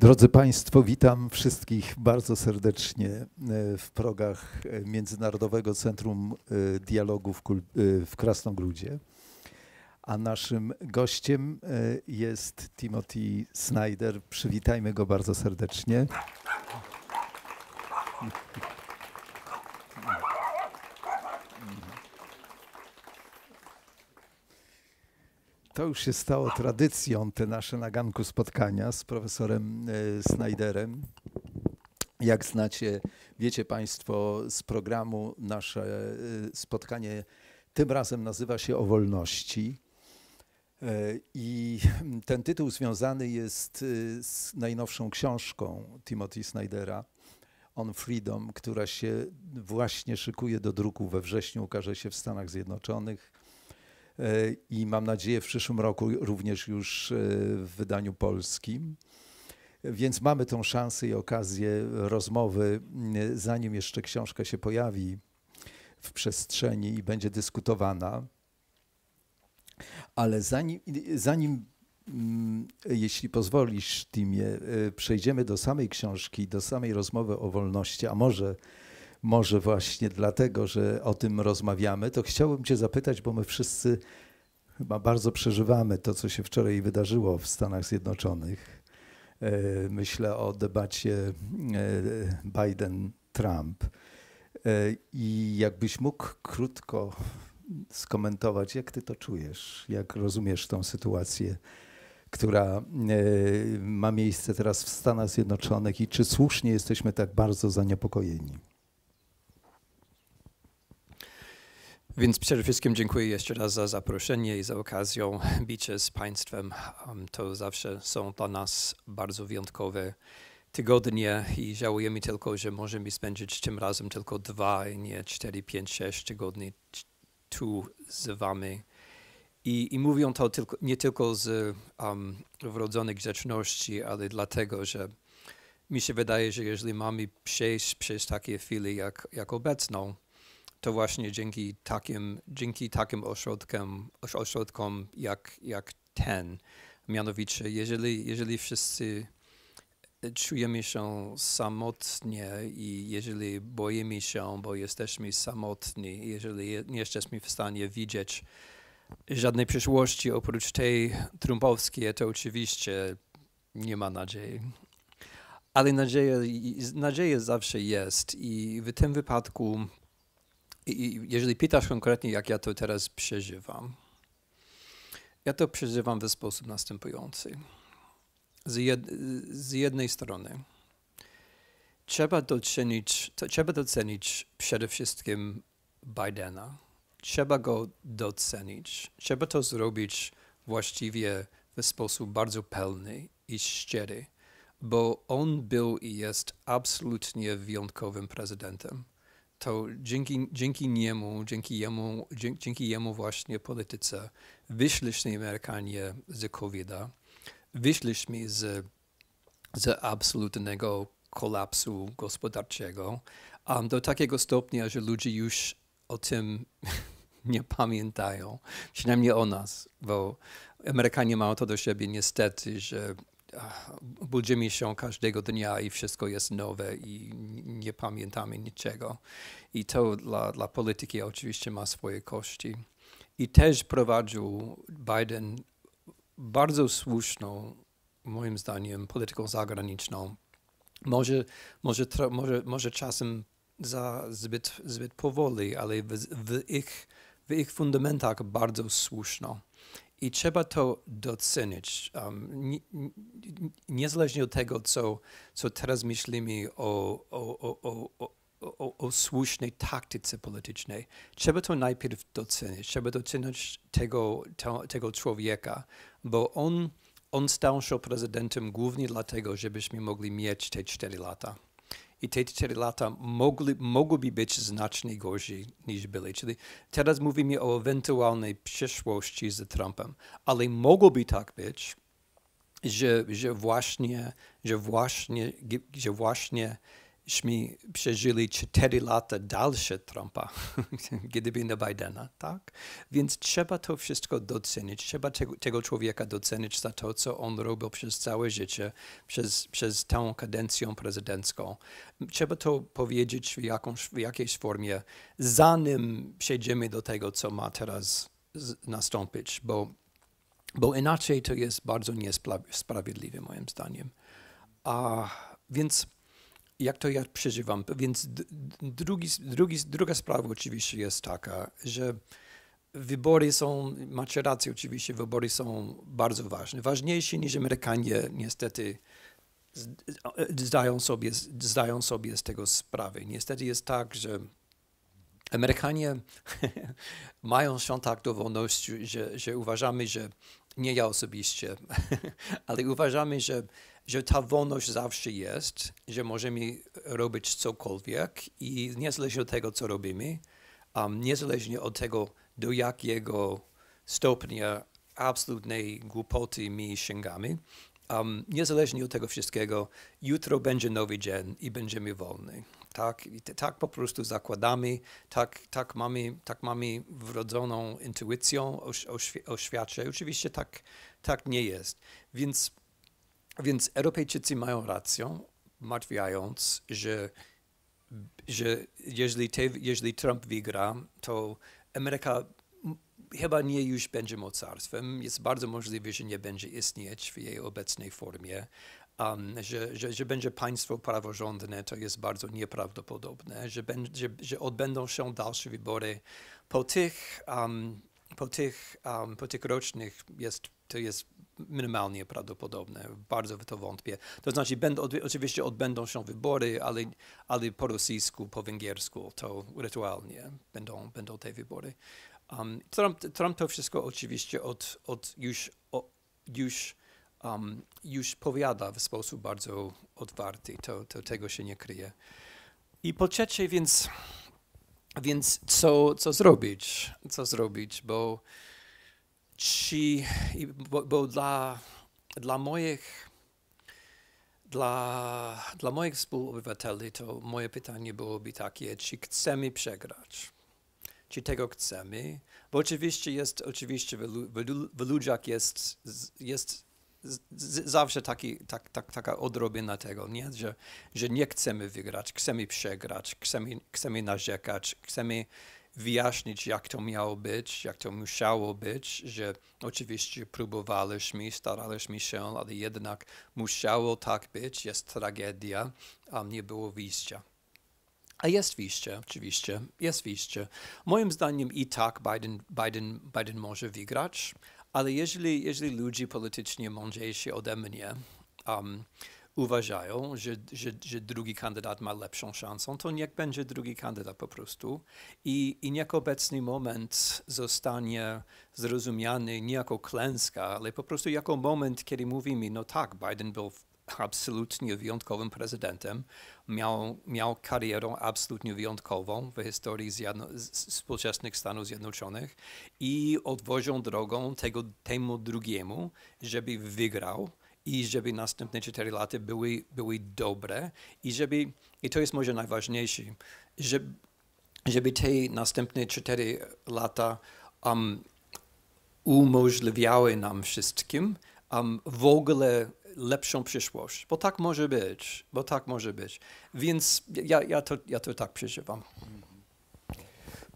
Drodzy Państwo, witam wszystkich bardzo serdecznie e, w progach Międzynarodowego Centrum e, Dialogu e, w, Kul- w A naszym gościem jest Timothy Snyder. Przywitajmy go bardzo serdecznie. To już się stało tradycją, te nasze naganku spotkania z profesorem e, Snyderem. Jak znacie, wiecie Państwo z programu, nasze e, spotkanie tym razem nazywa się O Wolności. E, I ten tytuł związany jest z najnowszą książką Timothy Snydera, On Freedom, która się właśnie szykuje do druku we wrześniu, ukaże się w Stanach Zjednoczonych. E, i mam nadzieję w przyszłym roku również już e, w wydaniu polskim. Więc mamy tą szansę i okazję rozmowy, e, zanim jeszcze książka się pojawi w przestrzeni i będzie dyskutowana. Ale zanim, zanim mm, jeśli pozwolisz, Timie, przejdziemy do samej książki, do samej rozmowy o wolności, a może może właśnie dlatego, że o tym rozmawiamy, to chciałbym Cię zapytać, bo my wszyscy chyba bardzo przeżywamy to, co się wczoraj wydarzyło w Stanach Zjednoczonych. E, myślę o debacie e, Biden-Trump. E, I jakbyś mógł krótko skomentować, jak ty to czujesz, jak rozumiesz tą sytuację, która ma miejsce teraz w Stanach Zjednoczonych i czy słusznie jesteśmy tak bardzo zaniepokojeni? Więc przede wszystkim dziękuję jeszcze raz za zaproszenie i za okazję bicie z Państwem. To zawsze są dla nas bardzo wyjątkowe tygodnie i żałujemy tylko, że możemy spędzić tym razem tylko dwa, nie cztery, pięć, sześć tygodni tu z Wami. I, i mówią to tylko, nie tylko z um, wrodzonej grzeczności, ale dlatego, że mi się wydaje, że jeżeli mamy przejść przez takie chwile jak, jak obecną, to właśnie dzięki takim, dzięki takim ośrodkom, ośrodkom jak, jak ten. Mianowicie, jeżeli, jeżeli wszyscy e, czujemy się samotnie i jeżeli boimy się, bo jesteśmy samotni, jeżeli nie jesteśmy w stanie widzieć żadnej przyszłości oprócz tej trumpowskiej, to oczywiście nie ma nadziei. Ale nadzieja, nadzieja zawsze jest i w tym wypadku i jeżeli pytasz konkretnie, jak ja to teraz przeżywam, ja to przeżywam w sposób następujący. Z, jed, z jednej strony trzeba docenić, trzeba docenić przede wszystkim Bidena. Trzeba go docenić. Trzeba to zrobić właściwie w sposób bardzo pełny i szczery, bo on był i jest absolutnie wyjątkowym prezydentem to dzięki, dzięki niemu, dzięki jemu, dzięki jemu właśnie polityce wyszliśmy Amerykanie z COVID-a, wyszliśmy z, z absolutnego kolapsu gospodarczego um, do takiego stopnia, że ludzie już o tym nie pamiętają, przynajmniej o nas, bo Amerykanie mają to do siebie niestety, że budzimy się każdego dnia i wszystko jest nowe i nie pamiętamy niczego. I to dla, dla polityki oczywiście ma swoje kości. I też prowadził Biden bardzo słuszną, moim zdaniem, polityką zagraniczną. Może, może, może, może czasem za zbyt, zbyt powoli, ale w, w ich, w ich fundamentach bardzo słuszną. I trzeba to docenić, um, niezależnie od tego, co, co teraz myślimy o, o, o, o, o, o słusznej taktyce politycznej. Trzeba to najpierw docenić, trzeba docenić tego, to, tego człowieka, bo on, on stał się prezydentem głównie dlatego, żebyśmy mogli mieć te cztery lata i te cztery lata mogli, mogłyby być znacznie gorzej niż byli. Czyli teraz mówimy o ewentualnej przyszłości z Trumpem, ale mogłoby tak być, że, że właśnie, że właśnie, że właśnie myśmy przeżyli 4 lata dalsze Trumpa, gdyby nie Bidena, tak? Więc trzeba to wszystko docenić, trzeba tego, tego, człowieka docenić za to, co on robił przez całe życie, przez, przez tą kadencję prezydencką. Trzeba to powiedzieć w, jakąś, w jakiejś formie, zanim przejdziemy do tego, co ma teraz nastąpić, bo, bo inaczej to jest bardzo niesprawiedliwe moim zdaniem. A, więc jak to ja przeżywam. Więc drugi, drugi, druga sprawa oczywiście jest taka, że wybory są, macie rację oczywiście, wybory są bardzo ważne. Ważniejsze niż Amerykanie niestety e, zdają sobie, zdają sobie z tego sprawę. Niestety jest tak, że Amerykanie mają się tak do wolności, że, że uważamy, że nie ja osobiście, ale uważamy, że, że ta wolność zawsze jest, że możemy robić cokolwiek i niezależnie od tego, co robimy, um, niezależnie od tego, do jakiego stopnia absolutnej głupoty mi sięgamy, um, niezależnie od tego wszystkiego, jutro będzie nowy dzień i będziemy wolni. Tak, I tak po prostu zakładamy, tak, tak, mamy, tak mamy wrodzoną intuicję o, o, świecie. Oczywiście tak, tak nie jest. Więc, więc Europejczycy mają rację, martwiając, że, że jeżeli, te, jeżeli Trump wygra, to Ameryka chyba nie już będzie mocarstwem. Jest bardzo możliwe, że nie będzie istnieć w jej obecnej formie, um, że, że, że, będzie państwo praworządne, to jest bardzo nieprawdopodobne, że, będzie, że odbędą się dalsze wybory. Po tych, um, po tych, um, po tych rocznych jest, to jest minimalnie prawdopodobne, bardzo w to wątpię. To znaczy, będą, oczywiście odbędą się wybory, ale, ale po rosyjsku, po węgiersku, to rytualnie będą, będą te wybory. Um, Trump, Trump to wszystko oczywiście od, od już, o, już um, już powiada w sposób bardzo otwarty, to, to tego się nie kryje. I po trzecie, więc, więc co, co zrobić? Co zrobić, bo, ci, bo, bo dla, dla moich dla, dla moich współobywateli to moje pytanie byłoby takie, czy chcemy przegrać? Czy tego chcemy? Bo oczywiście jest, oczywiście w, w, w ludziach jest, jest z, z, zawsze taki, tak, tak, taka odrobina tego, nie? Że, że nie chcemy wygrać, chcemy przegrać, chcemy, chcemy narzekać, chcemy wyjaśnić, jak to miało być, jak to musiało być, że oczywiście próbowaliśmy, staraliśmy się, ale jednak musiało tak być, jest tragedia, a nie było wyjścia. A jest wyjście, oczywiście, jest wyjście. Moim zdaniem i tak Biden, Biden, Biden może wygrać, ale jeżeli, jeżeli ludzie politycznie mądrzejsi ode mnie um, uważają, że, że, że, drugi kandydat ma lepszą szansę, to niech będzie drugi kandydat po prostu. I, i niech obecny moment zostanie zrozumiany nie jako klęska, ale po prostu jako moment, kiedy mówimy, no tak, Biden był absolutnie wyjątkowym prezydentem. Miał, miał karierę absolutnie wyjątkową w historii zjedno, współczesnych Stanów Zjednoczonych i odwoził drogą tego, temu drugiemu, żeby wygrał i żeby następne cztery lata były, były dobre i żeby, i to jest może najważniejsze, żeby, żeby te następne cztery lata um, umożliwiały nam wszystkim um, w ogóle lepszą przyszłość. Bo tak może być, bo tak może być. Więc ja, ja, to, ja to tak przeżywam.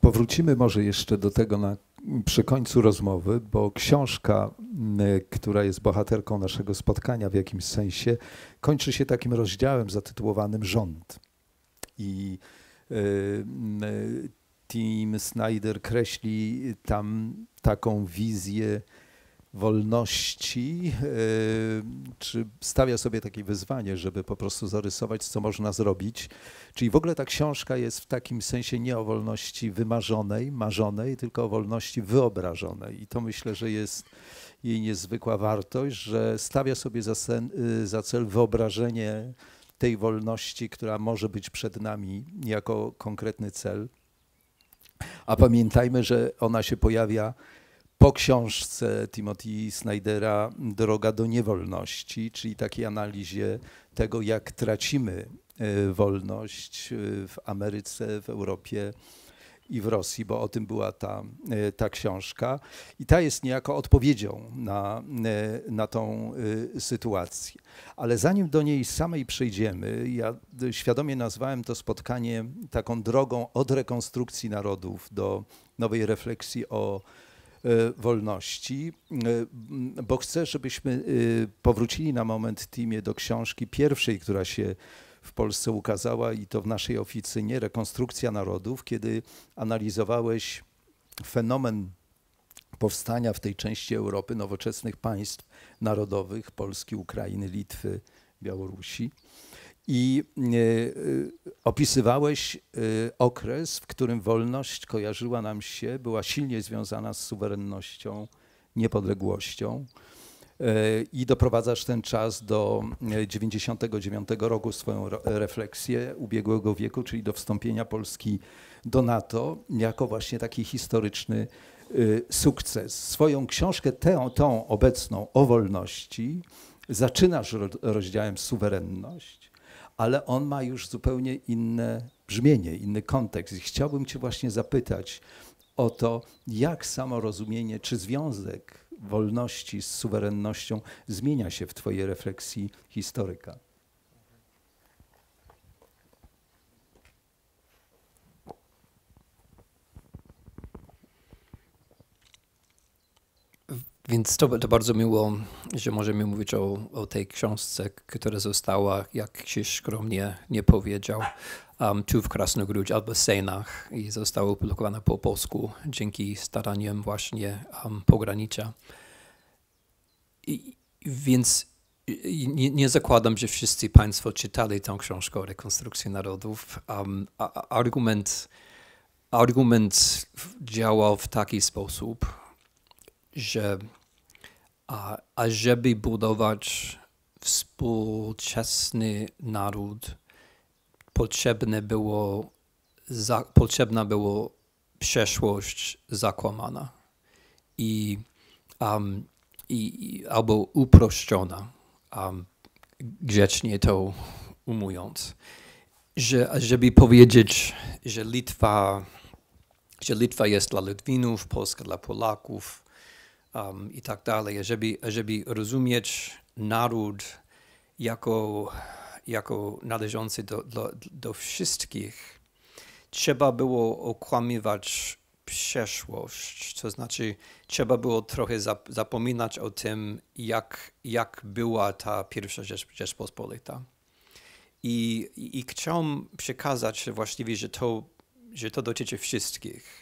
Powrócimy może jeszcze do tego na, przy końcu rozmowy, bo książka, y, która jest bohaterką naszego spotkania w jakimś sensie, kończy się takim rozdziałem zatytułowanym Rząd. I y, y, Tim Snyder kreśli tam taką wizję wolności, yy, czy stawia sobie takie wyzwanie, żeby po prostu zarysować, co można zrobić. Czyli w ogóle ta książka jest w takim sensie nie o wolności wymarzonej, marzonej, tylko o wolności wyobrażonej. I to myślę, że jest jej niezwykła wartość, że stawia sobie za, sen, yy, za cel wyobrażenie tej wolności, która może być przed nami jako konkretny cel. A pamiętajmy, że ona się pojawia po książce Timothy Snydera Droga do niewolności, czyli takiej analizie tego, jak tracimy e, wolność e, w Ameryce, w Europie i w Rosji, bo o tym była ta, e, ta książka. I ta jest niejako odpowiedzią na, na tą sytuację. Ale zanim do niej samej przejdziemy, ja świadomie nazwałem to spotkanie taką drogą od rekonstrukcji narodów do nowej refleksji o E, wolności, e, bo chcę, żebyśmy e, powrócili na moment, Timie, do książki pierwszej, która się w Polsce ukazała i to w naszej oficynie, Rekonstrukcja Narodów, kiedy analizowałeś fenomen powstania w tej części Europy nowoczesnych państw narodowych Polski, Ukrainy, Litwy, Białorusi. I e, e, opisywałeś e, okres, w którym wolność kojarzyła nam się, była silnie związana z suwerennością, niepodległością. I doprowadzasz ten czas do 99 roku swoją refleksję ubiegłego wieku, czyli do wstąpienia Polski do NATO, jako właśnie taki historyczny sukces. Swoją książkę, tę, tą obecną o wolności, zaczynasz rozdziałem suwerenność ale on ma już zupełnie inne brzmienie, inny kontekst. I chciałbym Cię właśnie zapytać o to, jak samo rozumienie czy związek wolności z suwerennością zmienia się w Twojej refleksji historyka. Więc to, to bardzo miło, że możemy mówić o, o tej książce, która została, jak się skromnie nie powiedział, um, tu w Krasnogródzie albo Sejnach i została opublikowana po polsku dzięki staraniom właśnie um, pogranicza. I, więc nie, nie, zakładam, że wszyscy Państwo czytali tę książkę o rekonstrukcji narodów. Um, argument, argument działał w taki sposób, że a, ażeby budować współczesny naród, potrzebne było, za, potrzebna była przeszłość zakłamana i, um, i albo uproszczona, um, grzecznie to umując. Że, żeby powiedzieć, że Litwa, że Litwa jest dla Litwinów, Polska dla Polaków, um, i tak dalej, żeby, żeby rozumieć naród jako, jako należący do, do, do wszystkich, trzeba było okłamywać przeszłość. To znaczy, trzeba było trochę zapominać o tym, jak, jak była ta pierwsza Rzecz, Rzeczpospolita. I, I chciałem przekazać właściwie, że to, że to dotyczy wszystkich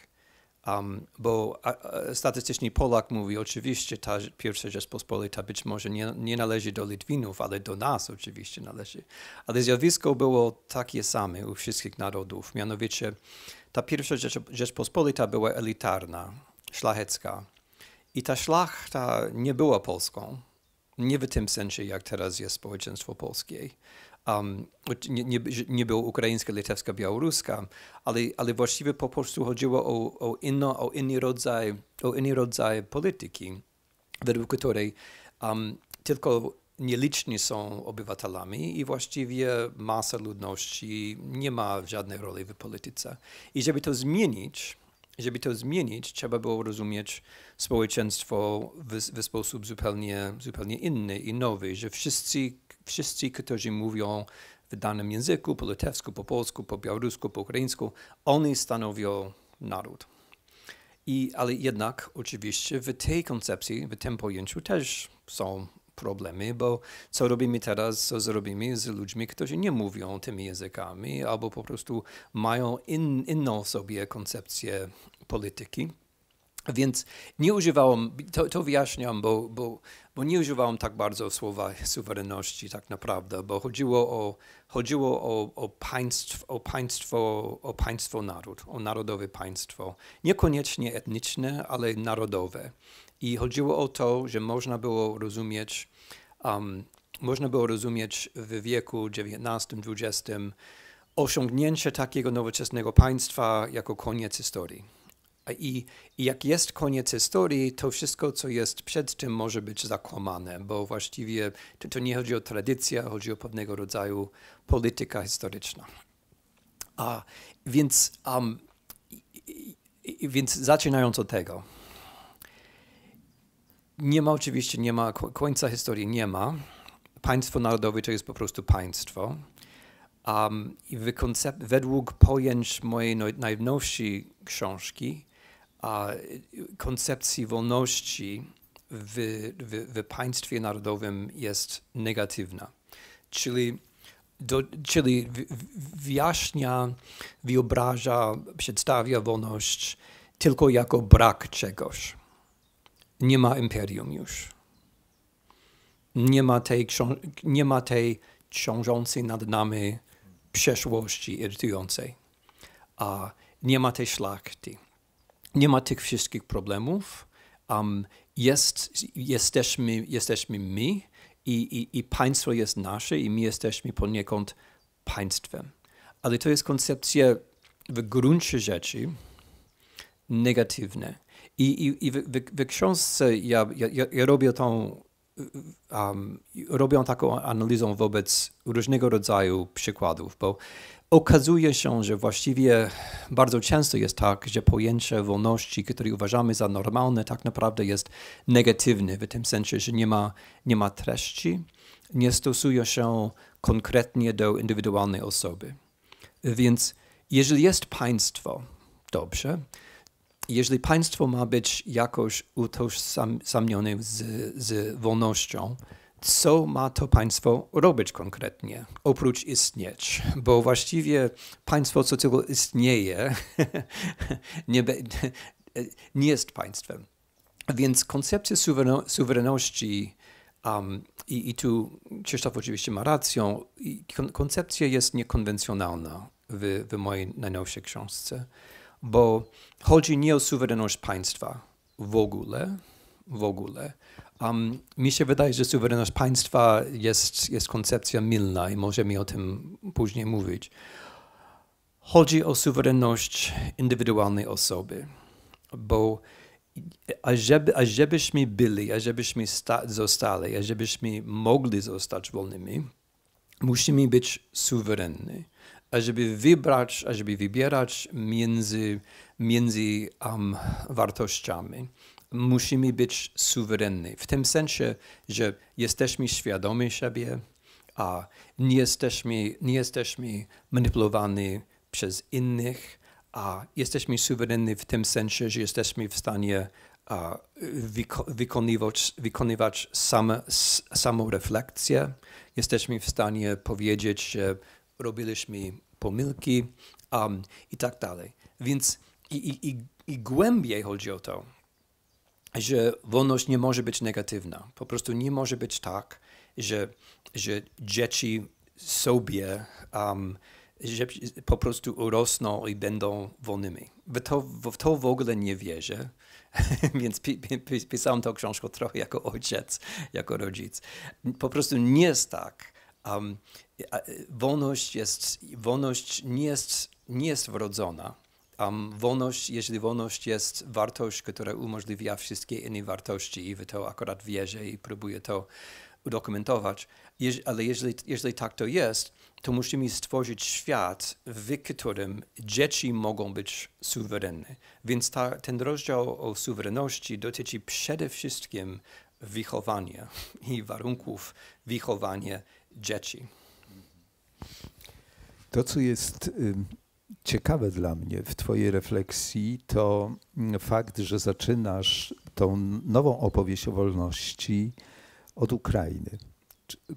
Um, bo a, a, statystycznie Polak mówi, oczywiście ta pierwsza Rzeczpospolita być może nie, nie należy do Litwinów, ale do nas oczywiście należy. Ale zjawisko było takie same u wszystkich narodów. Mianowicie ta pierwsza Rzecz, Rzeczpospolita była elitarna, szlachecka. I ta szlachta nie była Polską. Nie w tym sensie, jak teraz jest społeczeństwo polskie um, nie, nie, nie było ukraińska, litewska, białoruska, ale, ale właściwie po prostu chodziło o, o, inno, o, inny, rodzaj, o inny rodzaj polityki, według której um, tylko nieliczni są obywatelami i właściwie masa ludności nie ma żadnej roli w polityce. I żeby to zmienić, żeby to zmienić, trzeba było rozumieć społeczeństwo w, w sposób zupełnie, zupełnie inny i nowy, że wszyscy wszyscy, którzy mówią w danym języku, po litewsku, po polsku, po białorusku, po ukraińsku, oni stanowią naród. I, ale jednak oczywiście w tej koncepcji, w tym pojęciu też są problemy, bo co robimy teraz, co zrobimy z ludźmi, którzy nie mówią tymi językami albo po prostu mają in, inną sobie koncepcję polityki. Więc nie używałem, to, to wyjaśniam, bo, bo bo nie używałem tak bardzo słowa suwerenności tak naprawdę, bo chodziło o, chodziło o, o, państw, o, państwo, o państwo naród, o narodowe państwo. Niekoniecznie etniczne, ale narodowe. I chodziło o to, że można było rozumieć, um, można było rozumieć w wieku XIX-XX osiągnięcie takiego nowoczesnego państwa jako koniec historii. I, I, jak jest koniec historii, to wszystko, co jest przed tym, może być zakłamane, bo właściwie to, to nie chodzi o tradycję, chodzi o pewnego rodzaju polityka historyczna. A, więc, um, i, i, więc zaczynając od tego, nie ma oczywiście, nie ma końca historii, nie ma. Państwo narodowe to jest po prostu państwo. Um, i według pojęć mojej no, najnowszej książki, Y, koncepcji wolności w, w, w państwie narodowym jest negatywna. Czyli do, czyli wyjaśnia, wyobraża, przedstawia wolność tylko jako brak czegoś. Nie ma imperium już. Nie ma tej, nie ma tej ciążącej nad nami przeszłości irytującej. A nie ma tej szlachty nie ma tych wszystkich problemów. Um, jest, jesteśmy, jesteśmy my i, i, i państwo jest nasze i my jesteśmy poniekąd państwem. Ale to jest koncepcja w gruncie rzeczy negatywne. I, i, i w, w, w książce ja, ja, ja robię tą um, robię taką analizę wobec różnego rodzaju przykładów, bo Okazuje się, że właściwie bardzo często jest tak, że pojęcie wolności, które uważamy za normalne, tak naprawdę jest negatywne, w tym sensie, że nie ma, nie ma treści, nie stosuje się konkretnie do indywidualnej osoby. Więc jeżeli jest państwo, dobrze, jeżeli państwo ma być jakoś utożsamione z, z wolnością, co ma to państwo robić konkretnie, oprócz istnieć, bo właściwie państwo, co tylko istnieje, nie, be, nie jest państwem. Więc koncepcja suwerenności, um, i, i, tu Krzysztof oczywiście ma rację, kon koncepcja jest niekonwencjonalna w, w mojej najnowszej książce, bo chodzi nie o suwerenność państwa w ogóle, w ogóle, Um, mi się wydaje, że suwerenność państwa jest, jest koncepcja milna i możemy o tym później mówić. Chodzi o suwerenność indywidualnej osoby, bo ażeby, ażebyśmy byli, ażebyśmy sta- zostali, ażebyśmy mogli zostać wolnymi, musimy być suwerenni. Ażeby wybrać, ażeby wybierać między, między um, wartościami musimy być suwerenni. W tym sensie, że jesteśmy świadomi siebie, a nie jesteśmy, nie jesteśmy manipulowani przez innych, a jesteśmy suwerenni w tym sensie, że jesteśmy w stanie a, wyko wykonywać, wykonywać same, samorefleksję. Jesteśmy w stanie powiedzieć, że robiliśmy pomyłki um, i tak dalej. Więc i, i, i, i głębiej chodzi o to, że wolność nie może być negatywna. Po prostu nie może być tak, że, że dzieci sobie um, że po prostu urosną i będą wolnymi. W to w, to w ogóle nie wierzę, więc pi, pi, pisałem tę książkę trochę jako ojciec, jako rodzic. Po prostu nie jest tak. Um, wolność, jest, wolność nie, jest, nie jest wrodzona um, wolność, jeśli wolność jest wartość, która umożliwia wszystkie inne wartości i w to akurat wierzę i próbuję to udokumentować, Jeż, ale jeżeli, jeżeli tak to jest, to musimy stworzyć świat, w którym dzieci mogą być suwerenne. Więc ta, ten rozdział o suwerenności dotyczy przede wszystkim wychowania i warunków wychowania dzieci. To, co jest ciekawe dla mnie w Twojej refleksji to mm, fakt, że zaczynasz tą nową opowieść o wolności od Ukrainy.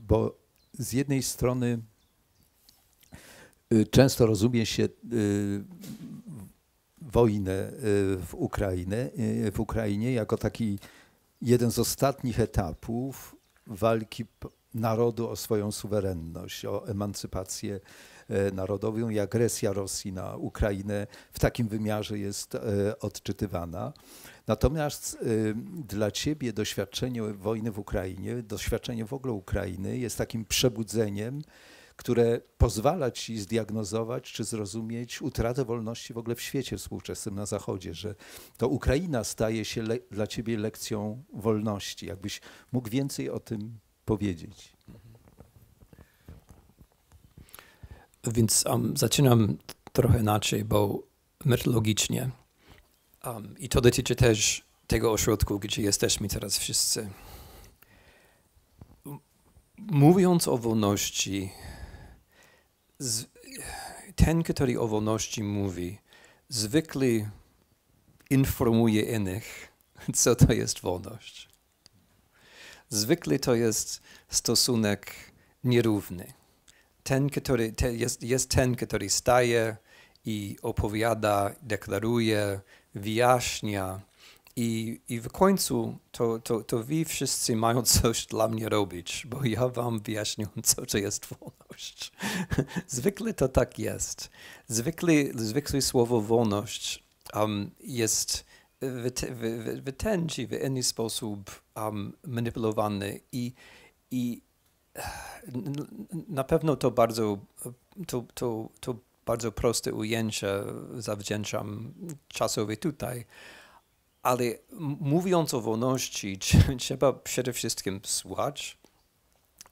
Bo z jednej strony y, często rozumie się y, wojnę y, w, Ukrainie, w Ukrainie jako taki jeden z ostatnich etapów walki narodu o swoją suwerenność, o emancypację E, narodową, i agresja Rosji na Ukrainę w takim wymiarze jest e, odczytywana. Natomiast e, dla ciebie doświadczenie wojny w Ukrainie, doświadczenie w ogóle Ukrainy jest takim przebudzeniem, które pozwala ci zdiagnozować czy zrozumieć utratę wolności w ogóle w świecie współczesnym na Zachodzie, że to Ukraina staje się dla ciebie lekcją wolności. Jakbyś mógł więcej o tym powiedzieć. Więc um, zaczynam trochę inaczej, bo metodologicznie. Um, I to dotyczy też tego ośrodku, gdzie jesteśmy teraz wszyscy. Mówiąc o wolności, z, ten, który o wolności mówi, zwykle informuje innych, co to jest wolność. Zwykle to jest stosunek nierówny ten, który te, jest, jest ten, który staje i opowiada, deklaruje, wyjaśnia. I, i w końcu to, to, to wy wszyscy mają coś dla mnie robić, bo ja wam wyjaśniam, co to jest wolność. Zwykle to tak jest. Zwykle, zwykle słowo wolność um, jest w, w, w, w ten czy w inny sposób um, manipulowany i, i na pewno to bardzo, to, to, to bardzo proste ujęcie zawdzięczam czasowi tutaj, ale mówiąc o wolności, trzeba przede wszystkim słuchać,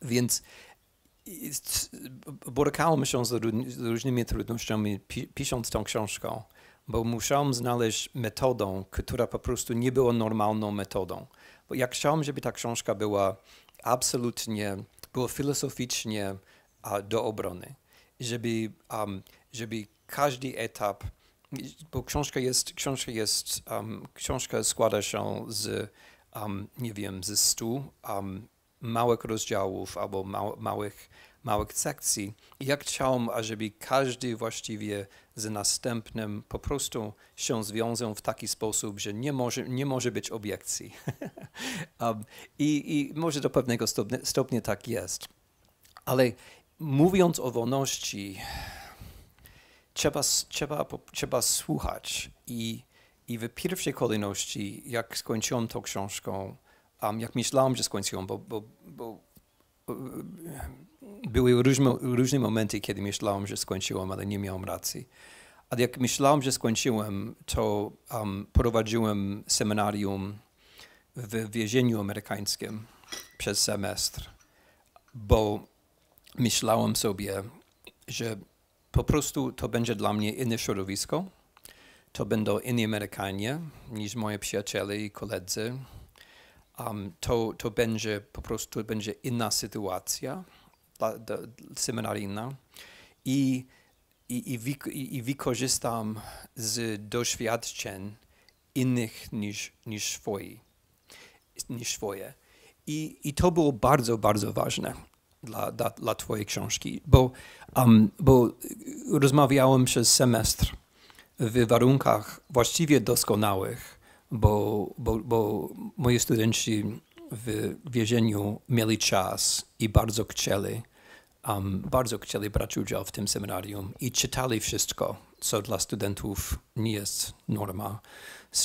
więc borykałem się z różnymi trudnościami pisząc tą książkę, bo musiałem znaleźć metodę, która po prostu nie była normalną metodą. Bo ja chciałem, żeby ta książka była absolutnie było filozoficznie do obrony, żeby, um, żeby każdy etap, bo książka jest, książka jest, um, książka składa się z, um, nie wiem, ze stu małych rozdziałów albo małych, małych sekcji. Ja chciałem, ażeby każdy właściwie z następnym po prostu się związą w taki sposób, że nie może, nie może być obiekcji. um, i, I może do pewnego stopnia, stopnia tak jest. Ale mówiąc o wolności, trzeba, trzeba, trzeba słuchać i, i w pierwszej kolejności, jak skończyłem tą książką, um, jak myślałem, że skończyłem, bo, bo, bo były różne, różne momenty, kiedy myślałem, że skończyłem, ale nie miałem racji. Ale jak myślałem, że skończyłem, to um, prowadziłem seminarium w więzieniu amerykańskim przez semestr, bo myślałem sobie, że po prostu to będzie dla mnie inne środowisko, to będą inni Amerykanie niż moi przyjaciele i koledzy, um, to, to będzie po prostu będzie inna sytuacja dla, dla seminaryjna i, i, i, wy, i wykorzystam z doświadczeń innych niż, niż, swoi, niż swoje. I, I to było bardzo, bardzo ważne dla, dla, dla Twojej książki, bo, um, bo rozmawiałem przez semestr w warunkach właściwie doskonałych bo, bo, bo moi studenci w więzieniu mieli czas i bardzo chcieli, um, bardzo chcieli brać udział w tym seminarium i czytali wszystko, co dla studentów nie jest norma.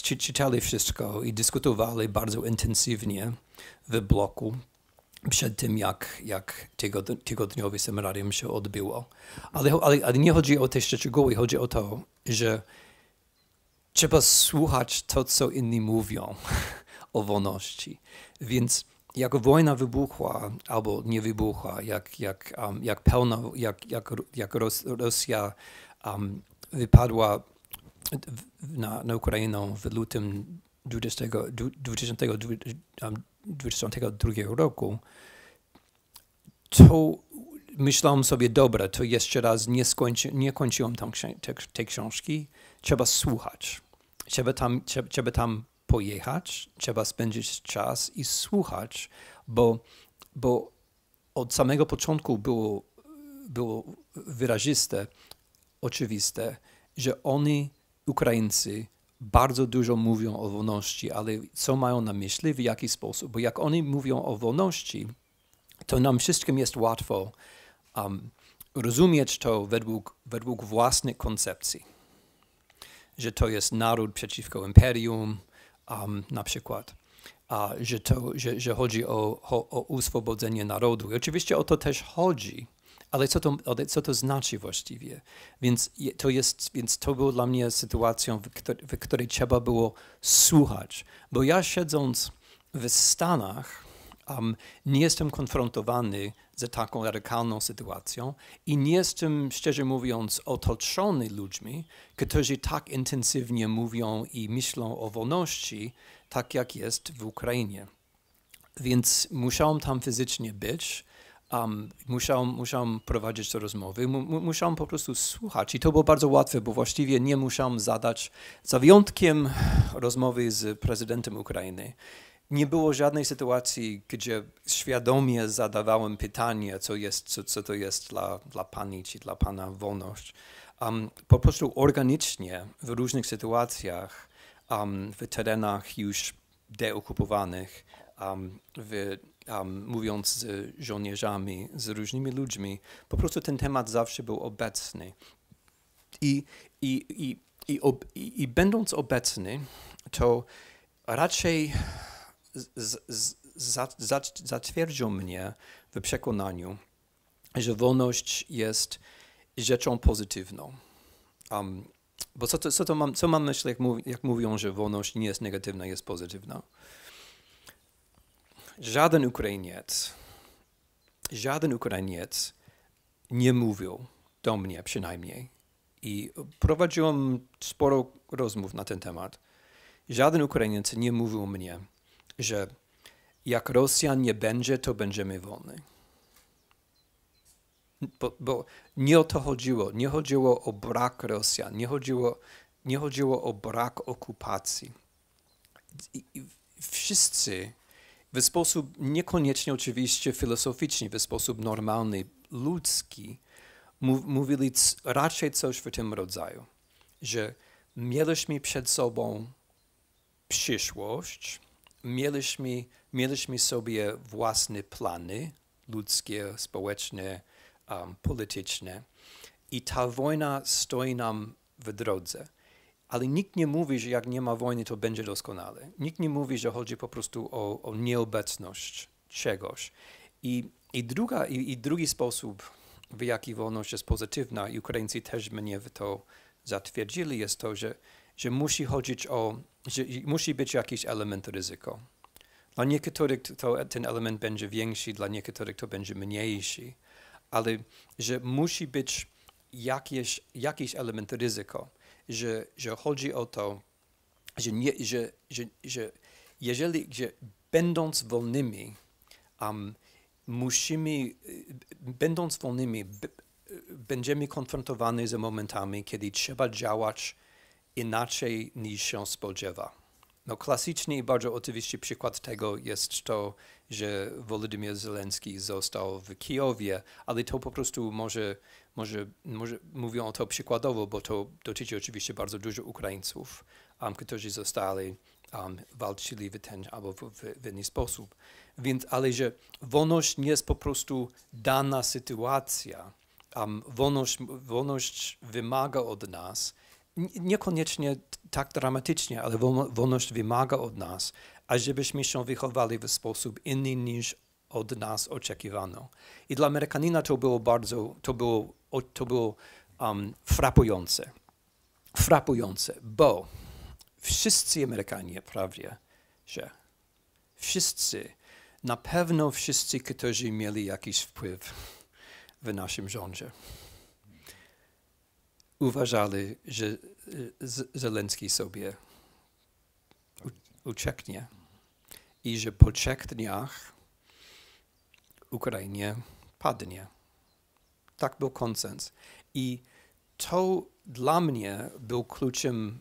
Czy, czytali wszystko i dyskutowali bardzo intensywnie w bloku przed tym, jak, jak tygodni, tygodniowe seminarium się odbyło. Ale, ale, ale nie chodzi o te szczegóły, chodzi o to, że trzeba słuchać to, co inni mówią o wolności. Więc jak wojna wybuchła, albo nie wybuchła, jak, jak, um, jak pełna, jak, jak, jak Rosja um, wypadła na, na Ukrainę w lutym 2022 um, roku, to myślałem sobie, dobra, to jeszcze raz nie, skończy, nie kończyłem te, te książki, trzeba słuchać trzeba tam, trzeba, trzeba tam pojechać, trzeba spędzić czas i słuchać, bo, bo od samego początku było, było wyraziste, oczywiste, że oni, Ukraińcy, bardzo dużo mówią o wolności, ale co mają na myśli, w jaki sposób? Bo jak oni mówią o wolności, to nam wszystkim jest łatwo um, rozumieć to według, według własnych koncepcji że to jest naród przeciwko imperium, um, na przykład, a że, to, że, że chodzi o, o, o uswobodzenie narodu. I oczywiście o to też chodzi, ale co to, ale co to znaczy właściwie? Więc to, jest, więc to było dla mnie sytuacją, w, której, w której trzeba było słuchać, bo ja siedząc w Stanach, um, nie jestem konfrontowany z taką radykalną sytuacją i nie jestem, szczerze mówiąc, otoczony ludźmi, którzy tak intensywnie mówią i myślą o wolności, tak jak jest w Ukrainie. Więc musiałem tam fizycznie być, um, musiałem, musiałem prowadzić te rozmowy, musiałem po prostu słuchać i to było bardzo łatwe, bo właściwie nie musiałem zadać, za wyjątkiem rozmowy z prezydentem Ukrainy, nie było żadnej sytuacji, gdzie świadomie zadawałem pytanie, co, jest, co, co to jest dla, dla pani czy dla pana wolność. Um, po prostu organicznie w różnych sytuacjach, um, w terenach już deokupowanych, um, w, mówiąc z żołnierzami, z różnymi ludźmi, po prostu ten temat zawsze był obecny. I, i, i, i, ob, i, i będąc obecny, to raczej z, z, zatwierdził mnie w przekonaniu, że wolność jest rzeczą pozytywną. Um, bo co, to, co, to mam, co mam myśli, jak, mów, jak mówią, że wolność nie jest negatywna, jest pozytywna? Żaden Ukrainiec, żaden Ukrainiec nie mówił do mnie przynajmniej. I prowadziłem sporo rozmów na ten temat. Żaden Ukrainiec nie mówił mnie, że jak Rosjan nie będzie, to będziemy wolni. Bo, bo, nie o to chodziło. Nie chodziło o brak Rosjan, nie chodziło, nie chodziło o brak okupacji. I, i wszyscy w sposób niekoniecznie oczywiście filozoficzny, w sposób normalny, ludzki, mówili raczej coś w tym rodzaju, że mieliśmy przed sobą przyszłość, mieliśmy, mieliśmy sobie własne plany ludzkie, społeczne, um, polityczne i ta wojna stoi nam w drodze. Ale nikt nie mówi, że jak nie ma wojny, to będzie doskonale. Nikt nie mówi, że chodzi po prostu o, o nieobecność czegoś. I, i, druga, i, i drugi sposób, w jaki wolność jest pozytywna, i Ukraińcy też mnie w to zatwierdzili, jest to, że że musi chodzić o, że musi być jakiś element ryzyko. Dla niektórych to, ten element będzie większy, dla niektórych to będzie mniejszy, ale że musi być jakiś, jakiś element ryzyko, że, że chodzi o to, że, nie, że, że, że jeżeli że będąc wolnymi, um, musimy, y, będąc wolnymi, y, będziemy konfrontowani z momentami, kiedy trzeba działać inaczej niż się spodziewa. No, klasyczny i bardzo oczywisty przykład tego jest to, że Wolodymyr Zelenski został w Kijowie, ale to po prostu może, może, może mówię o to przykładowo, bo to dotyczy oczywiście bardzo dużo Ukraińców, um, którzy zostali, um, walczyli w ten albo w, w, w inny sposób. Więc, ale że wolność nie jest po prostu dana sytuacja. Um, wolność, wolność wymaga od nas, niekoniecznie tak dramatycznie, ale wolność wymaga od nas, ażebyśmy się wychowali w sposób inny niż od nas oczekiwano. I dla Amerykanina to było bardzo, to było, to było um, frapujące. Frapujące, bo wszyscy Amerykanie prawie, że wszyscy, na pewno wszyscy, którzy mieli jakiś wpływ w naszym rządzie uważali, że e, Zelenski sobie ucieknie i że po trzech dniach Ukrainie padnie. Tak był konsens. I to dla mnie był kluczem,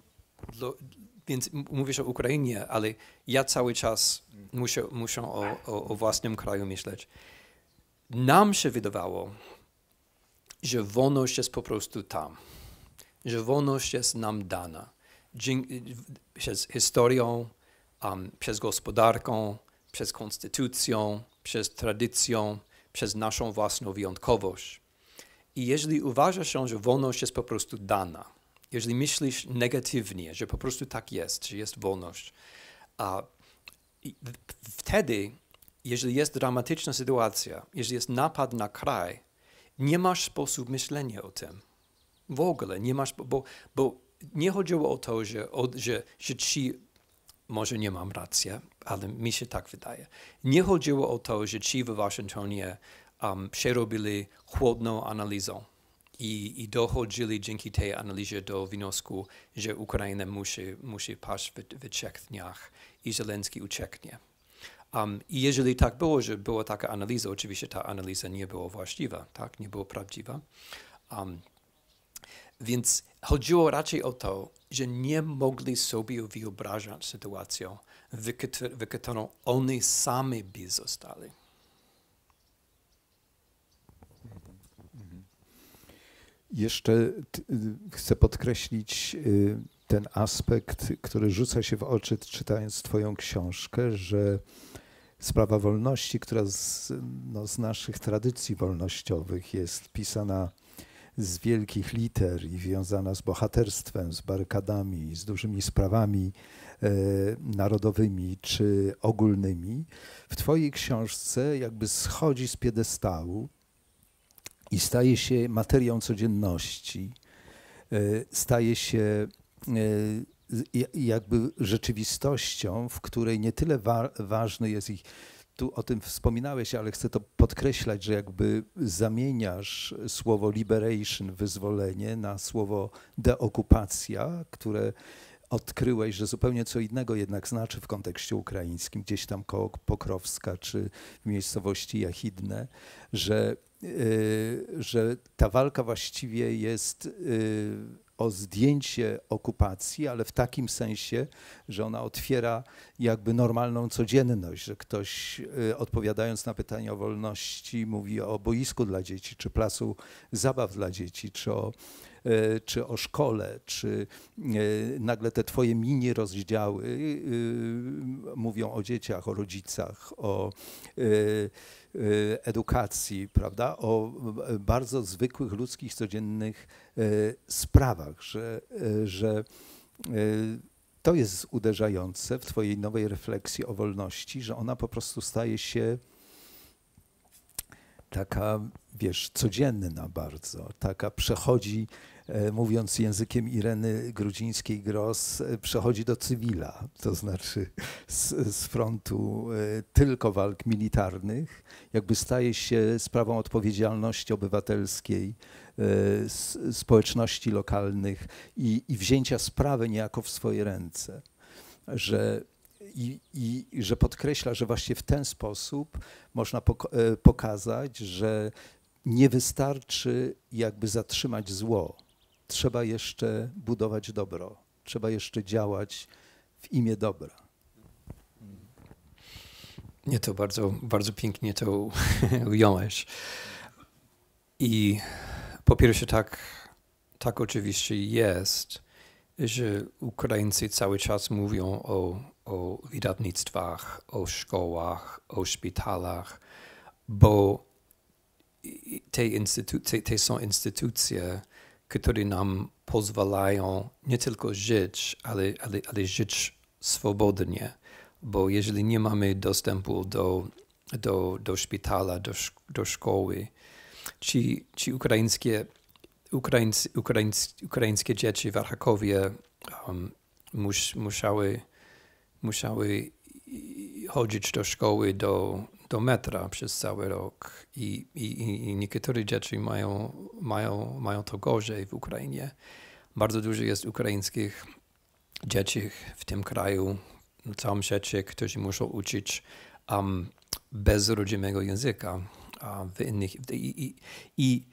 więc mówisz o Ukrainie, ale ja cały czas muszę, muszę o, o, o własnym kraju myśleć. Nam się wydawało, że wolność jest po prostu tam że wolność jest nam dana przez historią, um, przez gospodarką, przez konstytucją, przez tradycją, przez naszą własną wyjątkowość. I jeżeli uważasz, się, że wolność jest po prostu dana, jeżeli myślisz negatywnie, że po prostu tak jest, że jest wolność, a wtedy, jeżeli jest dramatyczna sytuacja, jeżeli jest napad na kraj, nie masz sposób myślenia o tym. W ogóle nie masz, bo, bo nie chodziło o to, że, o, że, że ci, może nie mam racji, ale mi się tak wydaje, nie chodziło o to, że ci w Waszyngtonie um, przerobili chłodną analizę i, i dochodzili dzięki tej analizie do wniosku, że Ukraina musi, musi paść w, w trzech dniach i Zelenski ucieknie. Um, I jeżeli tak było, że była taka analiza, oczywiście ta analiza nie była właściwa, tak, nie była prawdziwa, um, więc chodziło raczej o to, że nie mogli sobie wyobrażać sytuację, w którą oni sami by zostali. Jeszcze chcę podkreślić y, ten aspekt, który rzuca się w oczy, czytając Twoją książkę, że sprawa wolności, która z, no, z naszych tradycji wolnościowych jest pisana z wielkich liter i wiązana z bohaterstwem, z barykadami, z dużymi sprawami e, narodowymi czy ogólnymi, w Twojej książce jakby schodzi z piedestału i staje się materią codzienności, e, staje się e, jakby rzeczywistością, w której nie tyle wa ważny jest ich tu o tym wspominałeś, ale chcę to podkreślać, że jakby zamieniasz słowo liberation, wyzwolenie, na słowo deokupacja, które odkryłeś, że zupełnie co innego jednak znaczy w kontekście ukraińskim, gdzieś tam koło Pokrowska czy w miejscowości Jachidne, że, yy, że ta walka właściwie jest. Yy, o zdjęcie okupacji, ale w takim sensie, że ona otwiera jakby normalną codzienność, że ktoś y, odpowiadając na pytanie o wolności mówi o boisku dla dzieci, czy placu zabaw dla dzieci, czy o, y, czy o szkole, czy y, nagle te twoje mini rozdziały mówią o dzieciach, o rodzicach, o Y, edukacji, prawda, o y, bardzo zwykłych ludzkich, codziennych y, sprawach, że, że to jest uderzające w Twojej nowej refleksji o wolności, że ona po prostu staje się taka, wiesz, codzienna bardzo, taka przechodzi E, mówiąc językiem Ireny Grudzińskiej-Gros, e, przechodzi do cywila, to znaczy z, z frontu e, tylko walk militarnych, jakby staje się sprawą odpowiedzialności obywatelskiej społeczności lokalnych i, i wzięcia sprawy niejako w swoje ręce. Że i, i, że podkreśla, że właśnie w ten sposób można pokazać, że nie wystarczy jakby zatrzymać zło, trzeba jeszcze budować dobro, trzeba jeszcze działać w imię dobra. Nie, to bardzo, bardzo pięknie to ująłeś. I po pierwsze tak, tak oczywiście jest, że Ukraińcy cały czas mówią o, o wydawnictwach, o szkołach, o szpitalach, bo te instytucje, te są instytucje, które nam pozwalają nie tylko żyć, ale, ale, ale żyć swobodnie. Bo jeżeli nie mamy dostępu do, do, do szpitala, do, do szkoły, czy, czy ukraińskie, ukraińs, ukraińs, ukraińskie dzieci w Archakowie um, mus, musiały, musiały chodzić do szkoły, do, do metra przez cały rok i, i, i niektóre dzieci mają, mają, mają to gorzej w Ukrainie. Bardzo dużo jest ukraińskich dzieci w tym kraju, na całym świecie, którzy muszą uczyć um, bez rodzimego języka um, w innych. I, i, i,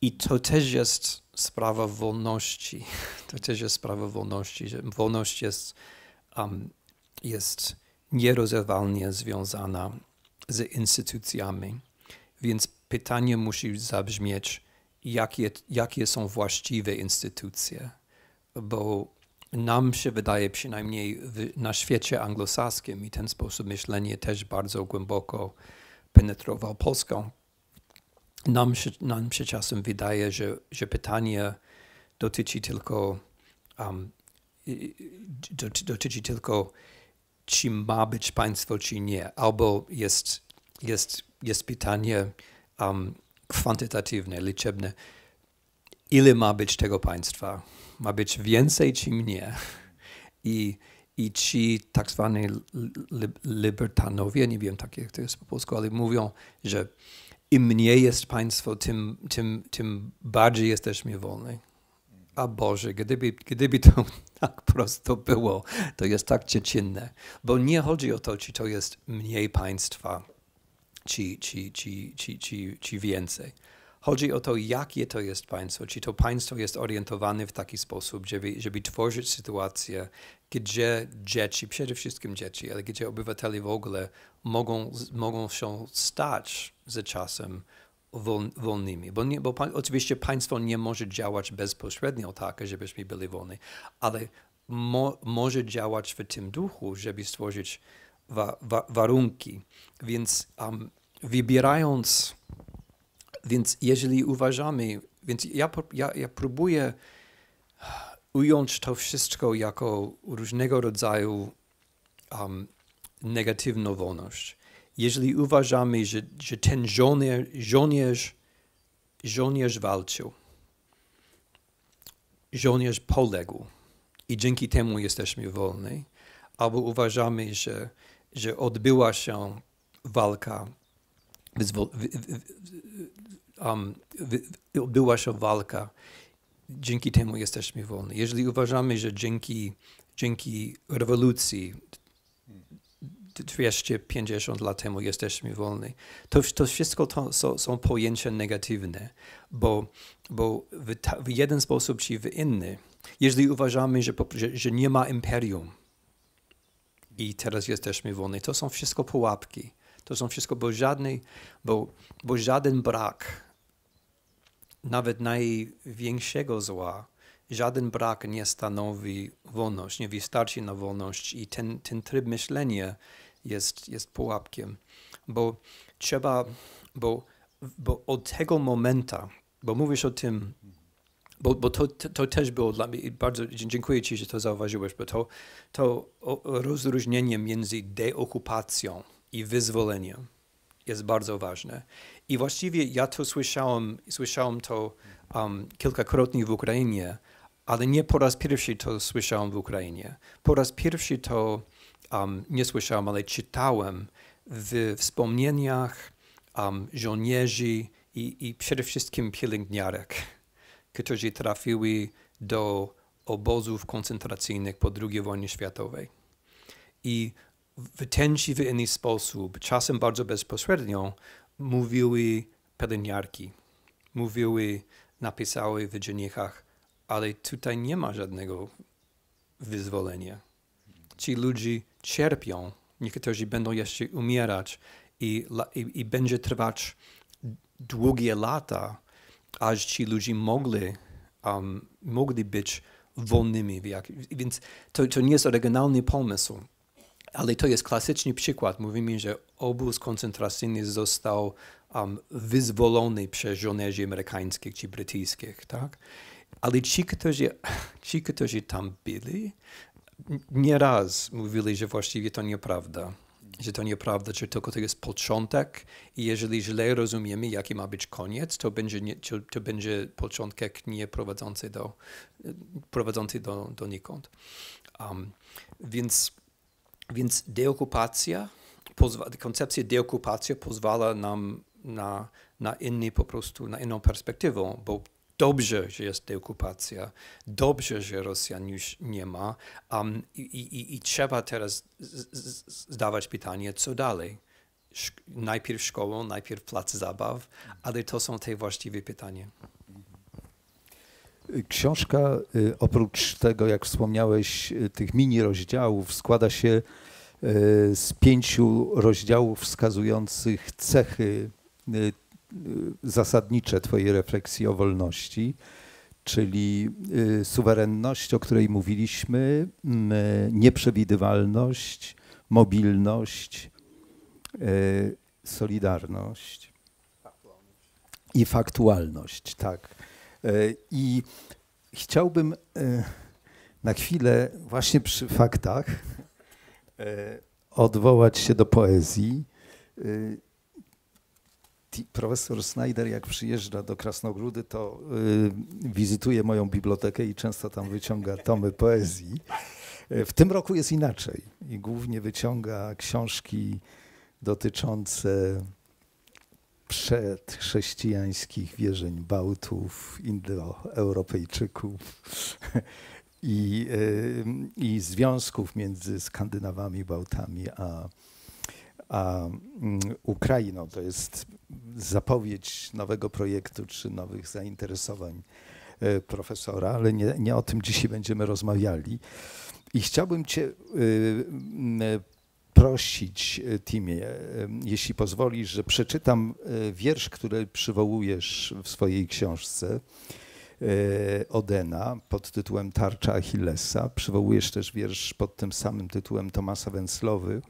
i to też jest sprawa wolności. To też jest sprawa wolności, że wolność jest, um, jest nierozerwalnie związana z instytucjami. Więc pytanie musi zabrzmieć, jakie, jakie są właściwe instytucje, bo nam się wydaje, przynajmniej na świecie anglosaskim, i ten sposób myślenia też bardzo głęboko penetrował Polską, nam się, nam się czasem wydaje, że, że pytanie dotyczy tylko, um, dotyczy tylko, czy ma być państwo, czy nie, albo jest jest, jest pytanie um, kwantytatywne, liczebne. Ile ma być tego państwa? Ma być więcej czy mniej? I, i ci tak zwani li, libertanowie, nie wiem tak jak to jest po polsku, ale mówią, że im mniej jest państwo, tym, tym, tym bardziej jesteśmy wolni. A Boże, gdyby, gdyby to tak prosto było, to jest tak dziecinne. Bo nie chodzi o to, czy to jest mniej państwa, ci, ci, ci, ci, ci, ci więcej. Chodzi o to, jakie to jest państwo. Czy to państwo jest orientowane w taki sposób, żeby, żeby tworzyć sytuację, gdzie dzieci, przede wszystkim dzieci, ale gdzie obywatele w ogóle mogą, mogą się stać ze czasem wolnymi. Bo, nie, bo pa, oczywiście państwo nie może działać bezpośrednio tak, żebyśmy byli wolni, ale mo, może działać w tym duchu, żeby stworzyć wa, wa, warunki. Więc um, wybierając, więc jeżeli uważamy, więc ja, ja, ja próbuję uh, ująć to wszystko jako różnego rodzaju um, negatywną wolność. Jeżeli uważamy, że, że ten żołnierz, żołnierz, żołnierz walczył, żołnierz poległ i dzięki temu jesteśmy wolni, albo uważamy, że że odbyła się walka, wyzwol, wy, wy, um, wy, odbyła się walka. Dzięki temu jesteśmy wolni. Jeżeli uważamy, że dzięki, dzięki rewolucji 250 lat temu jesteśmy wolni. To, to wszystko to są, są pojęcia negatywne, bo, bo w, ta, w, jeden sposób czy w inny, jeżeli uważamy, że, że, że nie ma imperium, i teraz jesteśmy wolni. To są wszystko pułapki. To są wszystko, bo, żadnej, bo, bo żaden brak, nawet największego zła, żaden brak nie stanowi wolność, nie wystarczy na wolność i ten, ten tryb myślenia jest, jest pułapkiem, bo trzeba, bo, bo od tego momentu, bo mówisz o tym, bo, bo to, to też było dla mnie, bardzo dziękuję Ci, że to zauważyłeś, bo to, to rozróżnienie między deokupacją i wyzwoleniem jest bardzo ważne. I właściwie ja to słyszałem, słyszałem to um, kilkakrotnie w Ukrainie, ale nie po raz pierwszy to słyszałem w Ukrainie. Po raz pierwszy to um, nie słyszałem, ale czytałem w wspomnieniach um, żołnierzy i, i przede wszystkim pielęgniarek którzy trafiły do obozów koncentracyjnych po II wojnie światowej. I w ten czy w inny sposób, czasem bardzo bezpośrednio, mówiły pielęgniarki, mówiły, napisały w dziennikach, ale tutaj nie ma żadnego wyzwolenia. Ci ludzie cierpią, niektórzy będą jeszcze umierać i, i, i będzie trwać długie lata, aż ci ludzie mogli, um, mogli być wolnymi. Więc to, to nie jest oryginalny pomysł, ale to jest klasyczny przykład. Mówimy, że obóz koncentracyjny został um, wyzwolony przez żołnierzy amerykańskich czy brytyjskich. Tak? Ale ci którzy, ci, którzy tam byli, nieraz mówili, że właściwie to nieprawda że to nieprawda, że tylko to jest początek i jeżeli źle rozumiemy, jaki ma być koniec, to będzie, nie, to, będzie początek nie prowadzący do, prowadzący do, donikąd. Um, więc, więc deokupacja, koncepcja deokupacja pozwala nam na, na inny po prostu, na inną perspektywę, bo Dobrze, że jest deokupacja, dobrze, że Rosjan już nie ma um, i, i, i, trzeba teraz zdawać pytanie, co dalej. najpierw szkołą, najpierw plac zabaw, ale to są te właściwe pytania. Książka, y, oprócz tego, jak wspomniałeś, y, tych mini rozdziałów, składa się y, z pięciu rozdziałów wskazujących cechy Y, zasadnicze Twojej refleksji o wolności, czyli y, suwerenność, o której mówiliśmy, nieprzewidywalność, mobilność, y, solidarność i faktualność. Tak. I chciałbym na chwilę, właśnie przy faktach, odwołać się do poezji Profesor Snyder, jak przyjeżdża do Krasnogródy, to y, wizytuje moją bibliotekę i często tam wyciąga tomy poezji. Y, w tym roku jest inaczej i głównie wyciąga książki dotyczące przedchrześcijańskich wierzeń Bałtów, Indoeuropejczyków i, y, i związków między Skandynawami, Bałtami a, a mm, Ukrainą. To jest zapowiedź nowego projektu czy nowych zainteresowań e, profesora, ale nie, nie o tym dzisiaj będziemy rozmawiali. I chciałbym Cię e, e, prosić, Timie, jeśli pozwolisz, że przeczytam wiersz, który przywołujesz w swojej książce. Odena pod tytułem Tarcza Achillesa. Przywołujesz też wiersz pod tym samym tytułem Tomasa Węslowy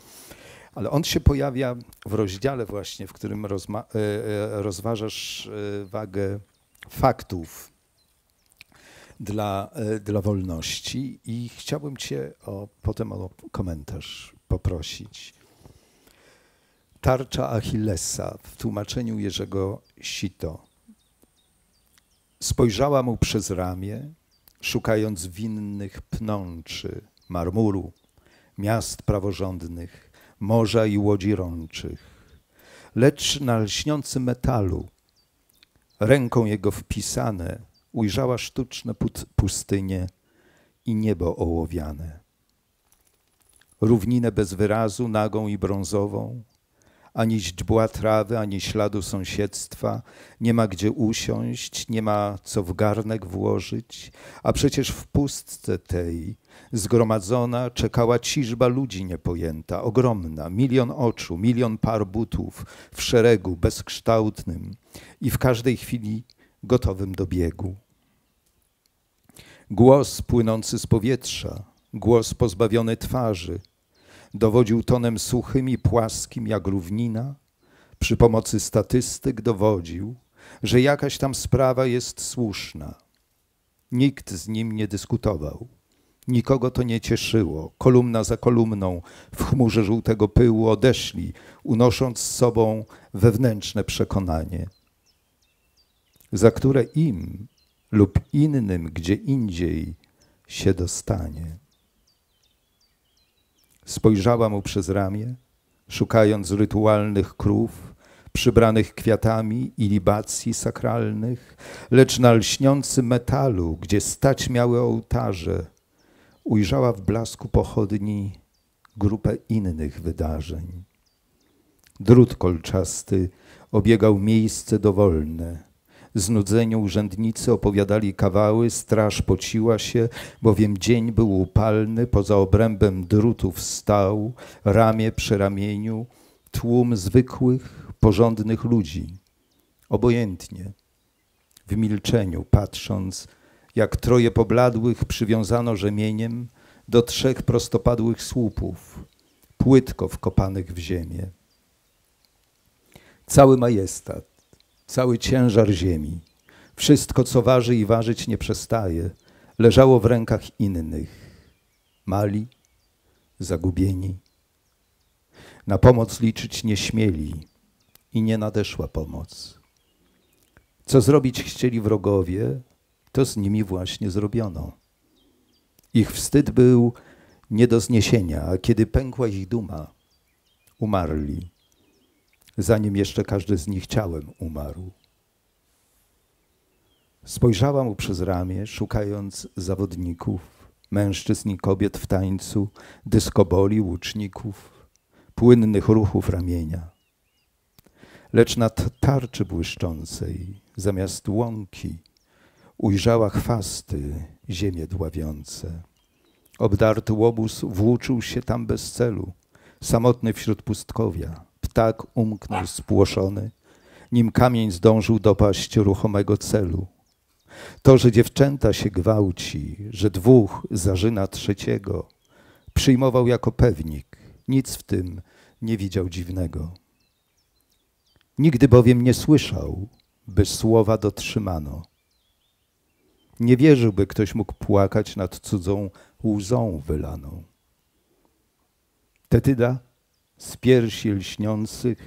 ale on się pojawia w rozdziale właśnie, w którym e, e, rozważasz e, wagę faktów dla, dla wolności i chciałbym cię o, potem o komentarz poprosić. Tarcza Achillesa w tłumaczeniu Jerzego Sito. Spojrzała mu przez ramię, szukając winnych pnączy, marmuru, miast praworządnych, morza i łodzi rączych, lecz na lśniącym metalu, ręką jego wpisane, ujrzała sztuczne pustynie i niebo ołowiane. Równinę bez wyrazu, nagą i brązową, ani źdźbła trawy, ani śladu sąsiedztwa, nie ma gdzie usiąść, nie ma co w garnek włożyć, a przecież w pustce tej Zgromadzona czekała ciżba ludzi niepojęta, ogromna, milion oczu, milion par butów, w szeregu bezkształtnym i w każdej chwili gotowym do biegu. Głos płynący z powietrza, głos pozbawiony twarzy, dowodził tonem suchym i płaskim jak równina, przy pomocy statystyk dowodził, że jakaś tam sprawa jest słuszna. Nikt z nim nie dyskutował. Nikogo to nie cieszyło. Kolumna za kolumną w chmurze żółtego pyłu odeszli, unosząc z sobą wewnętrzne przekonanie, za które im lub innym gdzie indziej się dostanie. Spojrzała mu przez ramię, szukając rytualnych krów, przybranych kwiatami i libacji sakralnych, lecz na lśniącym metalu, gdzie stać miały ołtarze – ujrzała w blasku pochodni grupę innych wydarzeń. Drut kolczasty obiegał miejsce dowolne. Znudzeni urzędnicy opowiadali kawały, straż pociła się, bowiem dzień był upalny, poza obrębem drutów stał, ramię przy ramieniu, tłum zwykłych, porządnych ludzi. Obojętnie, w milczeniu, patrząc, jak troje pobladłych przywiązano rzemieniem do trzech prostopadłych słupów, płytko wkopanych w ziemię. Cały majestat, cały ciężar ziemi, wszystko co waży i ważyć nie przestaje, leżało w rękach innych, mali, zagubieni. Na pomoc liczyć nie śmieli i nie nadeszła pomoc. Co zrobić chcieli wrogowie, to z nimi właśnie zrobiono. Ich wstyd był nie do zniesienia, a kiedy pękła ich duma, umarli, zanim jeszcze każdy z nich ciałem umarł. Spojrzała mu przez ramię, szukając zawodników, mężczyzn i kobiet w tańcu, dyskoboli, łuczników, płynnych ruchów ramienia. Lecz nad tarczy błyszczącej, zamiast łąki, Ujrzała chwasty ziemię dławiące. Obdarty łobuz włóczył się tam bez celu, samotny wśród pustkowia. Ptak umknął spłoszony, nim kamień zdążył dopaść ruchomego celu. To, że dziewczęta się gwałci, że dwóch zażyna trzeciego, przyjmował jako pewnik. Nic w tym nie widział dziwnego. Nigdy bowiem nie słyszał, by słowa dotrzymano. Nie wierzył, by ktoś mógł płakać nad cudzą łzą wylaną. Tetyda z piersi lśniących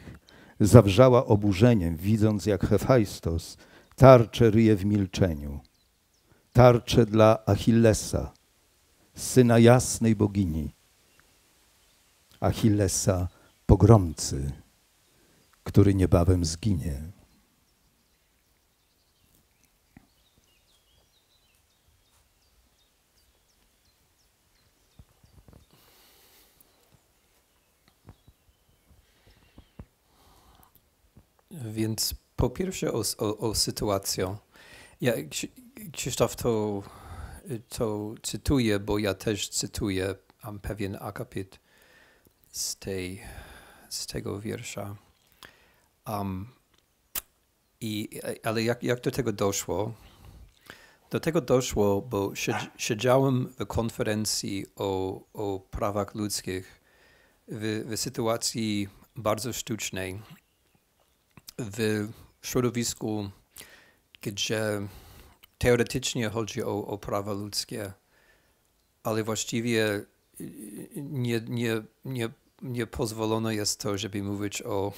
zawrzała oburzeniem, widząc jak Hefajstos tarczę ryje w milczeniu. Tarczę dla Achillesa, syna jasnej bogini. Achillesa pogromcy, który niebawem zginie. Więc po pierwsze o, o, o sytuację. Ja, Krzysztof to, to cytuję, bo ja też cytuję mam pewien akapit z, tej, z tego wiersza. Um, i, ale jak, jak do tego doszło? Do tego doszło, bo siedziałem w konferencji o, o prawach ludzkich w, w sytuacji bardzo sztucznej w środowisku, gdzie teoretycznie chodzi o, o prawa ludzkie, ale właściwie nie, nie, nie, nie pozwolono jest to, żeby mówić o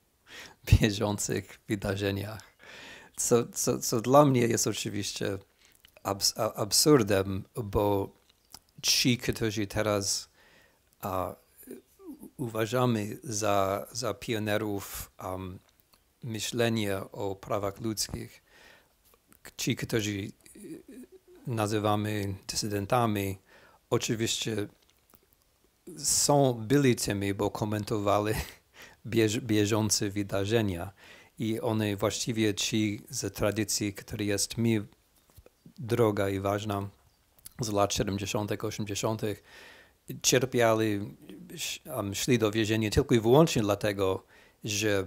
bieżących wydarzeniach. Co, co, co dla mnie jest oczywiście abs absurdem, bo ci, którzy teraz a, uważamy za, za pionerów um, myślenie o prawach ludzkich. Ci, którzy y, nazywamy dysydentami, oczywiście są byli tymi, bo komentowali bież, bieżące wydarzenia i one właściwie ci z tradycji, która jest mi droga i ważna z lat 70., 80., cierpiali, szli do więzienia tylko i wyłącznie dlatego, że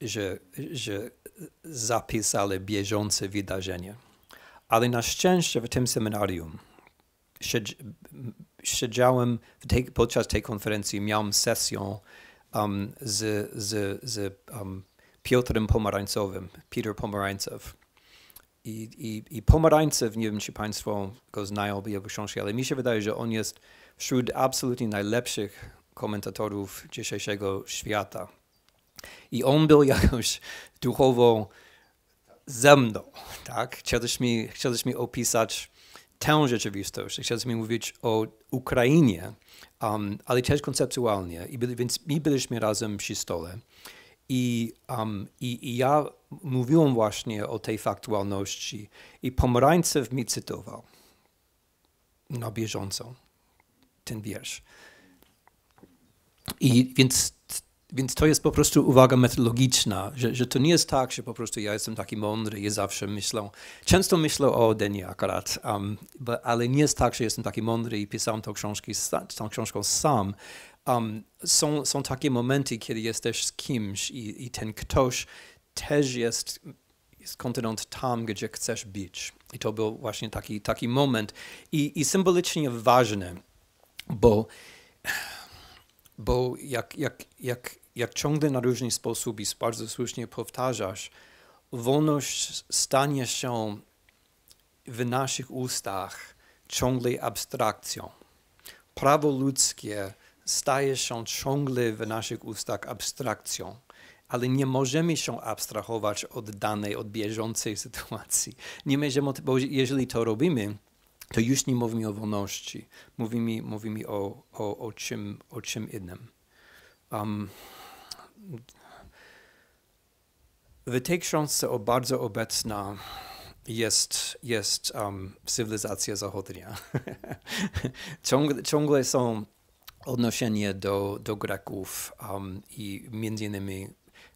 że, że zapis, ale bieżące wydarzenie. Ale na szczęście w tym seminarium siedziałem tej, podczas tej konferencji, miałem sesję um, z, z, z um, Piotrem Pomarańcowym, Peter Pomarańcow. I, i, I Pomarańcew, nie wiem czy Państwo go znają, jego książki, ale mi się wydaje, że on jest wśród absolutnie najlepszych komentatorów dzisiejszego świata i on był jakoś duchowo ze mną, tak? Chciałeś mi, chciałeś mi opisać tę rzeczywistość, chciałeś mi mówić o Ukrainie, um, ale też konceptualnie. I byli, więc my byliśmy razem przy stole. I, um, i, I ja mówiłem właśnie o tej faktualności i Pomarańcew mi cytował na bieżąco ten wiersz. I więc więc to jest po prostu uwaga metodologiczna, że, że to nie jest tak, że po prostu ja jestem taki mądry i zawsze myślę, często myślę o Denie akurat, um, ale nie jest tak, że jestem taki mądry i pisałem tą, książki, tą książkę sam. Um, są, są takie momenty, kiedy jesteś z kimś i, i ten ktoś też jest skądinąd tam, gdzie chcesz być. I to był właśnie taki, taki moment i, i symbolicznie ważny, bo, bo jak, jak, jak jak ciągle na różny sposób i bardzo słusznie powtarzasz, wolność stanie się w naszych ustach ciągle abstrakcją. Prawo ludzkie staje się ciągle w naszych ustach abstrakcją, ale nie możemy się abstrahować od danej, od bieżącej sytuacji. Nie możemy, bo jeżeli to robimy, to już nie mówimy o wolności, mówimy, mówimy o, o, o, czym, o czym innym. Um, w tej książce o bardzo obecna jest, jest um, cywilizacja zachodnia. ciągle, ciągle są odnoszenie do, do Greków um, i między innymi,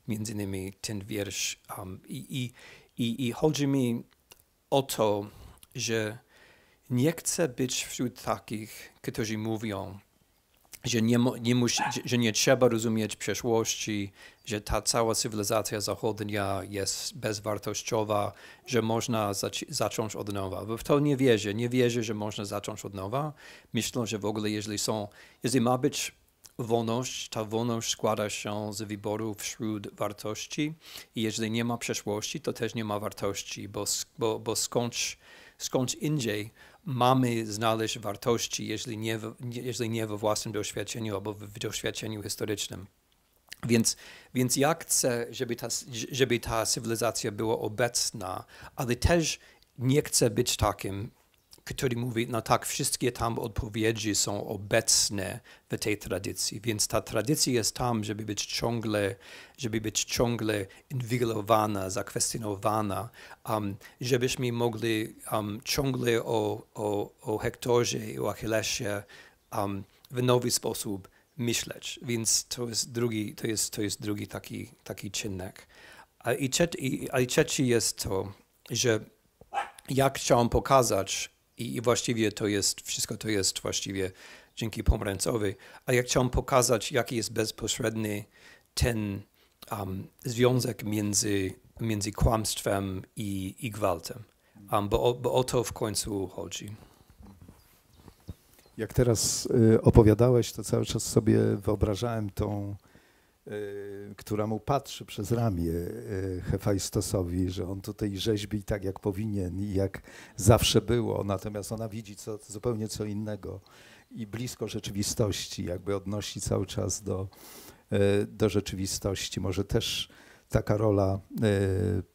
między innymi ten wiersz. Um, i, i, i, I chodzi mi o to, że nie chcę być wśród takich, którzy mówią, że nie, nie że nie trzeba rozumieć przeszłości, że ta cała cywilizacja zachodnia jest bezwartościowa, że można zac zacząć od nowa. W to nie wierzę. Nie wierzę, że można zacząć od nowa. Myślę, że w ogóle jeżeli są, jeżeli ma być wolność, ta wolność składa się z wyboru wśród wartości i jeżeli nie ma przeszłości, to też nie ma wartości, bo, bo, bo indziej mamy znaleźć wartości, jeśli nie, jeśli nie we własnym doświadczeniu albo w doświadczeniu historycznym. Więc, więc ja chcę, żeby ta, żeby ta cywilizacja była obecna, ale też nie chcę być takim, który mówi, no tak, wszystkie tam odpowiedzi są obecne w tej tradycji. Więc ta tradycja jest tam, żeby być ciągle, żeby być ciągle inwigilowana, zakwestionowana, um, żebyśmy mogli um, ciągle o, o, o Hektorze i o Achillesie um, w nowy sposób myśleć. Więc to jest drugi, to jest, to jest drugi taki, taki czynnik. A i, trzeci, i, a i trzeci jest to, że ja chciałem pokazać, i właściwie to jest, wszystko to jest właściwie dzięki pomarańcowej. a ja chciałem pokazać, jaki jest bezpośredni ten um, związek między, między kłamstwem i, i gwałtem. Um, bo, o, bo o to w końcu chodzi. Jak teraz y, opowiadałeś, to cały czas sobie wyobrażałem tą Y, która mu patrzy przez ramię y, Hefajstosowi, że on tutaj rzeźbi tak jak powinien i jak zawsze było, natomiast ona widzi co, zupełnie co innego i blisko rzeczywistości, jakby odnosi cały czas do, y, do rzeczywistości. Może też taka rola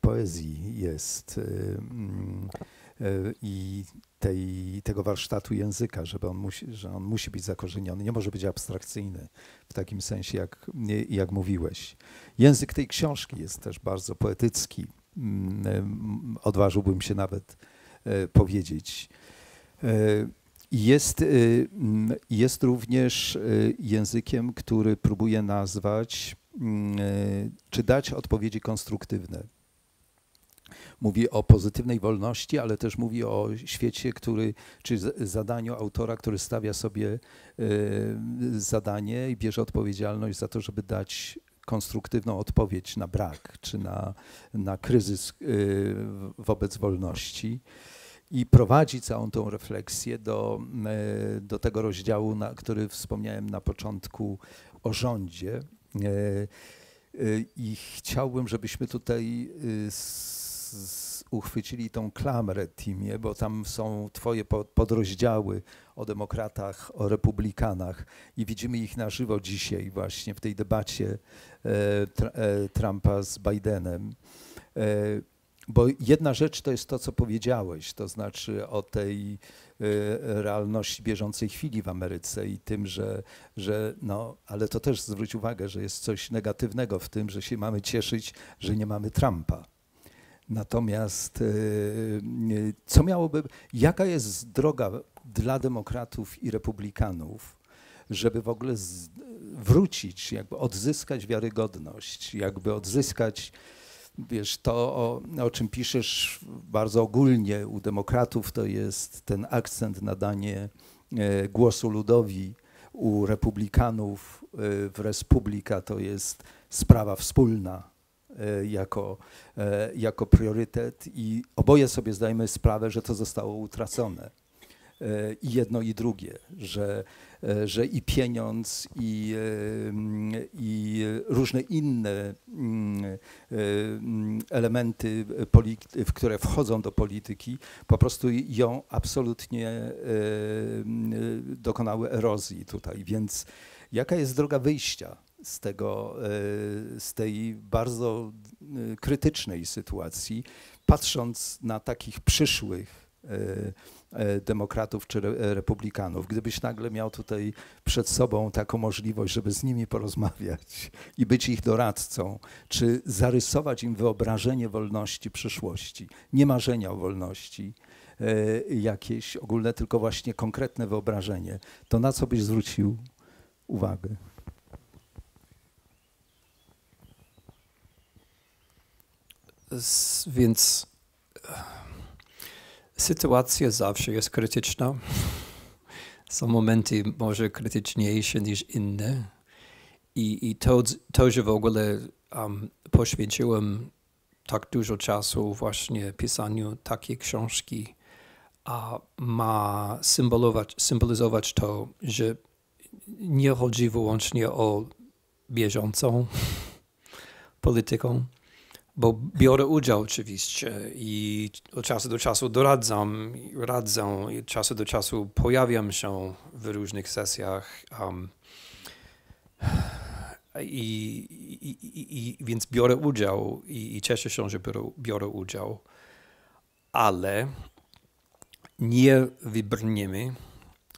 poezji jest mm, i tej, tego warsztatu języka, żeby on musi, że on musi być zakorzeniony, nie może być abstrakcyjny w takim sensie, jak, jak mówiłeś. Język tej książki jest też bardzo poetycki, mm, odważyłbym się nawet e, powiedzieć. E, jest, e, mm, jest również językiem, który próbuje nazwać mm, czy dać odpowiedzi konstruktywne mówi o pozytywnej wolności, ale też mówi o świecie, który, czy zadaniu autora, który stawia sobie e, zadanie i bierze odpowiedzialność za to, żeby dać konstruktywną odpowiedź na brak czy na, na kryzys e, wobec wolności i prowadzi całą tą refleksję do, e, do tego rozdziału, na który wspomniałem na początku o rządzie. I chciałbym, żebyśmy tutaj uchwycili tą klamrę, Timie, bo tam są twoje podrozdziały o demokratach, o republikanach i widzimy ich na żywo dzisiaj właśnie w tej debacie e, tr e, Trumpa z Bidenem. E, bo jedna rzecz to jest to, co powiedziałeś, to znaczy o tej e, realności bieżącej chwili w Ameryce i tym, że, że no, ale to też zwróć uwagę, że jest coś negatywnego w tym, że się mamy cieszyć, że nie mamy Trumpa. Natomiast y, y, co miałoby, jaka jest droga dla demokratów i republikanów, żeby w ogóle wrócić, jakby odzyskać wiarygodność, jakby odzyskać wiesz, to, o, o, czym piszesz bardzo ogólnie u demokratów, to jest ten akcent nadanie e, głosu ludowi, u republikanów e, w Respublika to jest sprawa wspólna, E, jako, e, jako priorytet i oboje sobie zdajemy sprawę, że to zostało utracone. E, I jedno i drugie, że, że i pieniądz, i, i różne inne mm, mm, elementy, w które wchodzą do polityki, po prostu ją absolutnie dokonały erozji tutaj. Więc jaka jest droga wyjścia? z, tego, e, z tej bardzo e, krytycznej sytuacji, patrząc na takich przyszłych e, demokratów czy republikanów. Gdybyś nagle miał tutaj przed sobą taką możliwość, żeby z nimi porozmawiać i być ich doradcą, czy zarysować im wyobrażenie wolności przyszłości, nie marzenia o wolności, jakieś ogólne, tylko właśnie konkretne wyobrażenie, to na co byś zwrócił uwagę? Więc e, sytuacja zawsze jest krytyczna. Są momenty może krytyczniejsze niż inne. I, i to, to, że w ogóle um, poświęciłem tak dużo czasu właśnie pisaniu takiej książki, a ma symbolować, symbolizować to, że nie chodzi wyłącznie o bieżącą polityką, bo biorę udział oczywiście i od czasu do czasu doradzam, radzę i od czasu do czasu pojawiam się w różnych sesjach. Um, i, i, i, i, więc biorę udział i, i cieszę się, że biorę, biorę udział, ale nie wybrniemy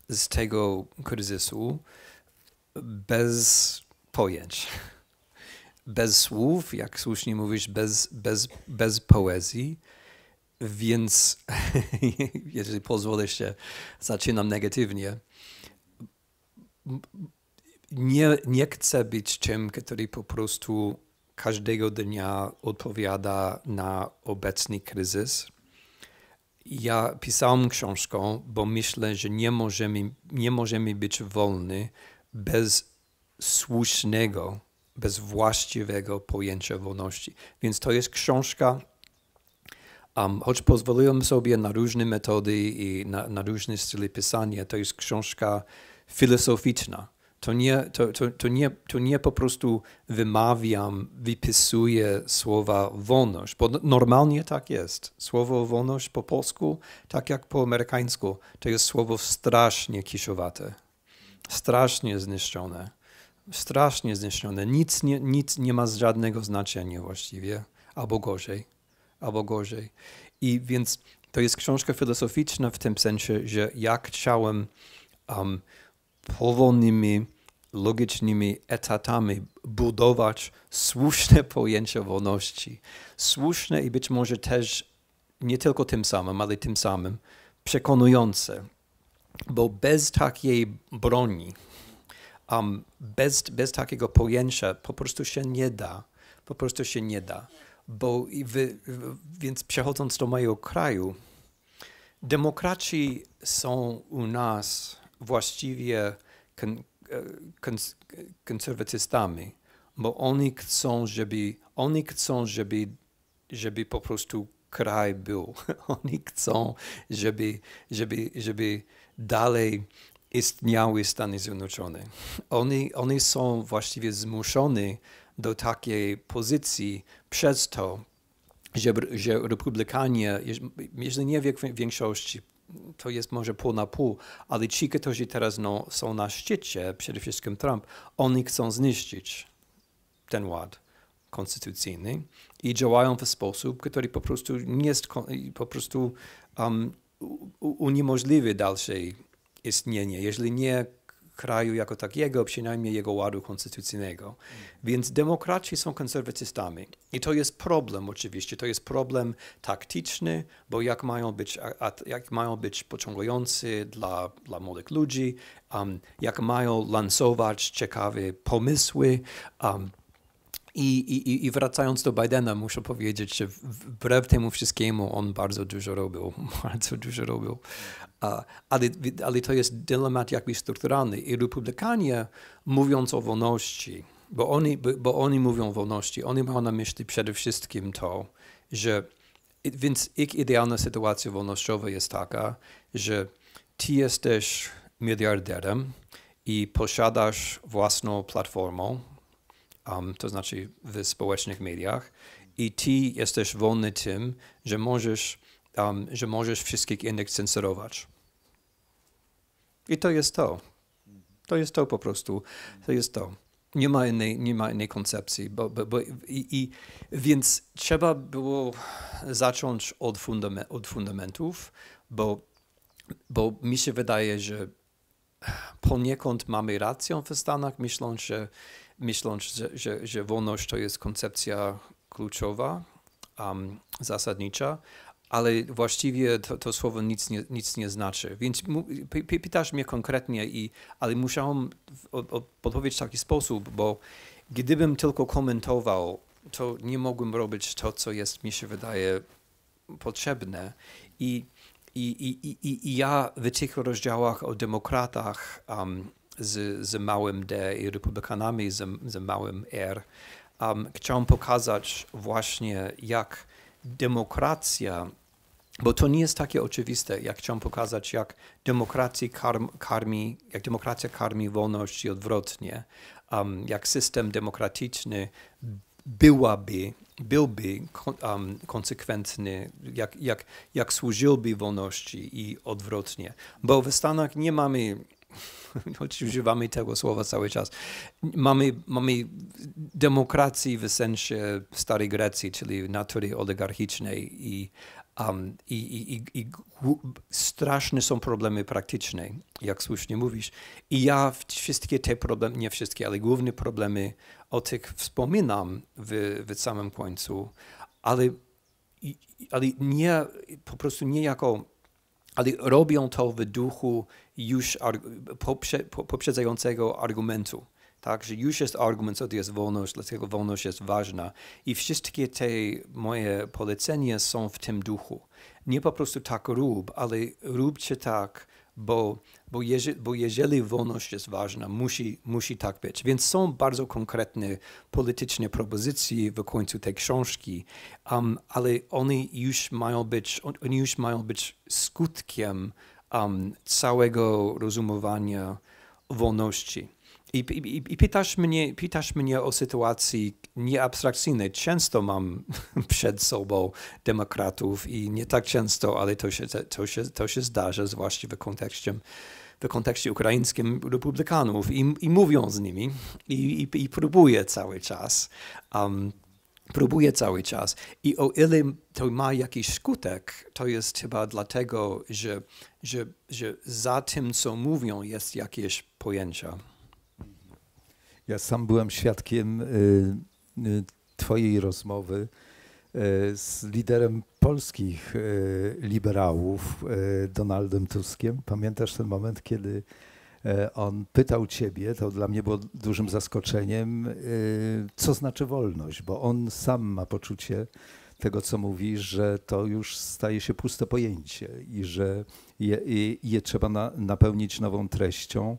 z tego kryzysu bez pojęć bez słów, jak słusznie mówisz, bez, bez, bez poezji. Więc jeżeli pozwolę się, zaczynam negatywnie. Nie, nie chcę być tym, który po prostu każdego dnia odpowiada na obecny kryzys. Ja pisałem książkę, bo myślę, że nie możemy, nie możemy być wolni bez słusznego bez właściwego pojęcia wolności. Więc to jest książka, um, choć pozwoliłem sobie na różne metody i na, na różne styly pisania, to jest książka filozoficzna. To nie, to, to, to, nie, to nie po prostu wymawiam, wypisuję słowa wolność, bo normalnie tak jest. Słowo wolność po polsku, tak jak po amerykańsku, to jest słowo strasznie kiszowate, strasznie zniszczone strasznie zniszczone. Nic nie, nic nie ma żadnego znaczenia właściwie, albo gorzej, albo gorzej. I więc to jest książka filozoficzna w tym sensie, że jak chciałem um, powolnymi, logicznymi etatami budować słuszne pojęcie wolności. Słuszne i być może też nie tylko tym samym, ale tym samym przekonujące, bo bez takiej broni, um, bez, bez takiego pojęcia po prostu się nie da. Po prostu się nie da. Bo wy, więc przechodząc do mojego kraju, demokraci są u nas właściwie kon, e, konserwatystami, bo oni chcą, żeby, oni chcą, żeby, żeby po prostu kraj był. Oni chcą, żeby, żeby, żeby dalej istniały Stany Zjednoczone. Oni, oni są właściwie zmuszony do takiej pozycji przez to, że, że republikanie, jeżeli nie w większości, to jest może pół na pół, ale ci, którzy teraz no, są na szczycie, przede wszystkim Trump, oni chcą zniszczyć ten ład konstytucyjny i działają w sposób, który po prostu nie jest, po prostu um, dalszej istnienie, jeżeli nie kraju jako takiego, przynajmniej jego ładu konstytucyjnego. Więc demokraci są konserwatystami. I to jest problem oczywiście, to jest problem taktyczny, bo jak mają być, jak mają być pociągający dla, dla młodych ludzi, um, jak mają lansować ciekawe pomysły, um, i, i, I wracając do Bidena, muszę powiedzieć, że wbrew temu wszystkiemu on bardzo dużo robił, bardzo dużo robił. Ale, ale to jest dylemat jakby strukturalny. I republikanie, mówiąc o wolności, bo oni, bo oni mówią o wolności, oni mają na myśli przede wszystkim to, że więc ich idealna sytuacja wolnościowa jest taka, że ty jesteś miliarderem i posiadasz własną platformę, um, to znaczy w społecznych mediach, i ty jesteś wolny tym, że możesz, um, że możesz wszystkich innych censorować. I to jest to. To jest to po prostu. To jest to. Nie ma innej, nie ma innej koncepcji. Bo, bo, bo i, i, więc trzeba było zacząć od, fundament, od fundamentów, bo, bo mi się wydaje, że poniekąd mamy rację w Stanach, myśląc, że myśląc, że, że, że, wolność to jest koncepcja kluczowa, um, zasadnicza, ale właściwie to, to, słowo nic nie, nic nie znaczy. Więc pytasz mnie konkretnie, i, ale musiałem odpowiedzieć w taki sposób, bo gdybym tylko komentował, to nie mogłem robić to, co jest, mi się wydaje, potrzebne. I, i, i, i, i ja w tych rozdziałach o demokratach um, z, z małym D i republikanami z, z małym R. Um, chciałem pokazać właśnie, jak demokracja, bo to nie jest takie oczywiste, jak chciałem pokazać, jak demokracja karm, karmi, jak demokracja karmi wolność i odwrotnie, um, jak system demokratyczny byłaby, byłby um, konsekwentny, jak, jak, jak służyłby wolności i odwrotnie. Bo w Stanach nie mamy choć używamy tego słowa cały czas, mamy, mamy demokracji w sensie Starej Grecji, czyli natury oligarchicznej i, um, i, i, i, i straszne są problemy praktyczne, jak słusznie mówisz. I ja wszystkie te problemy, nie wszystkie, ale główne problemy o tych wspominam w, w samym końcu, ale, ale nie, po prostu nie jako ale robią to w duchu już poprze, poprzedzającego argumentu. Tak, że już jest argument, co to jest wolność, dlatego wolność jest ważna. I wszystkie te moje polecenia są w tym duchu. Nie po prostu tak rób, ale róbcie tak, bo, bo, bo jeżeli wolność jest ważna, musi, musi tak być. Więc są bardzo konkretne polityczne propozycje w końcu tej książki, um, ale one już mają być, one już mają być skutkiem um, całego rozumowania wolności. I, i, I, pytasz, mnie, pytasz mnie o sytuacji nieabstrakcyjnej. Często mam przed sobą demokratów i nie tak często, ale to się, to się, to się zdarza, zwłaszcza w kontekście, w kontekście ukraińskim republikanów. I, i mówią z nimi i, i, i próbuję cały czas. Um, próbuję cały czas. I o ile to ma jakiś skutek, to jest chyba dlatego, że, że, że za tym, co mówią, jest jakieś pojęcie. Ja sam byłem świadkiem y, y, Twojej rozmowy y, z liderem polskich liberałów, Donaldem Tuskiem. Pamiętasz ten moment, kiedy on pytał Ciebie, to dla mnie było dużym zaskoczeniem, co znaczy wolność, bo on sam ma poczucie tego, co mówi, że to już staje się puste pojęcie i że je, je, je trzeba na, napełnić nową treścią.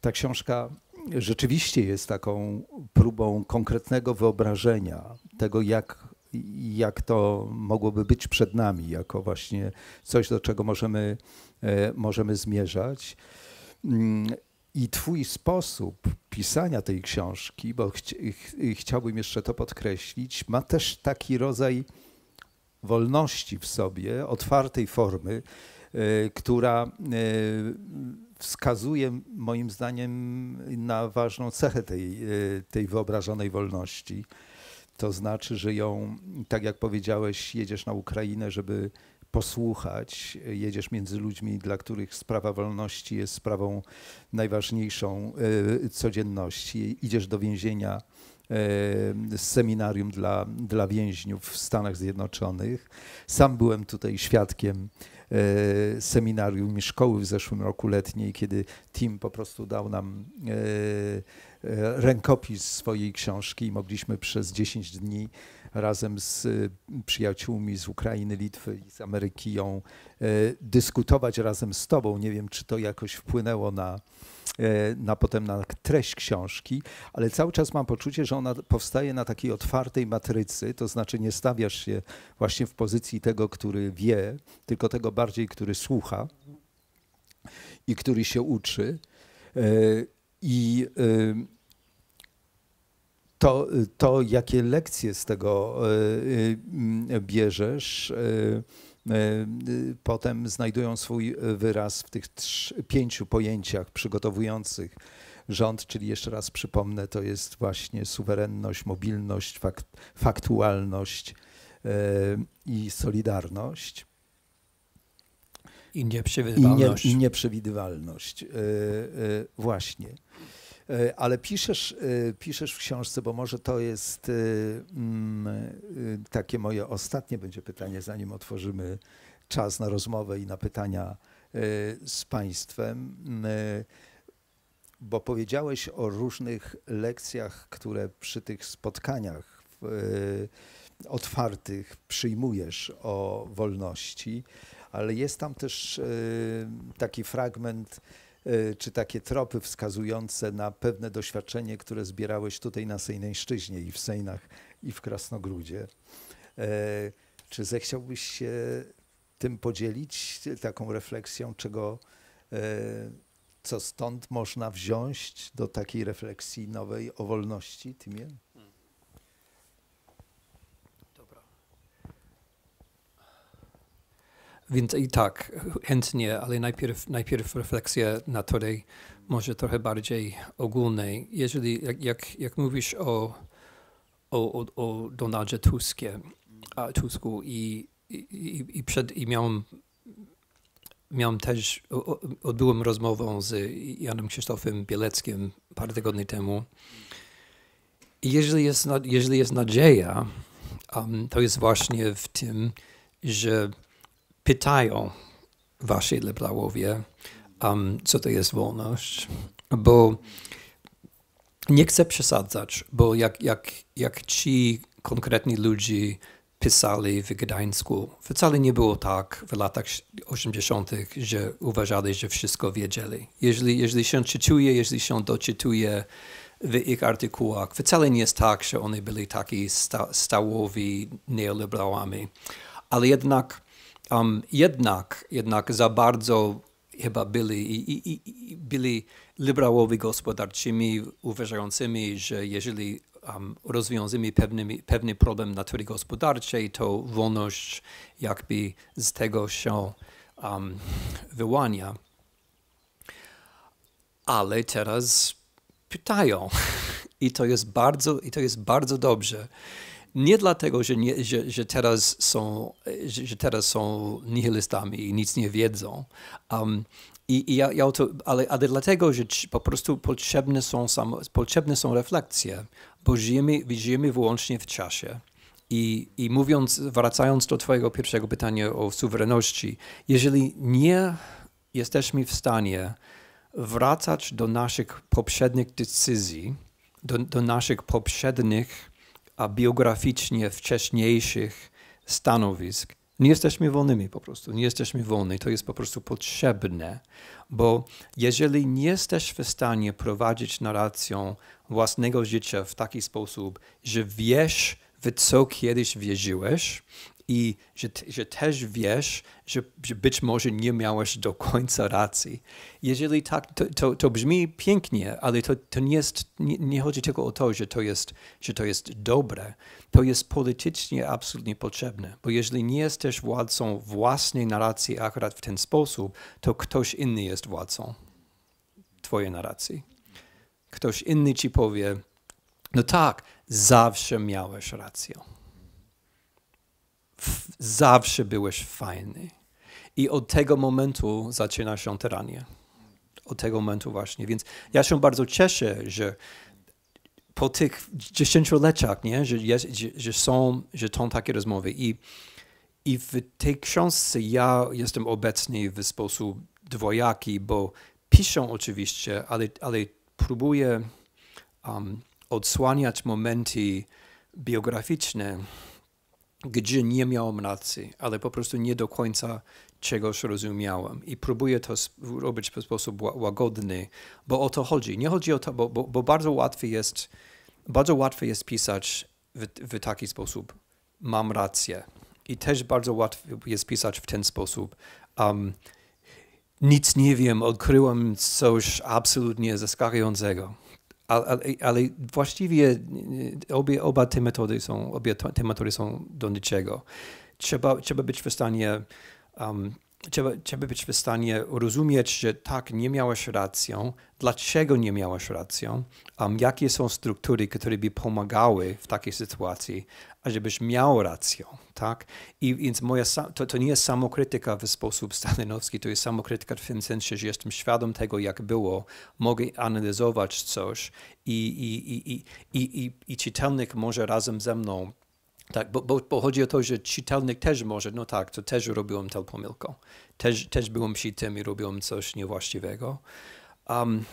Ta książka rzeczywiście jest taką próbą konkretnego wyobrażenia tego, jak, jak to mogłoby być przed nami, jako właśnie coś, do czego możemy, e, możemy zmierzać. Mm, I Twój sposób pisania tej książki, bo chciałbym jeszcze to podkreślić, ma też taki rodzaj wolności w sobie, otwartej formy, e, która e, wskazuje moim zdaniem na ważną cechę tej, e, tej wyobrażonej wolności. To znaczy, że ją, tak jak powiedziałeś, jedziesz na Ukrainę, żeby posłuchać, jedziesz między ludźmi, dla których sprawa wolności jest sprawą najważniejszą e, codzienności. Idziesz do więzienia e, z seminarium dla, dla więźniów w Stanach Zjednoczonych. Sam byłem tutaj świadkiem E, seminarium i szkoły w zeszłym roku letniej, kiedy Tim po prostu dał nam e, e, rękopis swojej książki i mogliśmy przez 10 dni razem z przyjaciółmi z Ukrainy, Litwy i z Ameryki ją dyskutować razem z tobą. Nie wiem, czy to jakoś wpłynęło na, E, na potem na treść książki, ale cały czas mam poczucie, że ona powstaje na takiej otwartej matrycy, to znaczy nie stawiasz się właśnie w pozycji tego, który wie, tylko tego bardziej, który słucha i który się uczy. E, I e, to, to jakie lekcje z tego bierzesz, E, y, potem znajdują swój e, wyraz w tych trz, pięciu pojęciach przygotowujących rząd, czyli jeszcze raz przypomnę, to jest właśnie suwerenność, mobilność, fakt, faktualność e, i solidarność. I nieprzewidywalność. I, nie, i nieprzewidywalność. Właśnie. E, ale piszesz, e, piszesz w książce, bo może to jest e, mm, takie moje ostatnie będzie pytanie, zanim otworzymy czas na rozmowę i na pytania z Państwem, mm, bo powiedziałeś o różnych lekcjach, które przy tych spotkaniach otwartych przyjmujesz o wolności, ale jest tam też taki fragment E, czy takie tropy wskazujące na pewne doświadczenie, które zbierałeś tutaj na Sejneńszczyźnie i w Sejnach i w Krasnogródzie. E, czy zechciałbyś się tym podzielić, taką refleksją, czego, e, co stąd można wziąć do takiej refleksji nowej o wolności, Timie? Więc i tak, chętnie, ale najpierw, najpierw refleksja na to, może trochę bardziej ogólnej. Jeżeli, jak, jak, jak mówisz o, o, o, o Donaldzie Tuskie, a, Tusku i, i, i, przed, i miałem, miałem też, odbyłem rozmowę z Janem Krzysztofem Bieleckim parę tygodni temu. I jeżeli jest, jeżeli jest nadzieja, um, to jest właśnie w tym, że pytają wasi liberałowie, um, co to jest wolność, bo nie chcę przesadzać, bo jak, jak, jak ci konkretni ludzie pisali w Gdańsku, wcale nie było tak w latach 80., że uważali, że wszystko wiedzieli. Jeżeli, jeżeli się czytuje, jeżeli się doczytuje w ich artykułach, wcale nie jest tak, że oni byli taki sta, stałowi neoliberałami, ale jednak Um, jednak, jednak za bardzo chyba byli, i, i, i, byli liberałowi gospodarczymi, uważającymi, że jeżeli um, rozwiążemy pewny, pewny problem natury gospodarczej, to wolność jakby z tego się um, wyłania. Ale teraz pytają i to jest bardzo, i to jest bardzo dobrze nie dlatego, że, nie, że, że, teraz, są, że, że, teraz są nihilistami i nic nie wiedzą, um, i, i ja, ja to, ale, ale dlatego, że po prostu potrzebne są, samo, potrzebne są refleksje, bo żyjemy, żyjemy wyłącznie w czasie. I, I mówiąc, wracając do Twojego pierwszego pytania o suwerenności, jeżeli nie jesteśmy w stanie wracać do naszych poprzednich decyzji, do, do naszych poprzednich a biograficznie wcześniejszych stanowisk. Nie jesteśmy wolnymi po prostu, nie jesteśmy wolni, to jest po prostu potrzebne, bo jeżeli nie jesteś w stanie prowadzić narracją własnego życia w taki sposób, że wiesz, w co kiedyś wierzyłeś, i że, że też wiesz, że, że, być może nie miałeś do końca racji. Jeżeli tak, to, to, to brzmi pięknie, ale to, to nie, jest, nie, nie, chodzi tylko o to, że to, jest, że to jest dobre. To jest politycznie absolutnie potrzebne, bo jeżeli nie jesteś władcą własnej narracji akurat w ten sposób, to ktoś inny jest władcą twojej narracji. Ktoś inny ci powie, no tak, zawsze miałeś rację zawsze byłeś fajny. I od tego momentu zaczyna się teranie. Od tego momentu właśnie. Więc ja się bardzo cieszę, że po tych dziesięcioleciach, nie, że, jest, że, że są, że są takie rozmowy. I, I w tej książce ja jestem obecny w sposób dwojaki, bo piszę oczywiście, ale, ale próbuję um, odsłaniać momenty biograficzne, gdzie nie miałem racji, ale po prostu nie do końca czegoś rozumiałem i próbuję to robić w sposób łagodny, bo o to chodzi. Nie chodzi o to, bo, bo, bo bardzo łatwo jest, bardzo łatwy jest pisać w, w taki sposób. Mam rację. I też bardzo łatwo jest pisać w ten sposób. Um, nic nie wiem, odkryłem coś absolutnie zaskakującego ale, ale właściwie e, obie, oba te metody są, obie te metody są do niczego. Trzeba, trzeba być w stanie um, trzeba, trzeba być w stanie rozumieć, że tak, nie miałeś racją, dlaczego nie miałeś racją, um, jakie są struktury, które by pomagały w takiej sytuacji, ażebyś miał rację, tak? I więc moja, to, to nie jest samokrytyka w sposób stalinowski, to jest samokrytyka w tym sensie, że jestem świadom tego, jak było, mogę analizować coś i, i, i, i, i, i, i czytelnik może razem ze mną tak, bo, bo, bo, chodzi o to, że czytelnik też może, no tak, to też robiłem tę pomyłkę. Też, też byłem przy tym i robiłem coś niewłaściwego. Um,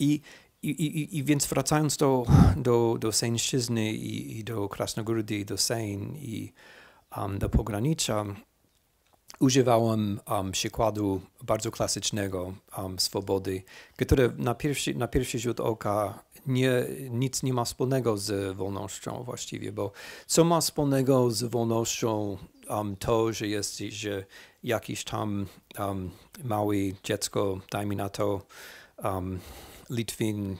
I i, i, I, więc wracając do, do, do Sejnszczyzny i, i do Krasnogórdy i do Sejn i um, do pogranicza, używałem um, przykładu bardzo klasycznego um, swobody, które na pierwszy, na pierwszy rzut oka nie, nic nie ma wspólnego z wolnością właściwie, bo co ma wspólnego z wolnością um, to, że jest, że jakiś tam um, mały dziecko, dajmy na to, um, Litwin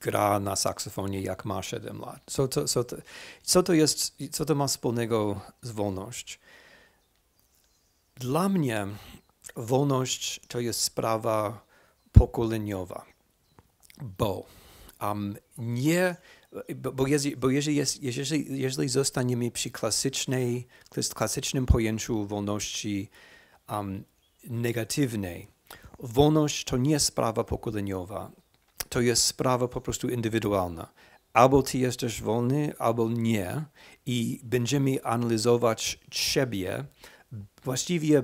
gra na saksofonie jak ma 7 lat. Co to, co to, co to, jest, co to ma wspólnego z wolnością? Dla mnie wolność to jest sprawa pokoleniowa, bo um, nie, bo, jeżeli, bo jeżeli, jest, jeżeli, jeżeli zostaniemy przy klasycznej, klasycznym pojęciu wolności um, negatywnej, wolność to nie sprawa pokoleniowa, to jest sprawa po prostu indywidualna. Albo ty jesteś wolny, albo nie, i będziemy analizować ciebie, właściwie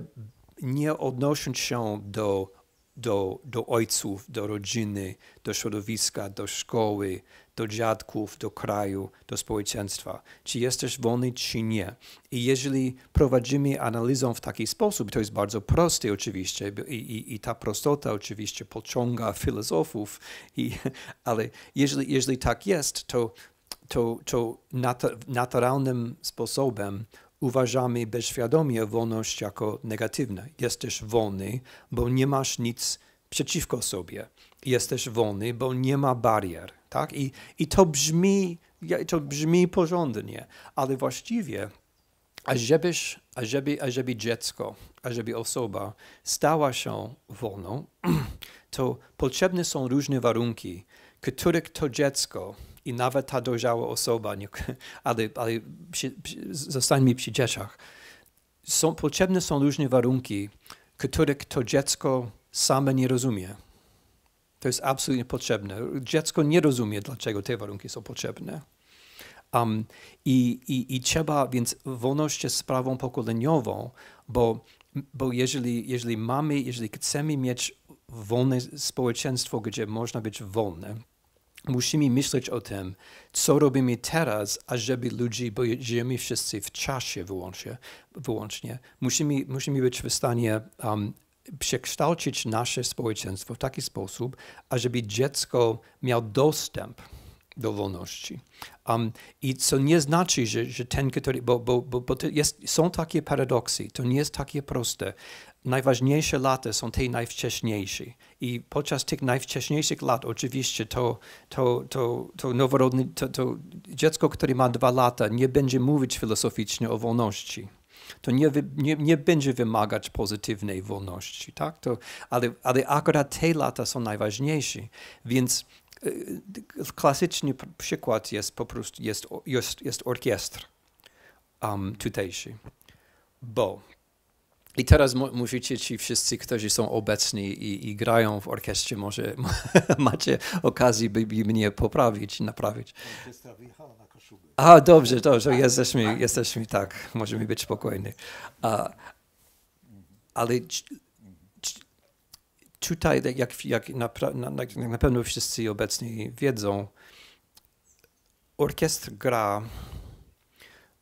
nie odnosząc się do, do, do ojców, do rodziny, do środowiska, do szkoły, do dziadków, do kraju, do społeczeństwa. Czy jesteś wolny, czy nie. I jeżeli prowadzimy analizę w taki sposób, to jest bardzo proste oczywiście i, i, i ta prostota oczywiście pociąga filozofów, i, ale jeżeli, jeżeli tak jest, to, to, to naturalnym sposobem uważamy bezświadomie wolność jako negatywną. Jesteś wolny, bo nie masz nic przeciwko sobie jesteś wolny, bo nie ma barier. Tak? I, i to, brzmi, to brzmi porządnie, ale właściwie, ażebyś, ażeby, ażeby dziecko, ażeby osoba stała się wolną, to potrzebne są różne warunki, których to dziecko i nawet ta dojrzała osoba, nie, ale, ale przy, przy, zostańmy przy dzieciach, są, potrzebne są różne warunki, których to dziecko same nie rozumie. To jest absolutnie potrzebne. Dziecko nie rozumie, dlaczego te warunki są potrzebne. Um, i, i, I trzeba, więc wolność jest sprawą pokoleniową, bo, bo jeżeli, jeżeli mamy, jeżeli chcemy mieć wolne społeczeństwo, gdzie można być wolne, musimy myśleć o tym, co robimy teraz, ażeby ludzi, bo żyjemy wszyscy w czasie wyłącznie, wyłącznie. Musimy, musimy być w stanie um, przekształcić nasze społeczeństwo w taki sposób, ażeby dziecko miał dostęp do wolności. Um, I co nie znaczy, że, że ten, który, bo, bo, bo, bo jest, są takie paradoksy, to nie jest takie proste. Najważniejsze lata są te najwcześniejsze. I podczas tych najwcześniejszych lat oczywiście to, to, to, to noworodne, to, to dziecko, które ma dwa lata, nie będzie mówić filozoficznie o wolności to nie, nie, nie będzie wymagać pozytywnej wolności, tak? To, ale, ale akurat te lata są najważniejsze, więc e, klasyczny przykład jest po prostu, jest, jest, jest orkiestr um, tutejszy, bo i teraz musicie ci wszyscy, którzy są obecni i, i grają w orkiestrze, może macie okazję, by, mnie poprawić, naprawić. Orkiestra wyjechała a, dobrze, dobrze, jesteśmy, jesteśmy tak, możemy być spokojni. A, ale tutaj, tak jak, jak na, na, na pewno wszyscy obecni wiedzą, orkiestr gra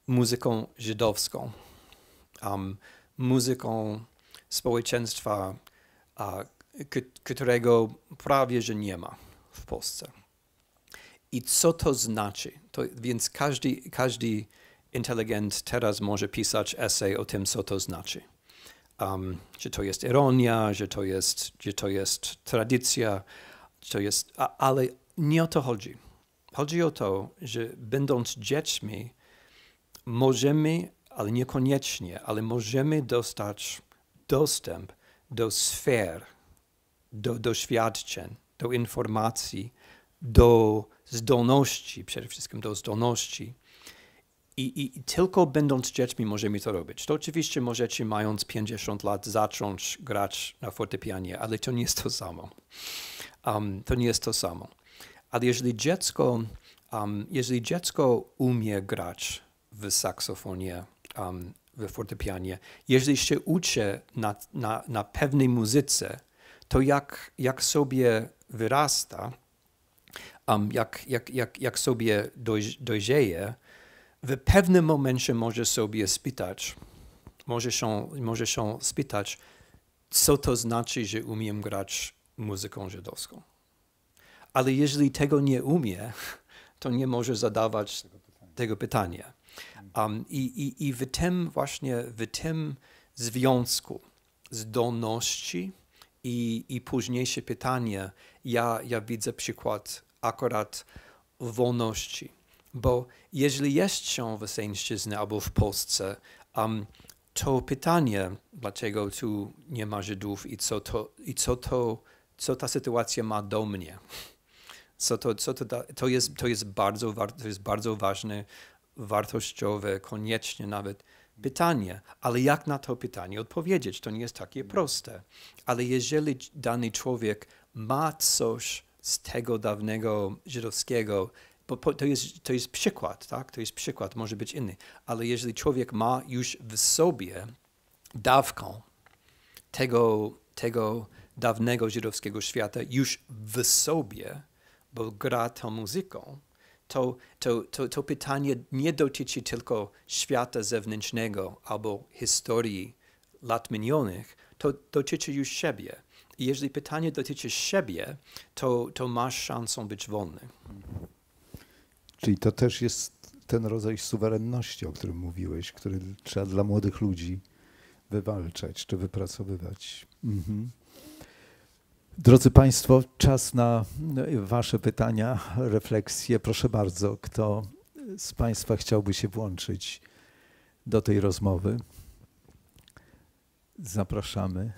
muzyką żydowską, um, muzyką społeczeństwa, a, którego prawie że nie ma w Polsce. I co to znaczy? To, więc każdy, każdy inteligent teraz może pisać esej o tym, co to znaczy. Um, że to jest ironia, że to jest, że to jest tradycja, to jest, a, ale nie o to chodzi. Chodzi o to, że będąc dziećmi, możemy, ale niekoniecznie, ale możemy dostać dostęp do sfer, do doświadczeń, do informacji, do zdolności, przede wszystkim do zdolności. I, i, I, tylko będąc dziećmi możemy to robić. To oczywiście możecie, mając 50 lat, zacząć grać na fortepianie, ale to nie jest to samo. Um, to nie jest to samo. Ale jeżeli dziecko, um, jeżeli dziecko umie grać w saksofonie, um, w fortepianie, jeżeli się uczy na, na, na pewnej muzyce, to jak, jak sobie wyrasta, um, jak, jak, jak, jak sobie doj, dojrzeje, w pewnym momencie może sobie spytać, może się, może się spytać, co to znaczy, że umiem grać muzyką żydowską. Ale jeżeli tego nie umie, to nie może zadawać tego pytania. Um, i, i, I w tym właśnie, w tym związku zdolności i, i późniejsze pytanie, ja, ja widzę przykład akurat wolności. Bo jeżeli jest się w Wyseńszczyzny albo w Polsce, um, to pytanie, dlaczego tu nie ma Żydów i co to, i co to co ta sytuacja ma do mnie. Co to, co to, da, to, jest, to, jest bardzo, to jest bardzo ważne, wartościowe, koniecznie nawet pytanie. Ale jak na to pytanie odpowiedzieć? To nie jest takie proste. Ale jeżeli dany człowiek ma coś z tego dawnego żydowskiego, bo to jest, to jest przykład, tak? To jest przykład, może być inny. Ale jeżeli człowiek ma już w sobie dawką tego, tego dawnego żydowskiego świata, już w sobie, bo gra tą muzyką, to, to, to, to pytanie nie dotyczy tylko świata zewnętrznego albo historii lat minionych, to dotyczy już siebie. I jeżeli pytanie dotyczy siebie, to, to masz szansę być wolny. Czyli to też jest ten rodzaj suwerenności, o którym mówiłeś, który trzeba dla młodych ludzi wywalczać czy wypracowywać. Mhm. Drodzy Państwo, czas na no Wasze pytania, refleksje. Proszę bardzo, kto z Państwa chciałby się włączyć do tej rozmowy? Zapraszamy.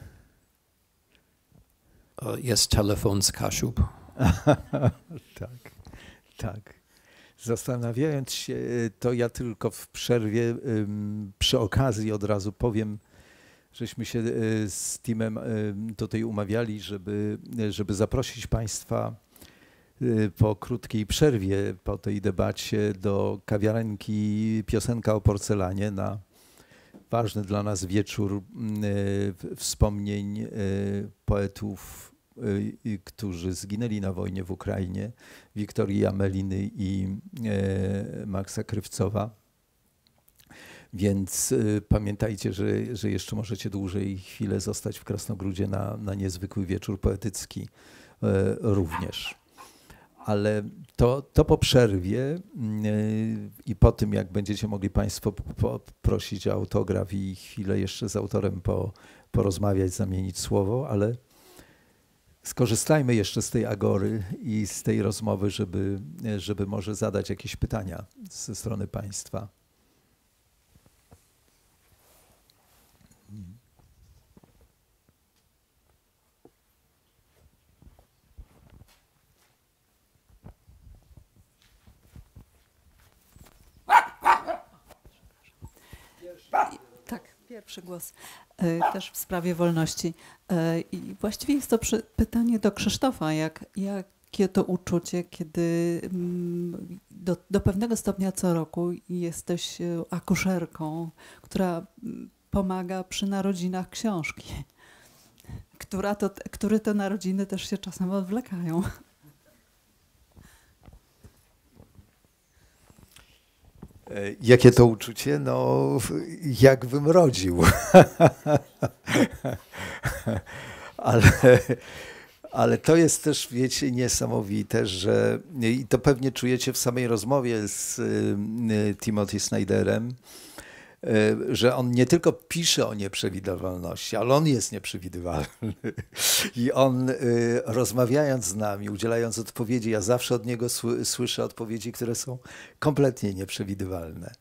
Jest telefon z Kaszub. tak, tak. Zastanawiając się, to ja tylko w przerwie przy okazji od razu powiem, żeśmy się y, z Timem y, tutaj umawiali, żeby, y, żeby zaprosić Państwa po krótkiej przerwie, po tej debacie do kawiarenki Piosenka o porcelanie na ważny dla nas wieczór mm, wspomnień e, poetów, e, którzy zginęli na wojnie w Ukrainie, Wiktorii Ameliny i e, Maxa Krywcowa. Więc pamiętajcie, że, że jeszcze możecie dłużej chwilę zostać w Krasnogródzie na, na niezwykły wieczór poetycki również ale to, to po przerwie mm, e, i po tym, jak będziecie mogli Państwo poprosić o autograf i chwilę jeszcze z autorem po, porozmawiać, zamienić słowo, ale skorzystajmy jeszcze z tej agory i z tej rozmowy, żeby, e, żeby może zadać jakieś pytania ze strony Państwa. Pierwszy głos e, też w sprawie wolności. E, I właściwie jest to pytanie do Krzysztofa, jak, jakie to uczucie, kiedy mm, do, do pewnego stopnia co roku jesteś e, akuszerką, która mm, pomaga przy narodzinach książki, która to, które te narodziny też się czasem odwlekają. E, jakie to uczucie? No, jakbym rodził. ale, ale to jest też, wiecie, niesamowite, że i to pewnie czujecie w samej rozmowie z y, y, Timothy Snyderem, Y, że on nie tylko pisze o nieprzewidywalności, ale on jest nieprzewidywalny. I on y, rozmawiając z nami, udzielając odpowiedzi, ja zawsze od niego słyszę odpowiedzi, które są kompletnie nieprzewidywalne.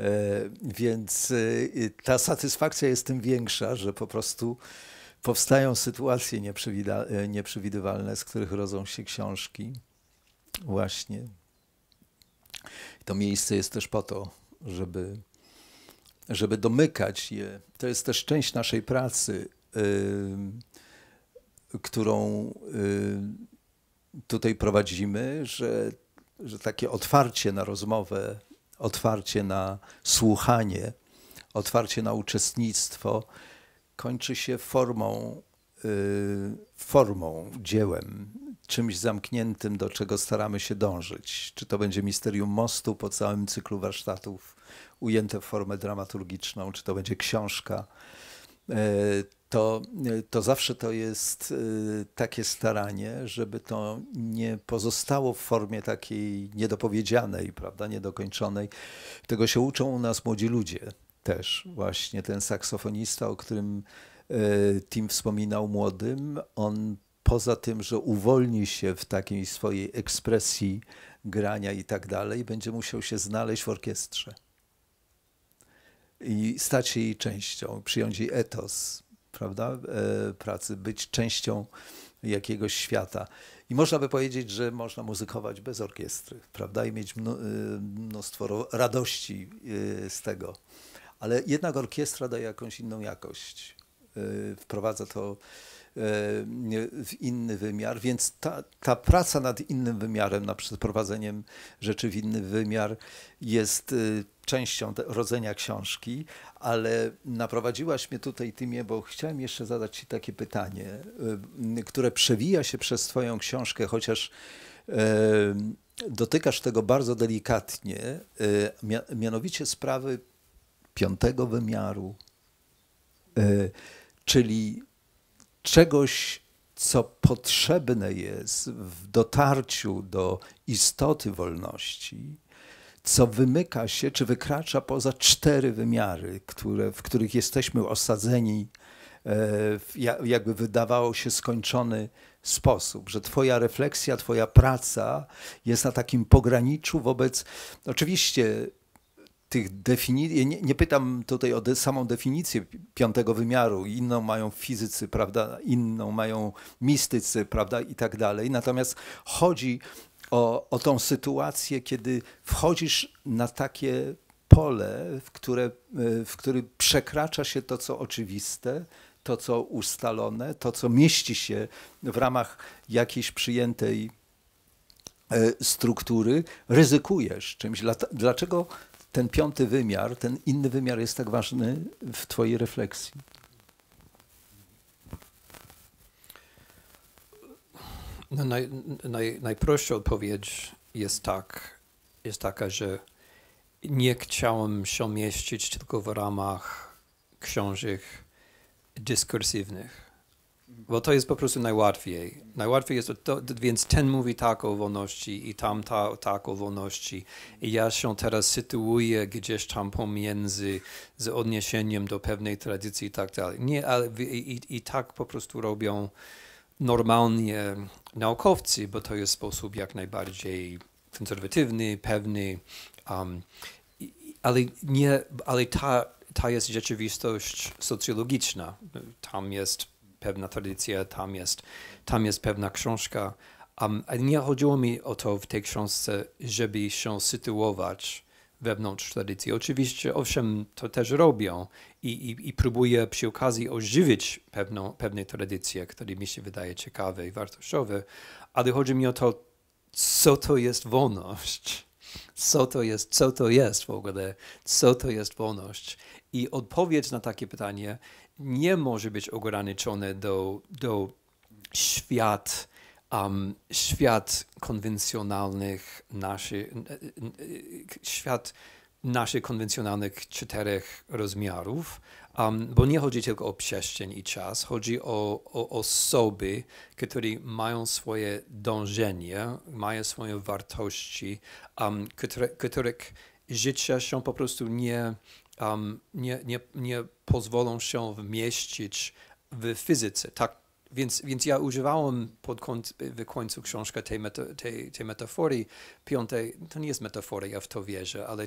Y, więc ta satysfakcja jest tym większa, że po prostu powstają sytuacje nieprzewidywalne, z których rodzą się książki. Właśnie. to miejsce jest też po to, żeby żeby domykać je. To jest też część naszej pracy, którą tutaj prowadzimy, że, że takie otwarcie na rozmowę, otwarcie na słuchanie, otwarcie na uczestnictwo kończy się formą, y, formą, dziełem, czymś zamkniętym, do czego staramy się dążyć. Czy to będzie Misterium Mostu po całym cyklu warsztatów ujęte w formę dramaturgiczną, czy to będzie książka, e, to, e, to zawsze to jest e, takie staranie, żeby to nie pozostało w formie takiej niedopowiedzianej, prawda, niedokończonej. Tego się uczą u nas młodzi ludzie też. Właśnie ten saksofonista, o którym Tim wspominał młodym, on poza tym, że uwolni się w takiej swojej ekspresji grania i tak dalej, będzie musiał się znaleźć w orkiestrze i stać się jej częścią, przyjąć jej etos prawda, e, pracy, być częścią jakiegoś świata. I można by powiedzieć, że można muzykować bez orkiestry, prawda, i mieć e, mnóstwo radości e, z tego. Ale jednak orkiestra daje jakąś inną jakość. Wprowadza to E, w inny wymiar, więc ta, ta praca nad innym wymiarem, nad przeprowadzeniem rzeczy w inny wymiar jest e, częścią rodzenia książki, ale naprowadziłaś mnie tutaj, Tymie, bo chciałem jeszcze zadać Ci takie pytanie, e, które przewija się przez Twoją książkę, chociaż dotykasz tego bardzo delikatnie, mianowicie sprawy piątego wymiaru, czyli czegoś, co potrzebne jest w dotarciu do istoty wolności, co wymyka się czy wykracza poza cztery wymiary, które, w których jesteśmy osadzeni e, w jakby wydawało się skończony sposób, że Twoja refleksja, Twoja praca jest na takim pograniczu wobec. Oczywiście tych definicji, nie, nie, pytam tutaj o de, samą definicję piątego wymiaru, inną mają fizycy, prawda, inną mają mistycy, prawda, i tak dalej. Natomiast chodzi o, o tą sytuację, kiedy wchodzisz na takie pole, w, które, w którym przekracza się to, co oczywiste, to, co ustalone, to, co mieści się w ramach jakiejś przyjętej e, struktury, ryzykujesz czymś. Dlaczego ten piąty wymiar, ten inny wymiar jest tak ważny w Twojej refleksji? No, naj, naj, najprostsza odpowiedź jest, tak, jest taka, że nie chciałem się mieścić tylko w ramach książek dyskursywnych bo to jest po prostu najłatwiej. Najłatwiej jest, to, więc ten mówi tak o wolności i tamta tak o wolności. I ja się teraz sytuuję gdzieś tam pomiędzy z odniesieniem do pewnej tradycji i tak dalej. Nie, ale i, i, i tak po prostu robią normalnie naukowcy, bo to jest sposób jak najbardziej konserwatywny, pewny, um, ale, nie, ale ta, ta jest rzeczywistość socjologiczna. Tam jest pewna tradycja, tam jest, tam jest pewna książka. Um, nie chodziło mi o to w tej książce, żeby się sytuować wewnątrz tradycji. Oczywiście, owszem, to też robią i, i, i próbuję przy okazji ożywić pewną, pewne tradycje, które mi się wydaje ciekawe i wartościowe, ale chodzi mi o to, co to jest wolność. Co to jest, co to jest w ogóle, co to jest wolność? I odpowiedź na takie pytanie nie może być ograniczone do, do świat, um, świat konwencjonalnych naszych, świat naszych konwencjonalnych czterech rozmiarów, um, bo nie chodzi tylko o przestrzeń i czas, chodzi o, o osoby, które mają swoje dążenie, mają swoje wartości, um, które, których życie się po prostu nie um, nie, nie, nie pozwolą się wmieścić w fizyce. Tak, więc, więc ja używałem pod końc, w końcu książka tej, meta, tej, tej metafory piątej, to nie jest metafora, ja w to wierzę, ale,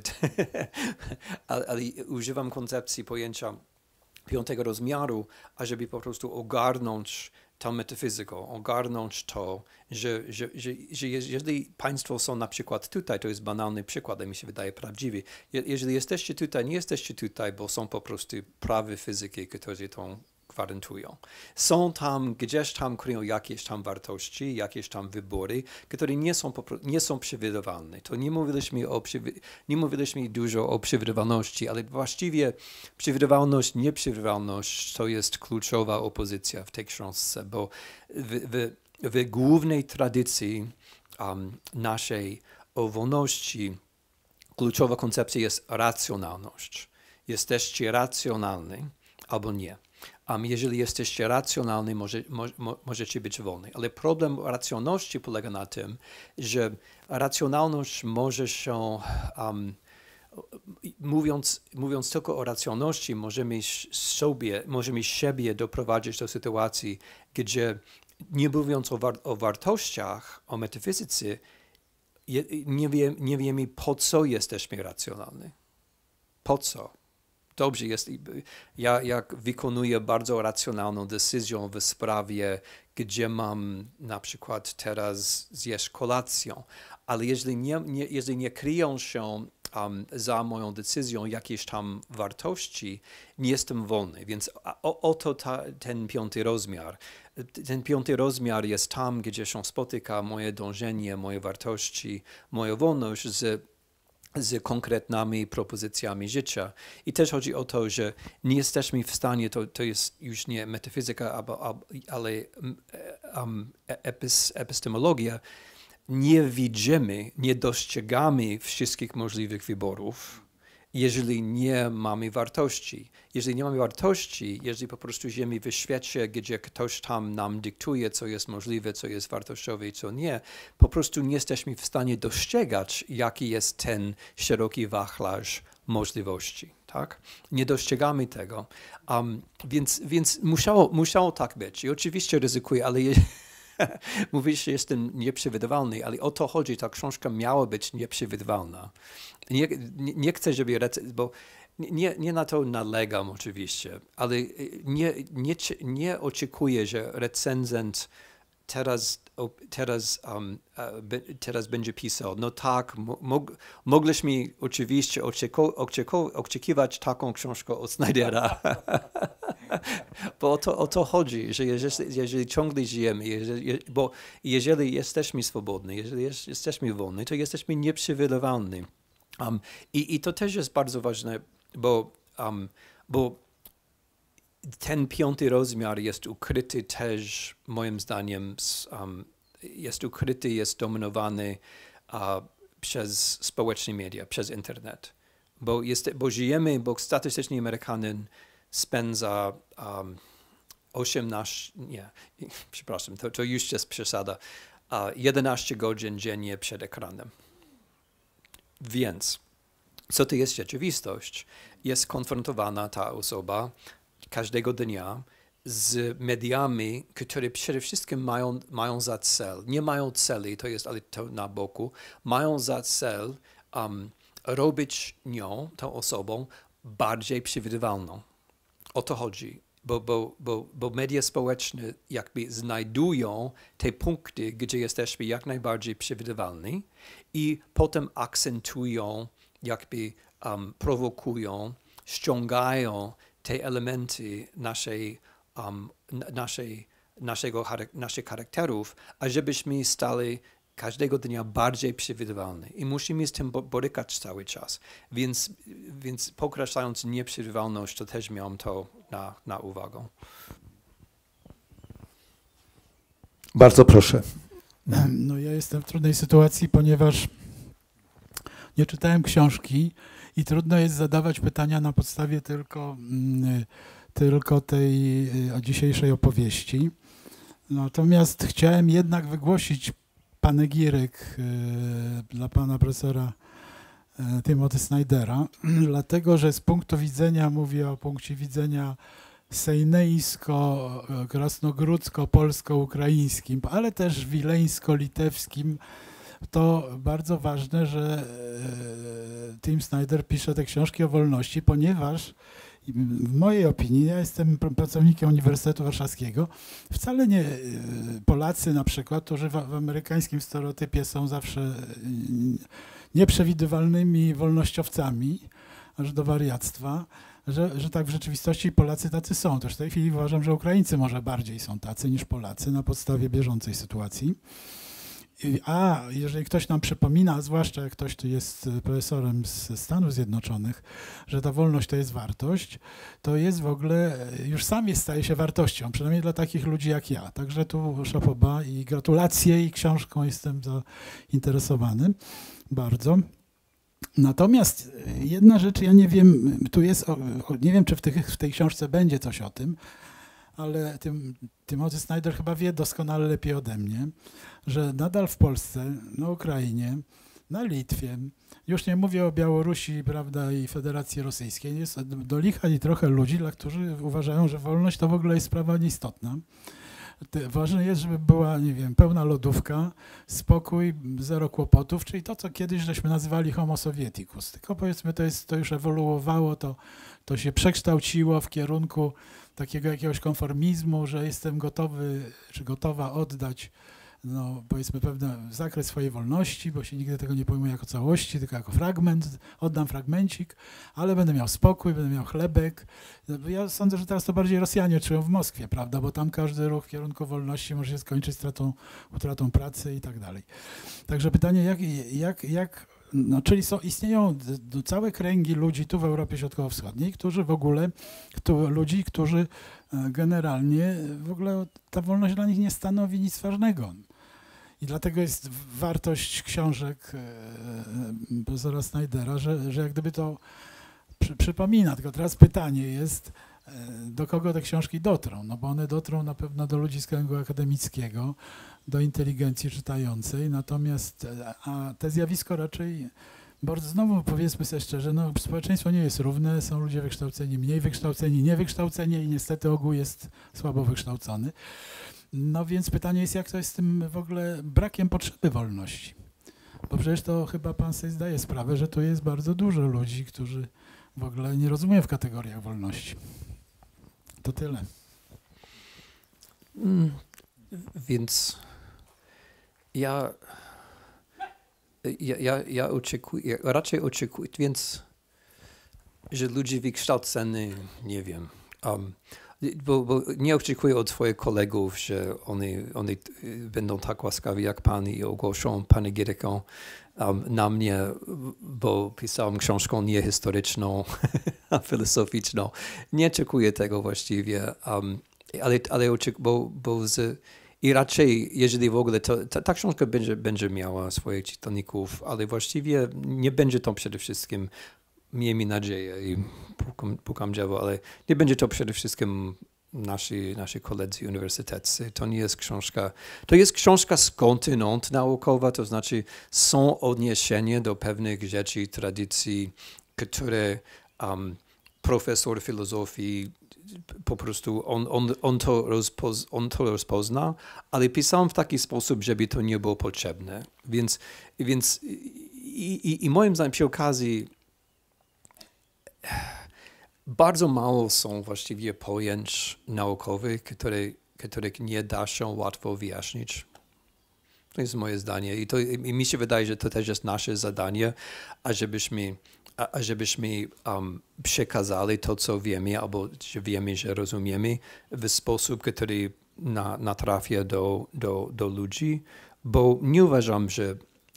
ale, ale używam koncepcji pojęcia piątego rozmiaru, ażeby po prostu ogarnąć tą metafizyczną, ogarnąć to, że, że, że, że, jeżeli Państwo są na przykład tutaj, to jest banalny przykład, mi się wydaje prawdziwy, jeżeli jesteście tutaj, nie jesteście tutaj, bo są po prostu prawy fizyki, które tą gwarantują. Są tam, gdzieś tam kryją jakieś tam wartości, jakieś tam wybory, które nie są, nie są przewidywalne. To nie mówiliśmy, o, nie mówiliśmy dużo o przewidywalności, ale właściwie przewidywalność, nieprzewidywalność to jest kluczowa opozycja w tej książce, bo w, w, w głównej tradycji um, naszej o wolności kluczowa koncepcja jest racjonalność. Jesteście racjonalny albo nie. Um, jeżeli jesteście racjonalni, może, mo, możecie być wolni. Ale problem racjonalności polega na tym, że racjonalność może się, um, mówiąc, mówiąc tylko o racjonalności, możemy sobie, możemy siebie doprowadzić do sytuacji, gdzie nie mówiąc o, war o wartościach, o metafizyce, je, nie, wie, nie wiemy, po co jesteśmy racjonalni. Po co? dobrze jest. Ja jak wykonuję bardzo racjonalną decyzję w sprawie, gdzie mam na przykład teraz zjeść kolację, ale jeżeli nie, nie, jeżeli nie kryją się um, za moją decyzją jakieś tam wartości, nie jestem wolny. Więc o, oto ta, ten piąty rozmiar. Ten piąty rozmiar jest tam, gdzie się spotyka moje dążenie, moje wartości, moja wolność z z konkretnymi propozycjami życia. I też chodzi o to, że nie jesteśmy w stanie, to, to jest już nie metafizyka, ale um, epistemologia, nie widzimy, nie dostrzegamy wszystkich możliwych wyborów jeżeli nie mamy wartości. Jeżeli nie mamy wartości, jeżeli po prostu żyjemy w świecie, gdzie ktoś tam nam dyktuje, co jest możliwe, co jest wartościowe i co nie, po prostu nie jesteśmy w stanie dostrzegać, jaki jest ten szeroki wachlarz możliwości. Tak? Nie dostrzegamy tego. Um, więc więc musiało, musiało tak być. I oczywiście ryzykuję, ale je, Mówisz, że jestem nieprzewidywalny, ale o to chodzi. Ta książka miała być nieprzewidywalna. Nie, nie, nie chcę, żeby recenz, bo nie, nie na to nalegam oczywiście, ale y, nie, nie, nie oczekuję, że recenzent teraz, teraz, um, e, teraz będzie pisał, no tak, mog, mogliśmy oczywiście oczekiwać taką książkę od Snydera. Bo o to, o to chodzi, że jeżeli, jeżeli ciągle żyjemy, jeżeli, bo jeżeli jesteśmy swobodni, jeżeli jest, jesteśmy wolni, to jesteśmy nieprzywilejowani. Um, i, I to też jest bardzo ważne, bo, um, bo ten piąty rozmiar jest ukryty też, moim zdaniem, um, jest ukryty, jest dominowany uh, przez społeczne media, przez internet. Bo, jest, bo żyjemy, bo statystycznie Amerykanin spędza um, 18, nie, przepraszam, to, to już jest przesada, uh, 11 godzin dziennie przed ekranem. Więc, co to jest rzeczywistość? Jest konfrontowana ta osoba każdego dnia z mediami, które przede wszystkim mają, mają za cel, nie mają celi, to jest ale to na boku, mają za cel um, robić nią, tą osobą, bardziej przewidywalną o to chodzi, bo, bo, bo, bo media społeczne jakby znajdują te punkty, gdzie jesteśmy jak najbardziej przewidywalni i potem akcentują, jakby um, prowokują, ściągają te elementy naszej, um, naszej, naszego, naszych charakterów, ażebyśmy stali każdego dnia bardziej przewidywalny i musimy z tym borykać cały czas. Więc, więc pokreślając nieprzewidywalność, to też miałem to na, na uwagę. Bardzo proszę. No ja jestem w trudnej sytuacji, ponieważ nie czytałem książki i trudno jest zadawać pytania na podstawie tylko, mm, tylko tej y, dzisiejszej opowieści. Natomiast chciałem jednak wygłosić panegirek e, dla pana profesora e, Timothy Snydera, dlatego że z punktu widzenia, mówię o punkcie widzenia sejnejsko, e, krasnogródzko, polsko-ukraińskim, ale też wileńsko-litewskim, to bardzo ważne, że Tim Snyder pisze te książki o wolności, ponieważ w mojej opinii, ja jestem pracownikiem Uniwersytetu Warszawskiego, wcale nie e, Polacy na przykład, którzy w, w amerykańskim stereotypie są zawsze e, nieprzewidywalnymi wolnościowcami, aż do wariactwa, że, że tak w rzeczywistości Polacy tacy są. Też w tej chwili uważam, że Ukraińcy może bardziej są tacy niż Polacy na podstawie bieżącej sytuacji. A jeżeli ktoś nam przypomina, zwłaszcza jak ktoś tu jest e, profesorem z Stanów Zjednoczonych, że ta wolność to jest wartość, to jest w ogóle, e, już sam jest, staje się wartością, przynajmniej dla takich ludzi jak ja. Także tu szapoba i gratulacje i książką jestem zainteresowany bardzo. Natomiast e, jedna rzecz, ja nie wiem, tu jest, nie wiem, czy w, tych, w tej książce będzie coś o tym, ale Tim, Timothy Snyder chyba wie doskonale lepiej ode mnie, że nadal w Polsce, na Ukrainie, na Litwie, już nie mówię o Białorusi prawda, i Federacji Rosyjskiej, jest do licha i trochę ludzi, dla uważają, że wolność to w ogóle jest sprawa nieistotna. Ważne jest, żeby była, nie wiem, pełna lodówka, spokój, zero kłopotów, czyli to, co kiedyś żeśmy nazywali homo sovieticus. Tylko powiedzmy, to, jest, to już ewoluowało, to, to się przekształciło w kierunku takiego jakiegoś konformizmu, że jestem gotowy czy gotowa oddać no, powiedzmy pewien zakres swojej wolności, bo się nigdy tego nie pojmuję jako całości, tylko jako fragment, oddam fragmencik, ale będę miał spokój, będę miał chlebek. Ja sądzę, że teraz to bardziej Rosjanie czują w Moskwie, prawda, bo tam każdy ruch w kierunku wolności może się skończyć stratą, utratą pracy i tak dalej. Także pytanie, jak, jak, jak no, czyli są, istnieją całe kręgi ludzi tu w Europie Środkowo-Wschodniej, którzy w ogóle, kto, ludzi, którzy e, generalnie e, w ogóle ta wolność dla nich nie stanowi nic ważnego. I dlatego jest wartość książek e, profesora Snydera, że, że jak gdyby to przy, przypomina. Tylko teraz pytanie jest, do kogo te książki dotrą? No bo one dotrą na pewno do ludzi z kręgu akademickiego, do inteligencji czytającej, natomiast e, a te zjawisko raczej, bo znowu powiedzmy sobie szczerze, no, społeczeństwo nie jest równe, są ludzie wykształceni, mniej wykształceni, niewykształceni i niestety ogół jest słabo wykształcony. No więc pytanie jest, jak to jest z tym w ogóle brakiem potrzeby wolności? Bo przecież to chyba pan sobie zdaje sprawę, że tu jest bardzo dużo ludzi, którzy w ogóle nie rozumieją w kategoriach wolności. To tyle. Mm, więc ja, ja, ja, ja oczekuję, raczej oczekuję, więc, że ludzie wykształceni, nie wiem, um, bo, bo, nie oczekuję od swoich kolegów, że oni, oni y, będą tak łaskawi jak pani i ogłoszą panegiryką um, na mnie, bo pisałem książkę niehistoryczną, filozoficzną. Nie oczekuję tego właściwie, um, ale, ale oczekuję, bo, bo z i raczej, jeżeli w ogóle, to, ta, ta książka będzie, będzie miała swoich czytelników, ale właściwie nie będzie to przede wszystkim, miejmy nadzieję i pukam, pukam dziewo, ale nie będzie to przede wszystkim nasi, nasi koledzy uniwersytetcy. To nie jest książka, to jest książka skądinąd naukowa, to znaczy są odniesienie do pewnych rzeczy, tradycji, które um, profesor filozofii po prostu on, on, on, to rozpoz, on to rozpozna, ale pisałem w taki sposób, żeby to nie było potrzebne. Więc, więc i, i, i moim zdaniem przy okazji bardzo mało są właściwie pojęć naukowych, które, których nie da się łatwo wyjaśnić. To jest moje zdanie I, to, i mi się wydaje, że to też jest nasze zadanie, ażebyśmy Ażebyśmy um, przekazali to, co wiemy, albo że wiemy, że rozumiemy, w sposób, który na, natrafia do, do, do ludzi, bo nie uważam, że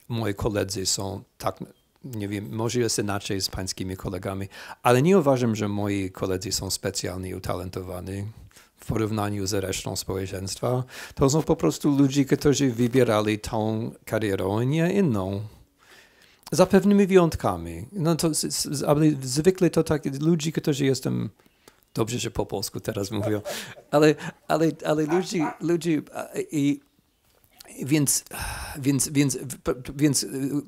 moi koledzy są tak, nie wiem, może jest inaczej z pańskimi kolegami, ale nie uważam, że moi koledzy są specjalnie utalentowani w porównaniu z resztą społeczeństwa. To są po prostu ludzie, którzy wybierali tą karierę, a nie inną. Za pewnymi wyjątkami. No to, ale zwykle to tak, ludzi, którzy jestem dobrze, że po polsku teraz mówią, ale, ale, ale ludzi, ludzi i więc, więc, więc, więc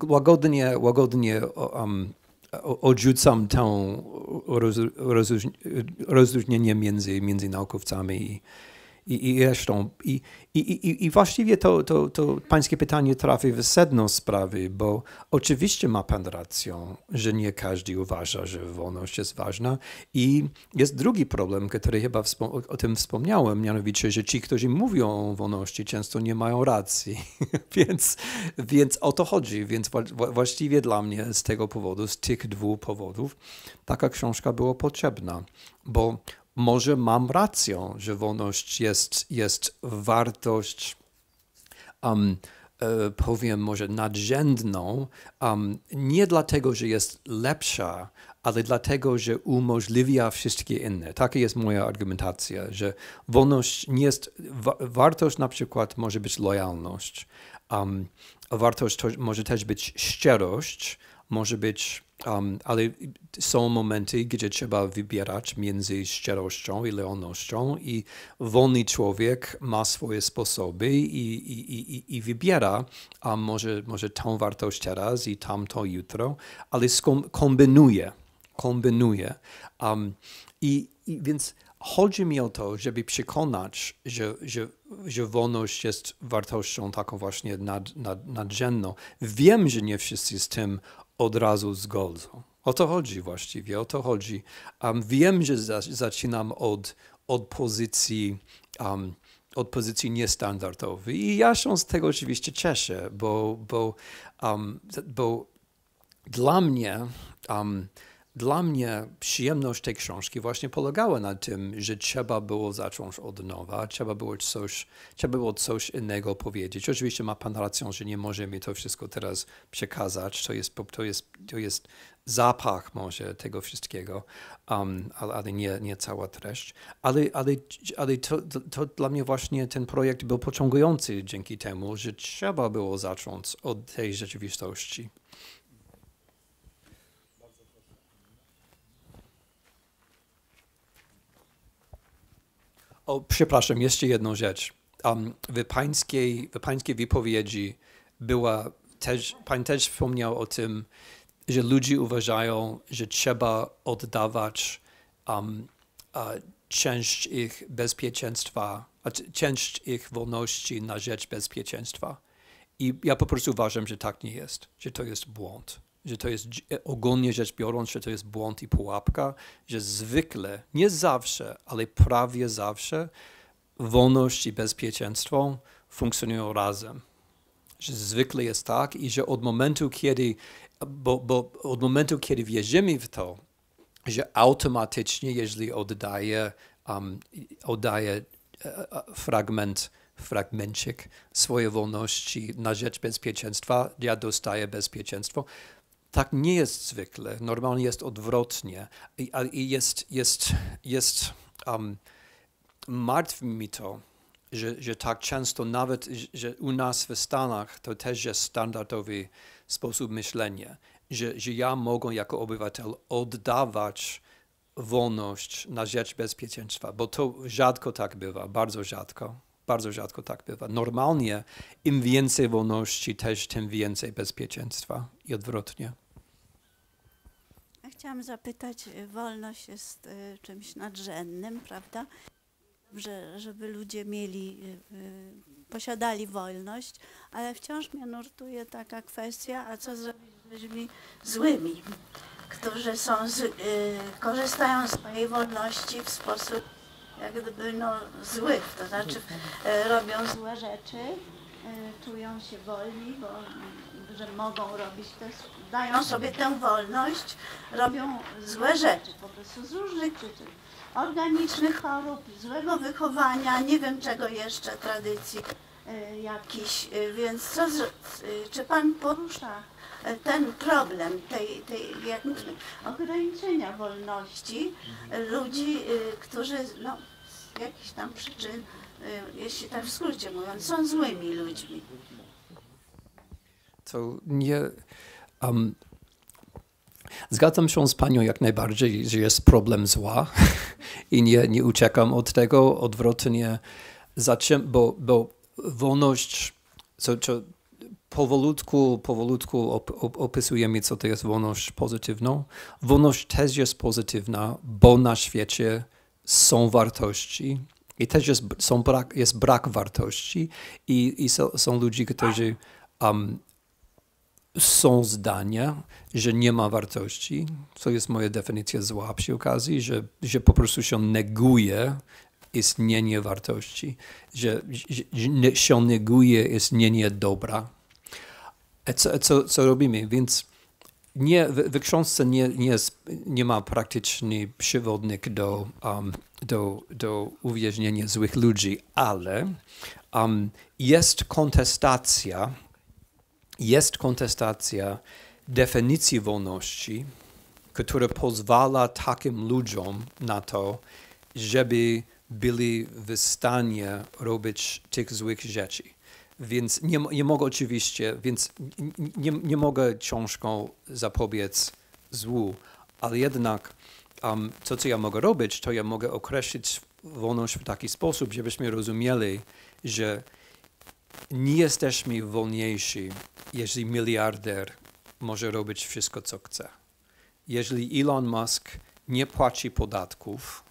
łagodnie, łagodnie um, odrzucam to roz, rozróżnienie między, między naukowcami i, i, i resztą. I, i, i, i właściwie to, to, to pańskie pytanie trafi w sedno sprawy, bo oczywiście ma pan rację, że nie każdy uważa, że wolność jest ważna. I jest drugi problem, który chyba o, o tym wspomniałem, mianowicie, że ci, którzy mówią o wolności, często nie mają racji. więc, więc o to chodzi. Więc właściwie dla mnie z tego powodu, z tych dwóch powodów, taka książka była potrzebna, bo może mam rację, że wolność jest, jest wartość, um, powiem może nadrzędną, um, nie dlatego, że jest lepsza, ale dlatego, że umożliwia wszystkie inne. Taka jest moja argumentacja, że wolność nie jest, wa wartość na przykład może być lojalność, um, wartość może też być szczerość, może być Um, ale są momenty, gdzie trzeba wybierać między szczerością i lealnością i wolny człowiek ma swoje sposoby i, i, i, i wybiera a może, może tą wartość teraz i tamto jutro, ale skom, kombinuje, kombinuje. Um, i, I więc chodzi mi o to, żeby przekonać, że, że, że wolność jest wartością taką właśnie nad, nad, nadrzędną. Wiem, że nie wszyscy z tym od razu zgodzą. O to chodzi właściwie, o to chodzi. Um, wiem, że za, zaczynam od, od pozycji um, od pozycji niestandardowej i ja się z tego oczywiście cieszę, bo, bo, um, bo dla mnie dla mnie przyjemność tej książki właśnie polegała na tym, że trzeba było zacząć od nowa, trzeba było coś, trzeba było coś innego powiedzieć. Oczywiście ma pan rację, że nie może mi to wszystko teraz przekazać, to jest, to jest, to jest zapach może tego wszystkiego, um, ale, nie, nie cała treść. Ale, ale, ale to, to, to, dla mnie właśnie ten projekt był pociągający dzięki temu, że trzeba było zacząć od tej rzeczywistości. O, przepraszam, jeszcze jedną rzecz. Um, w, pańskiej, w pańskiej wypowiedzi była też, pan też wspomniał o tym, że ludzie uważają, że trzeba oddawać um, część ich bezpieczeństwa, część ich wolności na rzecz bezpieczeństwa. I ja po prostu uważam, że tak nie jest, że to jest błąd że to jest e, ogólnie rzecz biorąc, że to jest błąd i pułapka, że zwykle, nie zawsze, ale prawie zawsze wolność i bezpieczeństwo funkcjonują razem. Że zwykle jest tak i że od momentu, kiedy, bo, bo od momentu, kiedy wierzymy w to, że automatycznie, jeżeli oddaje, um, oddaje e, fragment, fragmencik swojej wolności na rzecz bezpieczeństwa, ja dostaję bezpieczeństwo. Tak nie jest zwykle, normalnie jest odwrotnie i, i jest, jest, jest um, martwi mi to, że, że tak często nawet że u nas w Stanach to też jest standardowy sposób myślenia, że, że ja mogę jako obywatel oddawać wolność na rzecz bezpieczeństwa, bo to rzadko tak bywa, bardzo rzadko. Bardzo rzadko tak bywa. Normalnie im więcej wolności, też tym więcej bezpieczeństwa i odwrotnie chciałam zapytać, y, wolność jest y, czymś nadrzędnym, prawda? Że, żeby ludzie mieli, y, posiadali wolność, ale wciąż mnie nurtuje taka kwestia, a co zrobić z ludźmi złymi, którzy są z, korzystają z mojej wolności w sposób jak gdyby no, zły, to znaczy robią złe rzeczy, czują się wolni, bo że mogą robić, to, dają sobie tę wolność, robią złe rzeczy, po prostu z różnych przyczyn. Organicznych chorób, złego wychowania, nie wiem czego jeszcze, tradycji e, jakiś, jakichś. E, więc co, e, czy Pan porusza ten problem tej, tej jak mówię, ograniczenia wolności ludzi, którzy no, z jakichś tam przyczyn, jeśli tak w skrócie mówiąc, są złymi ludźmi? to nie. Um, Zgadzam się z panią jak najbardziej, że jest problem zła i nie, nie uciekam od tego odwrotnie, Zaczem, bo, bo wolność, co, co powolutku, powolutku op, op, opisujemy, co to jest wolność pozytywną. Wolność też jest pozytywna, bo na świecie są wartości i też jest, są brak, jest brak wartości i, i są, są ludzie, którzy um, są zdania, że nie ma wartości, co jest moja definicja zła przy okazji, że, że po prostu się neguje istnienie wartości, że, że się neguje istnienie dobra. E, co, e, co, co robimy? Więc nie, w, w książce nie, nie, nie ma praktyczny przewodnik do, um, do, do uwierznienia złych ludzi, ale um, jest kontestacja jest kontestacja definicji wolności, która pozwala takim ludziom na to, żeby byli w stanie robić tych złych rzeczy. Więc nie, nie mogę oczywiście, więc nie, nie mogę ciążką zapobiec złu, ale jednak um, to, co ja mogę robić, to ja mogę określić wolność w taki sposób, żebyśmy rozumieli, że nie jesteśmy wolniejsi, jeśli miliarder może robić wszystko, co chce. jeżeli Elon Musk nie płaci podatków,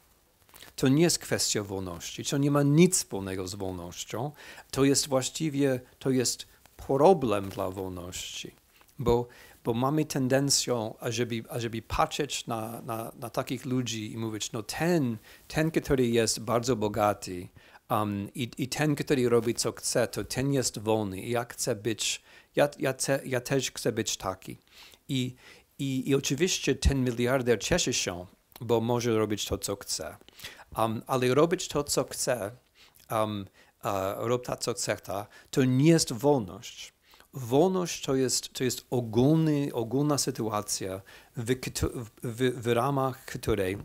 to nie jest kwestia wolności, to nie ma nic wspólnego z wolnością. To jest właściwie, to jest problem dla wolności, bo, bo mamy tendencję, ażeby, ażeby patrzeć na, na, na takich ludzi i mówić, no ten, ten, który jest bardzo bogaty, Um, i, i, ten, który robi co chce, to ten jest wolny. I ja chcę być, ja, ja, ja też chcę być taki. I, i, I oczywiście ten miliarder cieszy się, bo może robić to, co chce. Um, ale robić to, co chce, um, uh, robić to, co chce, to nie jest wolność. Wolność to jest, to jest ogólny, ogólna sytuacja, w, w, w ramach której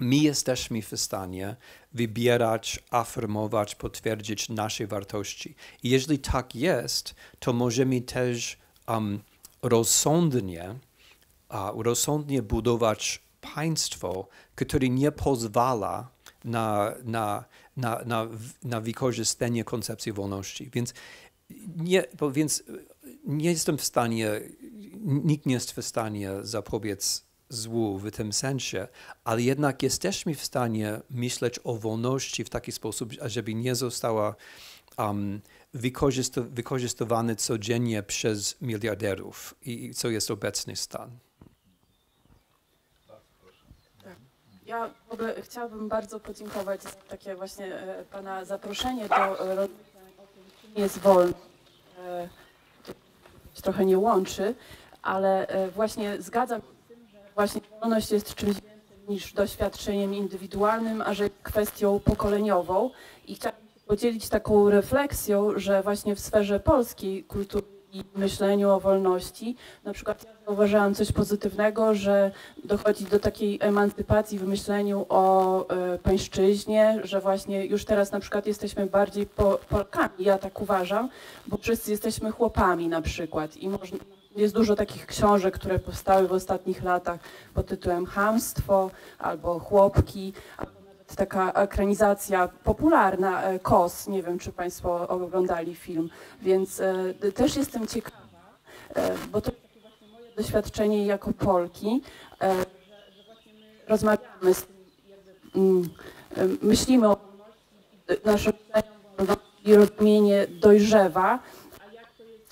My jesteśmy w stanie wybierać, afirmować, potwierdzić nasze wartości. I jeśli tak jest, to możemy też um, rozsądnie, uh, rozsądnie budować państwo, które nie pozwala na, na, na, na, na wykorzystanie koncepcji wolności. Więc nie, więc nie jestem w stanie, nikt nie jest w stanie zapobiec złu w tym sensie, ale jednak jesteśmy w stanie myśleć o wolności w taki sposób, żeby nie została um, wykorzystywana codziennie przez miliarderów, i co jest obecny stan. Ja w ogóle chciałabym bardzo podziękować za takie właśnie e, Pana zaproszenie do e, rozmowy. o tym, czym jest wolność. E, trochę nie łączy, ale właśnie zgadzam się właśnie wolność jest czymś więcej niż doświadczeniem indywidualnym, a że kwestią pokoleniową. I chciałabym się podzielić taką refleksją, że właśnie w sferze polskiej kultury i myśleniu o wolności. Na przykład ja zauważyłam coś pozytywnego, że dochodzi do takiej emancypacji w myśleniu o y, pańszczyźnie, że właśnie już teraz na przykład jesteśmy bardziej po, Polkami, ja tak uważam, bo wszyscy jesteśmy chłopami na przykład i można jest dużo takich książek, które powstały w ostatnich latach pod tytułem Hamstwo albo Chłopki, albo nawet taka ekranizacja popularna, e, Kos, nie wiem czy Państwo oglądali film, więc e, też jestem ciekawa, e, bo to jest właśnie moje doświadczenie jako Polki, że właśnie my rozmawiamy z tym, mm, myślimy o naszym i rozumienie dojrzewa,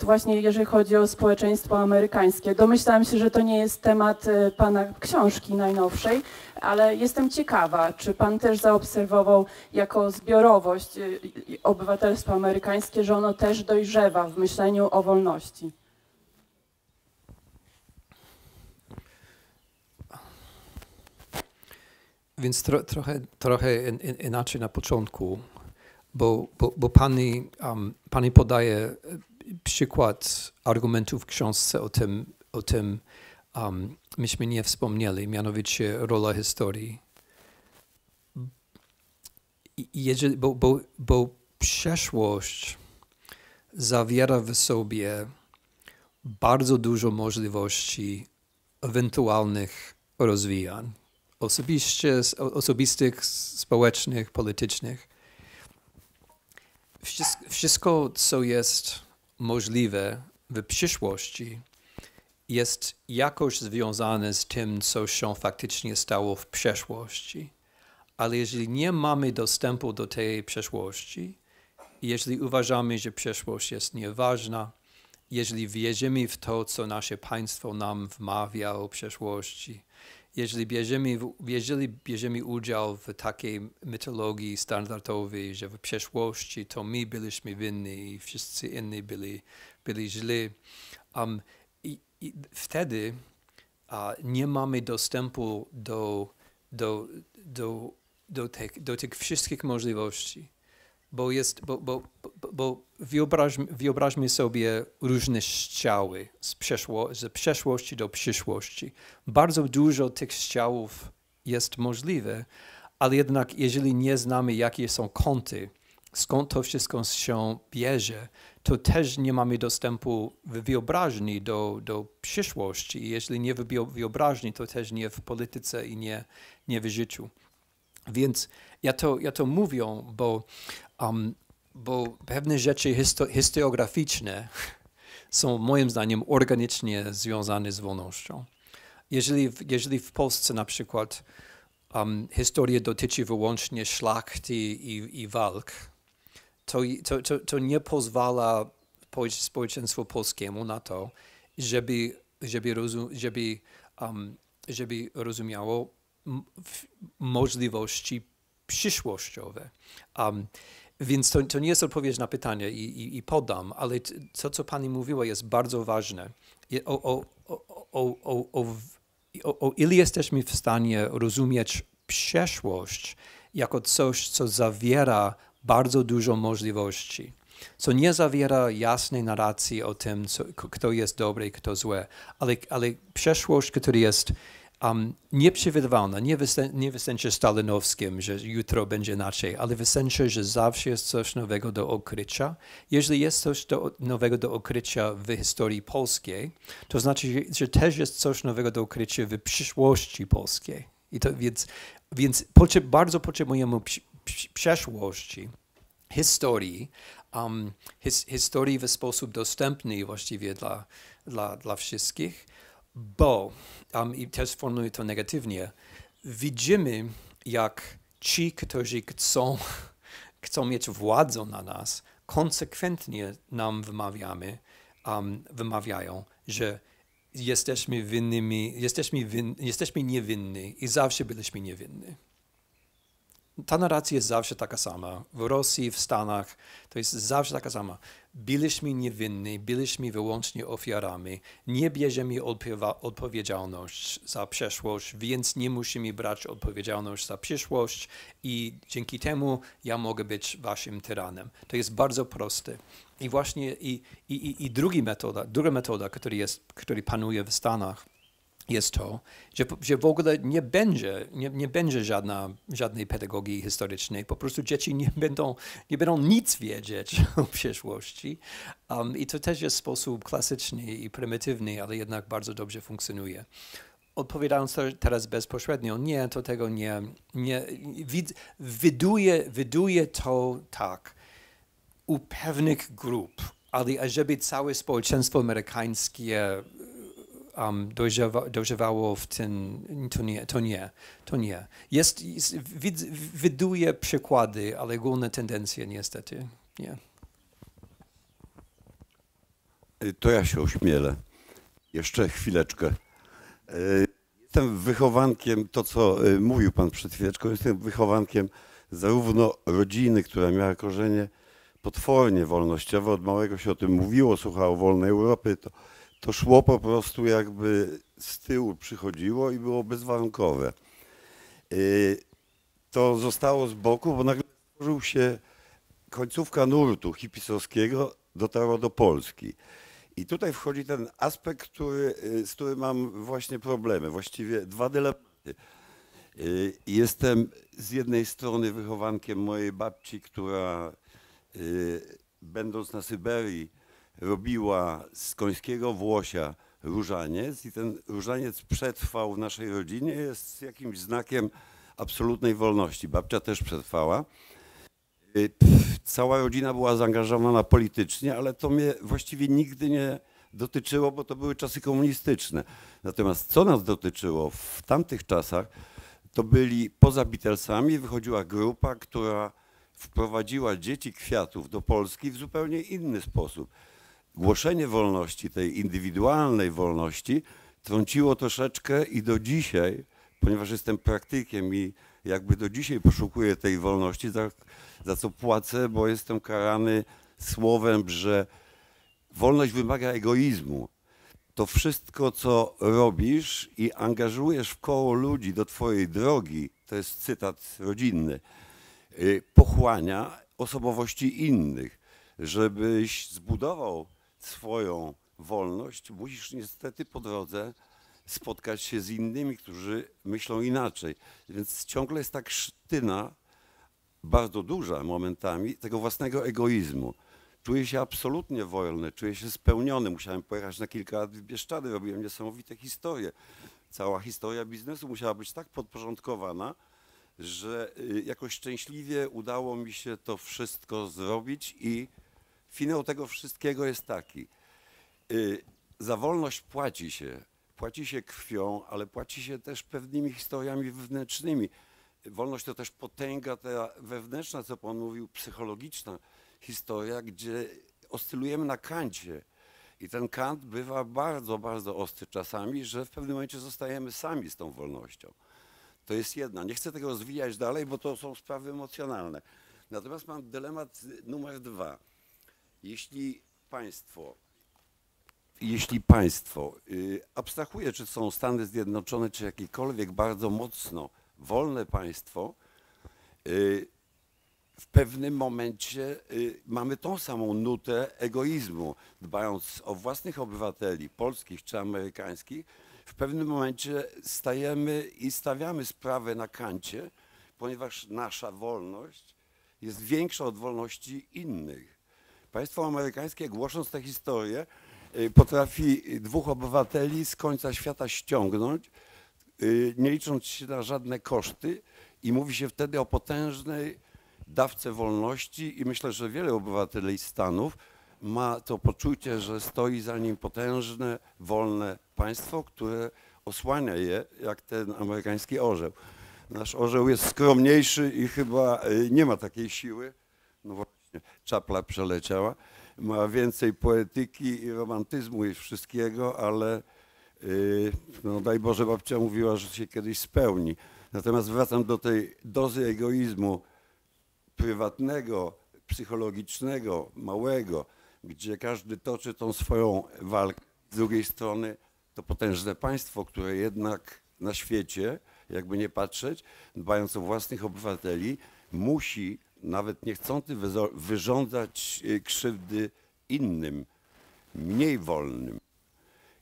właśnie jeżeli chodzi o społeczeństwo amerykańskie. Domyślam się, że to nie jest temat e, pana książki najnowszej, ale jestem ciekawa, czy pan też zaobserwował jako zbiorowość e, obywatelstwo amerykańskie, że ono też dojrzewa w myśleniu o wolności? Więc tro, trochę, trochę inaczej na początku, bo, bo, bo pani, um, pani podaje przykład argumentów w książce o tym, o tym um, myśmy nie wspomnieli, mianowicie rola historii. Jeżeli, bo, bo, bo przeszłość zawiera w sobie bardzo dużo możliwości ewentualnych rozwijań osobiście, osobistych, społecznych, politycznych. Wszystko, co jest możliwe w przyszłości, jest jakoś związane z tym, co się faktycznie stało w przeszłości. Ale jeżeli nie mamy dostępu do tej przeszłości, jeżeli uważamy, że przeszłość jest nieważna, jeżeli wierzymy w to, co nasze państwo nam wmawia o przeszłości, jeżeli bierzemy, jeżeli bierzemy udział w takiej mitologii standardowej, że w przeszłości to my byliśmy winni i wszyscy inni byli, byli źli, um, i, i wtedy nie mamy dostępu do, do, do, do, tych, do tych wszystkich możliwości bo, jest, bo, bo, bo wyobraź, wyobraźmy sobie różne ściały z, przeszło, z przeszłości do przyszłości. Bardzo dużo tych ściałów jest możliwe, ale jednak jeżeli nie znamy, jakie są kąty, skąd to wszystko się bierze, to też nie mamy dostępu w wyobraźni do, do przyszłości. Jeśli nie w wyobraźni, to też nie w polityce i nie, nie w życiu. Więc ja to, ja to mówię, bo um, bo pewne rzeczy historyograficzne są moim zdaniem organicznie związane z wolnością. Jeżeli, jeżeli w Polsce na przykład um, historia dotyczy wyłącznie szlachty i, i walk, to, to, to, to nie pozwala społeczeństwu polskiemu na to, żeby, żeby, rozum, żeby, um, żeby rozumiało możliwości przyszłościowe. Um, więc to, to nie jest odpowiedź na pytanie i, i, i podam, ale to, co pani mówiła, jest bardzo ważne. O, o, o ile jesteśmy w stanie rozumieć przeszłość jako coś, co zawiera bardzo dużo możliwości, co nie zawiera jasnej narracji o tym, co, kto jest dobry i kto zły, ale, ale przeszłość, która jest um, nieprzewidywalna, nie, wystę, nie sensie stalinowskim, że jutro będzie inaczej, ale sensie, że zawsze jest coś nowego do odkrycia. Jeżeli jest coś do, nowego do odkrycia w historii polskiej, to znaczy, że też jest coś nowego do odkrycia w przyszłości polskiej. I to, więc więc potrzeb, bardzo potrzebujemy przeszłości, historii, um, his, historii w sposób dostępny właściwie dla, dla, dla wszystkich bo, um, i też formułuję to negatywnie, widzimy, jak ci, którzy chcą, chcą mieć władzę na nas, konsekwentnie nam wymawiamy, um, wymawiają, że jesteśmy winnymi, jesteśmy, win, jesteśmy niewinni i zawsze byliśmy niewinni ta narracja jest zawsze taka sama. W Rosji, w Stanach to jest zawsze taka sama. Byliśmy niewinni, byliśmy wyłącznie ofiarami, nie bierzemy odpowiedzialności za przeszłość, więc nie musimy brać odpowiedzialności za przyszłość i dzięki temu ja mogę być waszym tyranem. To jest bardzo proste. I właśnie i, i, i, i drugi metoda, druga metoda, która, jest, która panuje w Stanach, jest to, że, że w ogóle nie będzie, nie, nie będzie żadna, żadnej pedagogii historycznej. Po prostu dzieci nie będą, nie będą nic wiedzieć o przeszłości. Um, I to też jest sposób klasyczny i prymitywny, ale jednak bardzo dobrze funkcjonuje. Odpowiadając teraz bezpośrednio, nie, to tego nie, nie wid, widuje, widuje to tak u pewnych grup, ale ażeby całe społeczeństwo amerykańskie um, dojrzewa, dojrzewało w tym, to nie, to nie, to nie. Jest, jest wid, widuję przykłady, ale główne tendencje niestety nie. Y, to ja się ośmielę. Jeszcze chwileczkę. Y, jestem wychowankiem, to co y, mówił pan przed chwileczką, jestem wychowankiem zarówno rodziny, która miała korzenie potwornie wolnościowe, od małego się o tym mówiło, słuchało wolnej Europy, to to szło po prostu jakby z tyłu przychodziło i było bezwarunkowe. Y, to zostało z boku, bo nagle stworzył się końcówka nurtu hipisowskiego, dotarła do Polski. I tutaj wchodzi ten aspekt, który, y, z którym mam właśnie problemy. Właściwie dwa dylematy. Y, jestem z jednej strony wychowankiem mojej babci, która będąc na Syberii robiła z końskiego włosia różaniec i ten różaniec przetrwał w naszej rodzinie, jest jakimś znakiem absolutnej wolności. Babcia też przetrwała. Y, cała rodzina była zaangażowana politycznie, ale to mnie właściwie nigdy nie dotyczyło, bo to były czasy komunistyczne. Natomiast co nas dotyczyło w tamtych czasach, to byli poza Beatlesami, wychodziła grupa, która wprowadziła dzieci kwiatów do Polski w zupełnie inny sposób głoszenie wolności, tej indywidualnej wolności, trąciło troszeczkę i do dzisiaj, ponieważ jestem praktykiem i jakby do dzisiaj poszukuję tej wolności, za, za co płacę, bo jestem karany słowem, że wolność wymaga egoizmu. To wszystko, co robisz i angażujesz w koło ludzi do twojej drogi, to jest cytat rodzinny, y, pochłania osobowości innych. Żebyś zbudował swoją wolność, musisz niestety po drodze spotkać się z innymi, którzy myślą inaczej. Więc ciągle jest ta krztyna, bardzo duża momentami, tego własnego egoizmu. Czuję się absolutnie wolny, czuję się spełniony. Musiałem pojechać na kilka lat w Bieszczady, robiłem niesamowite historie. Cała historia biznesu musiała być tak podporządkowana, że y, jakoś szczęśliwie udało mi się to wszystko zrobić i Finał tego wszystkiego jest taki. Y, za wolność płaci się. Płaci się krwią, ale płaci się też pewnymi historiami wewnętrznymi. Wolność to też potęga ta wewnętrzna, co pan mówił, psychologiczna historia, gdzie oscylujemy na kancie. I ten kant bywa bardzo, bardzo ostry czasami, że w pewnym momencie zostajemy sami z tą wolnością. To jest jedna. Nie chcę tego rozwijać dalej, bo to są sprawy emocjonalne. Natomiast mam dylemat numer dwa. Jeśli państwo, jeśli państwo y, abstrahuje, czy są Stany Zjednoczone, czy jakiekolwiek bardzo mocno wolne państwo, y, w pewnym momencie y, mamy tą samą nutę egoizmu, dbając o własnych obywateli, polskich czy amerykańskich, w pewnym momencie stajemy i stawiamy sprawę na kancie, ponieważ nasza wolność jest większa od wolności innych. Państwo amerykańskie, głosząc tę historię, y, potrafi dwóch obywateli z końca świata ściągnąć, y, nie licząc się na żadne koszty i mówi się wtedy o potężnej dawce wolności i myślę, że wiele obywateli Stanów ma to poczucie, że stoi za nim potężne, wolne państwo, które osłania je jak ten amerykański orzeł. Nasz orzeł jest skromniejszy i chyba y, nie ma takiej siły. No właśnie czapla przeleciała. Ma więcej poetyki i romantyzmu i wszystkiego, ale y, no daj Boże babcia mówiła, że się kiedyś spełni. Natomiast wracam do tej dozy egoizmu prywatnego, psychologicznego, małego, gdzie każdy toczy tą swoją walkę. Z drugiej strony to potężne państwo, które jednak na świecie, jakby nie patrzeć, dbając o własnych obywateli, musi nawet niechcący wyrządzać y, krzywdy innym, mniej wolnym.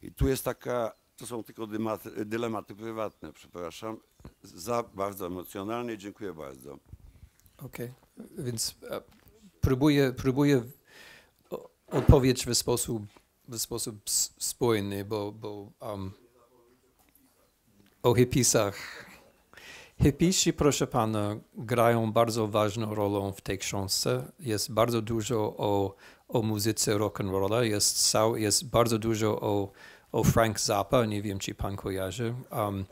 I tu jest taka, to są tylko dymaty, dylematy prywatne, przepraszam. Za bardzo emocjonalnie, dziękuję bardzo. Okej, okay. więc e, próbuję, próbuję odpowiedź w sposób, w sposób spójny, bo, bo um, o hipisach Hipisi, proszę pana, grają bardzo ważną rolę w tej książce. Jest bardzo dużo o, o muzyce rolla. jest, jest bardzo dużo o, o Frank Zappa, nie wiem czy pan kojarzy. Um,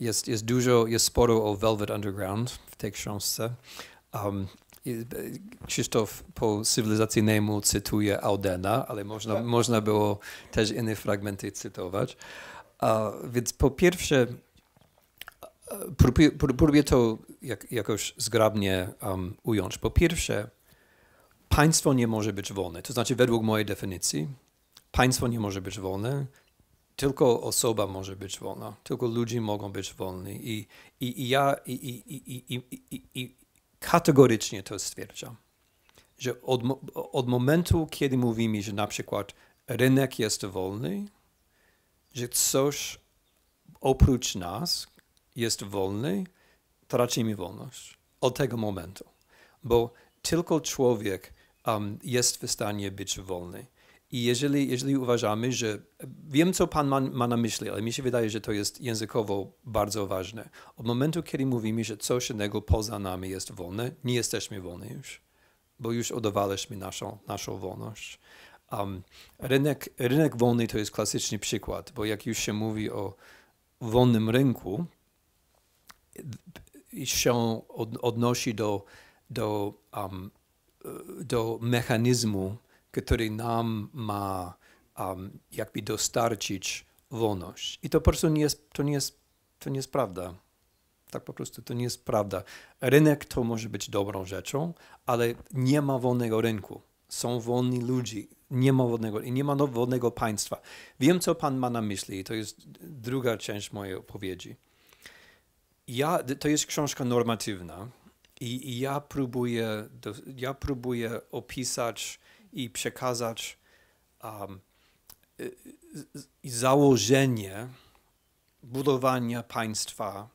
jest, jest dużo, jest sporo o Velvet Underground w tej książce. Um, e, Krzysztof po cywilizacyjnemu cytuje Audena, ale można, tak. można było też inne fragmenty cytować. Uh, więc po pierwsze, Próbuję, próbuję to jak, jakoś zgrabnie um, ująć. Po pierwsze, państwo nie może być wolne. To znaczy, według mojej definicji, państwo nie może być wolne, tylko osoba może być wolna, tylko ludzie mogą być wolni. I, i, i ja i, i, kategorycznie to stwierdzam, że od, od momentu, kiedy mówimy, że na przykład rynek jest wolny, że coś oprócz nas, jest wolny, tracimy wolność od tego momentu, bo tylko człowiek um, jest w stanie być wolny. I jeżeli, jeżeli uważamy, że wiem, co Pan ma, ma, na myśli, ale mi się wydaje, że to jest językowo bardzo ważne. Od momentu, kiedy mówimy, że coś innego poza nami jest wolne, nie jesteśmy wolni już, bo już mi naszą, naszą wolność. Um, rynek, rynek wolny to jest klasyczny przykład, bo jak już się mówi o wolnym rynku, się odnosi do, do, um, do mechanizmu, który nam ma um, jakby dostarczyć wolność. I to po prostu nie jest, to nie jest, to nie jest prawda. Tak po prostu to nie jest prawda. Rynek to może być dobrą rzeczą, ale nie ma wolnego rynku. Są wolni ludzie, nie ma wolnego, nie ma wolnego państwa. Wiem, co pan ma na myśli, to jest druga część mojej opowiedzi ja, to jest książka normatywna i, i ja, próbuję, do, ja próbuję opisać i przekazać um, y, y, założenie budowania państwa,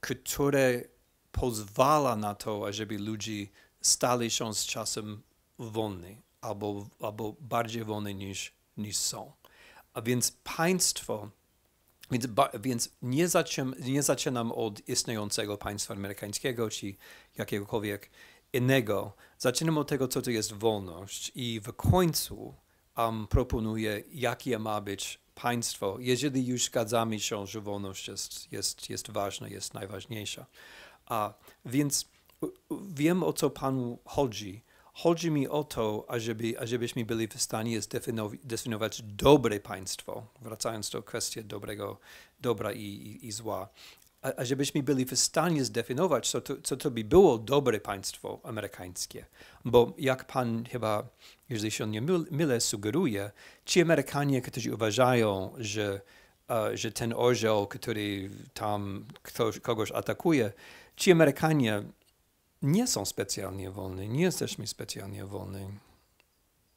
które pozwala na to, ażeby ludzie stali się z czasem wolni albo, albo bardziej wolni niż, niż są. A więc państwo więc, ba, więc nie, nie zaczynam od istniejącego państwa amerykańskiego czy jakiegokolwiek innego. Zaczynam od tego, co to jest wolność i w końcu um, proponuję, jakie ma być państwo, jeżeli już zgadzamy się, że wolność jest, jest, jest ważna, jest najważniejsza. A więc wiem, o co panu chodzi, Chodzi mi o to, ażeby, ażebyśmy byli w stanie zdefiniować dobre państwo, wracając do kwestii dobrego, dobra i, i, i zła, a, ażebyśmy byli w stanie zdefiniować, co to, co to by było dobre państwo amerykańskie. Bo jak pan chyba, jeżeli się nie mylę, sugeruje, ci Amerykanie, którzy uważają, że, że ten orzeł, który tam ktoś, kogoś atakuje, ci Amerykanie nie są specjalnie wolni, nie jesteśmy specjalnie wolni.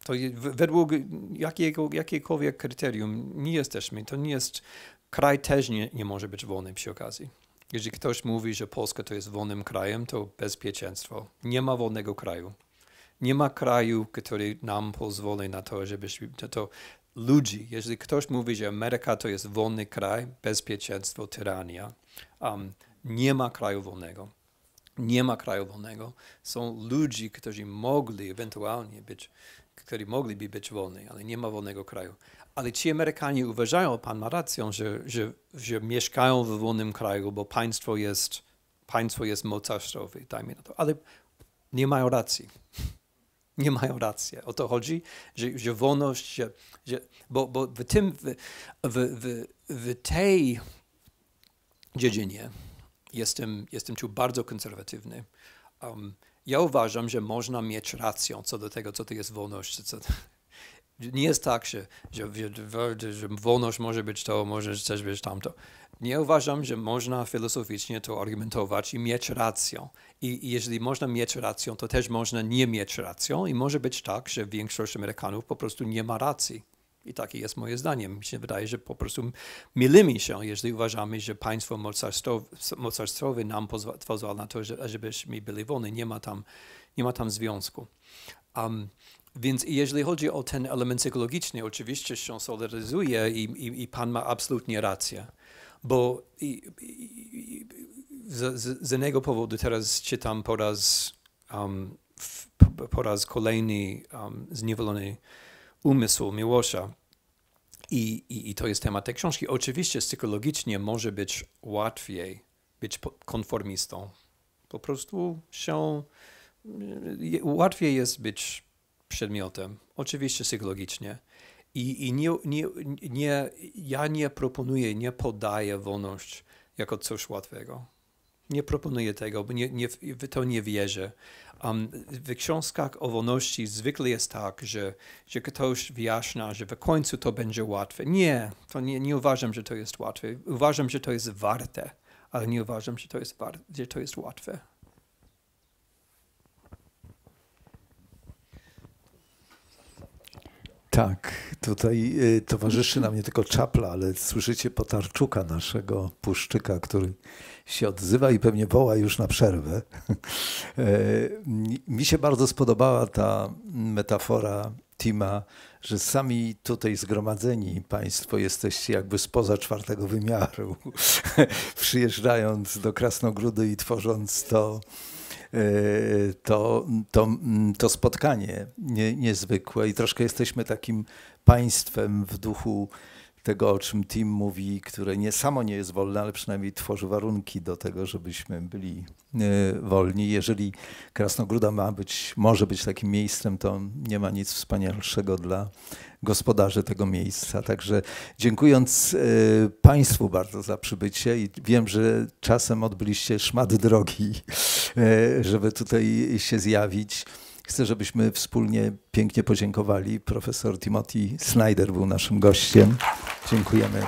To według jakiego, jakiegokolwiek kryterium nie jesteśmy, to nie jest, kraj też nie, nie może być wolny przy okazji. Jeżeli ktoś mówi, że Polska to jest wolnym krajem, to bezpieczeństwo. Nie ma wolnego kraju. Nie ma kraju, który nam pozwoli na to, żebyśmy, to, to ludzi. Jeżeli ktoś mówi, że Ameryka to jest wolny kraj, bezpieczeństwo, tyrania, um, nie ma kraju wolnego nie ma kraju wolnego. Są ludzie, którzy mogli ewentualnie być, którzy mogliby być wolni, ale nie ma wolnego kraju. Ale ci Amerykanie uważają, pan ma rację, że, że, że mieszkają w wolnym kraju, bo państwo jest, państwo jest mocarstwowe, dajmy na to. Ale nie mają racji. Nie mają racji. O to chodzi, że, że wolność, że, że, bo, bo w, tym, w, w, w, w tej dziedzinie, jestem, jestem tu bardzo konserwatywny. Um, ja uważam, że można mieć rację co do tego, co to jest wolność. Co, nie jest tak, że, że, że, wolność może być to, może też być tamto. Nie uważam, że można filozoficznie to argumentować i mieć rację. I, I, jeżeli można mieć rację, to też można nie mieć rację i może być tak, że większość Amerykanów po prostu nie ma racji. I takie jest moje zdanie. Mi się wydaje, że po prostu mylimy się, jeżeli uważamy, że państwo mocarstwowe nam pozwala na to, żebyśmy byli wolni. Nie ma tam, nie ma tam związku. Um, więc jeżeli chodzi o ten element ekologiczny, oczywiście się solidaryzuje i, i, i pan ma absolutnie rację, bo i, z, z, z innego powodu teraz czytam po raz, um, po raz kolejny um, zniewolony umysł Miłosza. I, i, I to jest temat tej książki. Oczywiście psychologicznie może być łatwiej być konformistą. Po prostu się łatwiej jest być przedmiotem, oczywiście psychologicznie. I, i nie, nie, nie, ja nie proponuję, nie podaję wolność jako coś łatwego. Nie proponuję tego, bo nie, nie, w to nie wierzę. Um, w książkach o wolności zwykle jest tak, że, że ktoś wyjaśnia, że w końcu to będzie łatwe. Nie, to nie, nie uważam, że to jest łatwe. Uważam, że to jest warte, ale nie uważam, że to jest, war, że to jest łatwe. Tak, tutaj y, towarzyszy nam nie tylko czapla, ale słyszycie potarczuka naszego puszczyka, który się odzywa i pewnie woła już na przerwę. E, mi się bardzo spodobała ta metafora Tima, że sami tutaj zgromadzeni Państwo jesteście jakby spoza czwartego wymiaru, przyjeżdżając do Krasnogródy i tworząc to, e, to, to, to spotkanie nie, niezwykłe. I troszkę jesteśmy takim państwem w duchu tego, o czym Tim mówi, które nie samo nie jest wolne, ale przynajmniej tworzy warunki do tego, żebyśmy byli e, wolni. Jeżeli Krasnogruda ma być, może być takim miejscem, to nie ma nic wspanialszego dla gospodarzy tego miejsca. Także dziękując e, Państwu bardzo za przybycie i wiem, że czasem odbyliście szmat drogi, e, żeby tutaj się zjawić. Chcę, żebyśmy wspólnie pięknie podziękowali. Profesor Timothy Snyder był naszym gościem. Dziękujemy.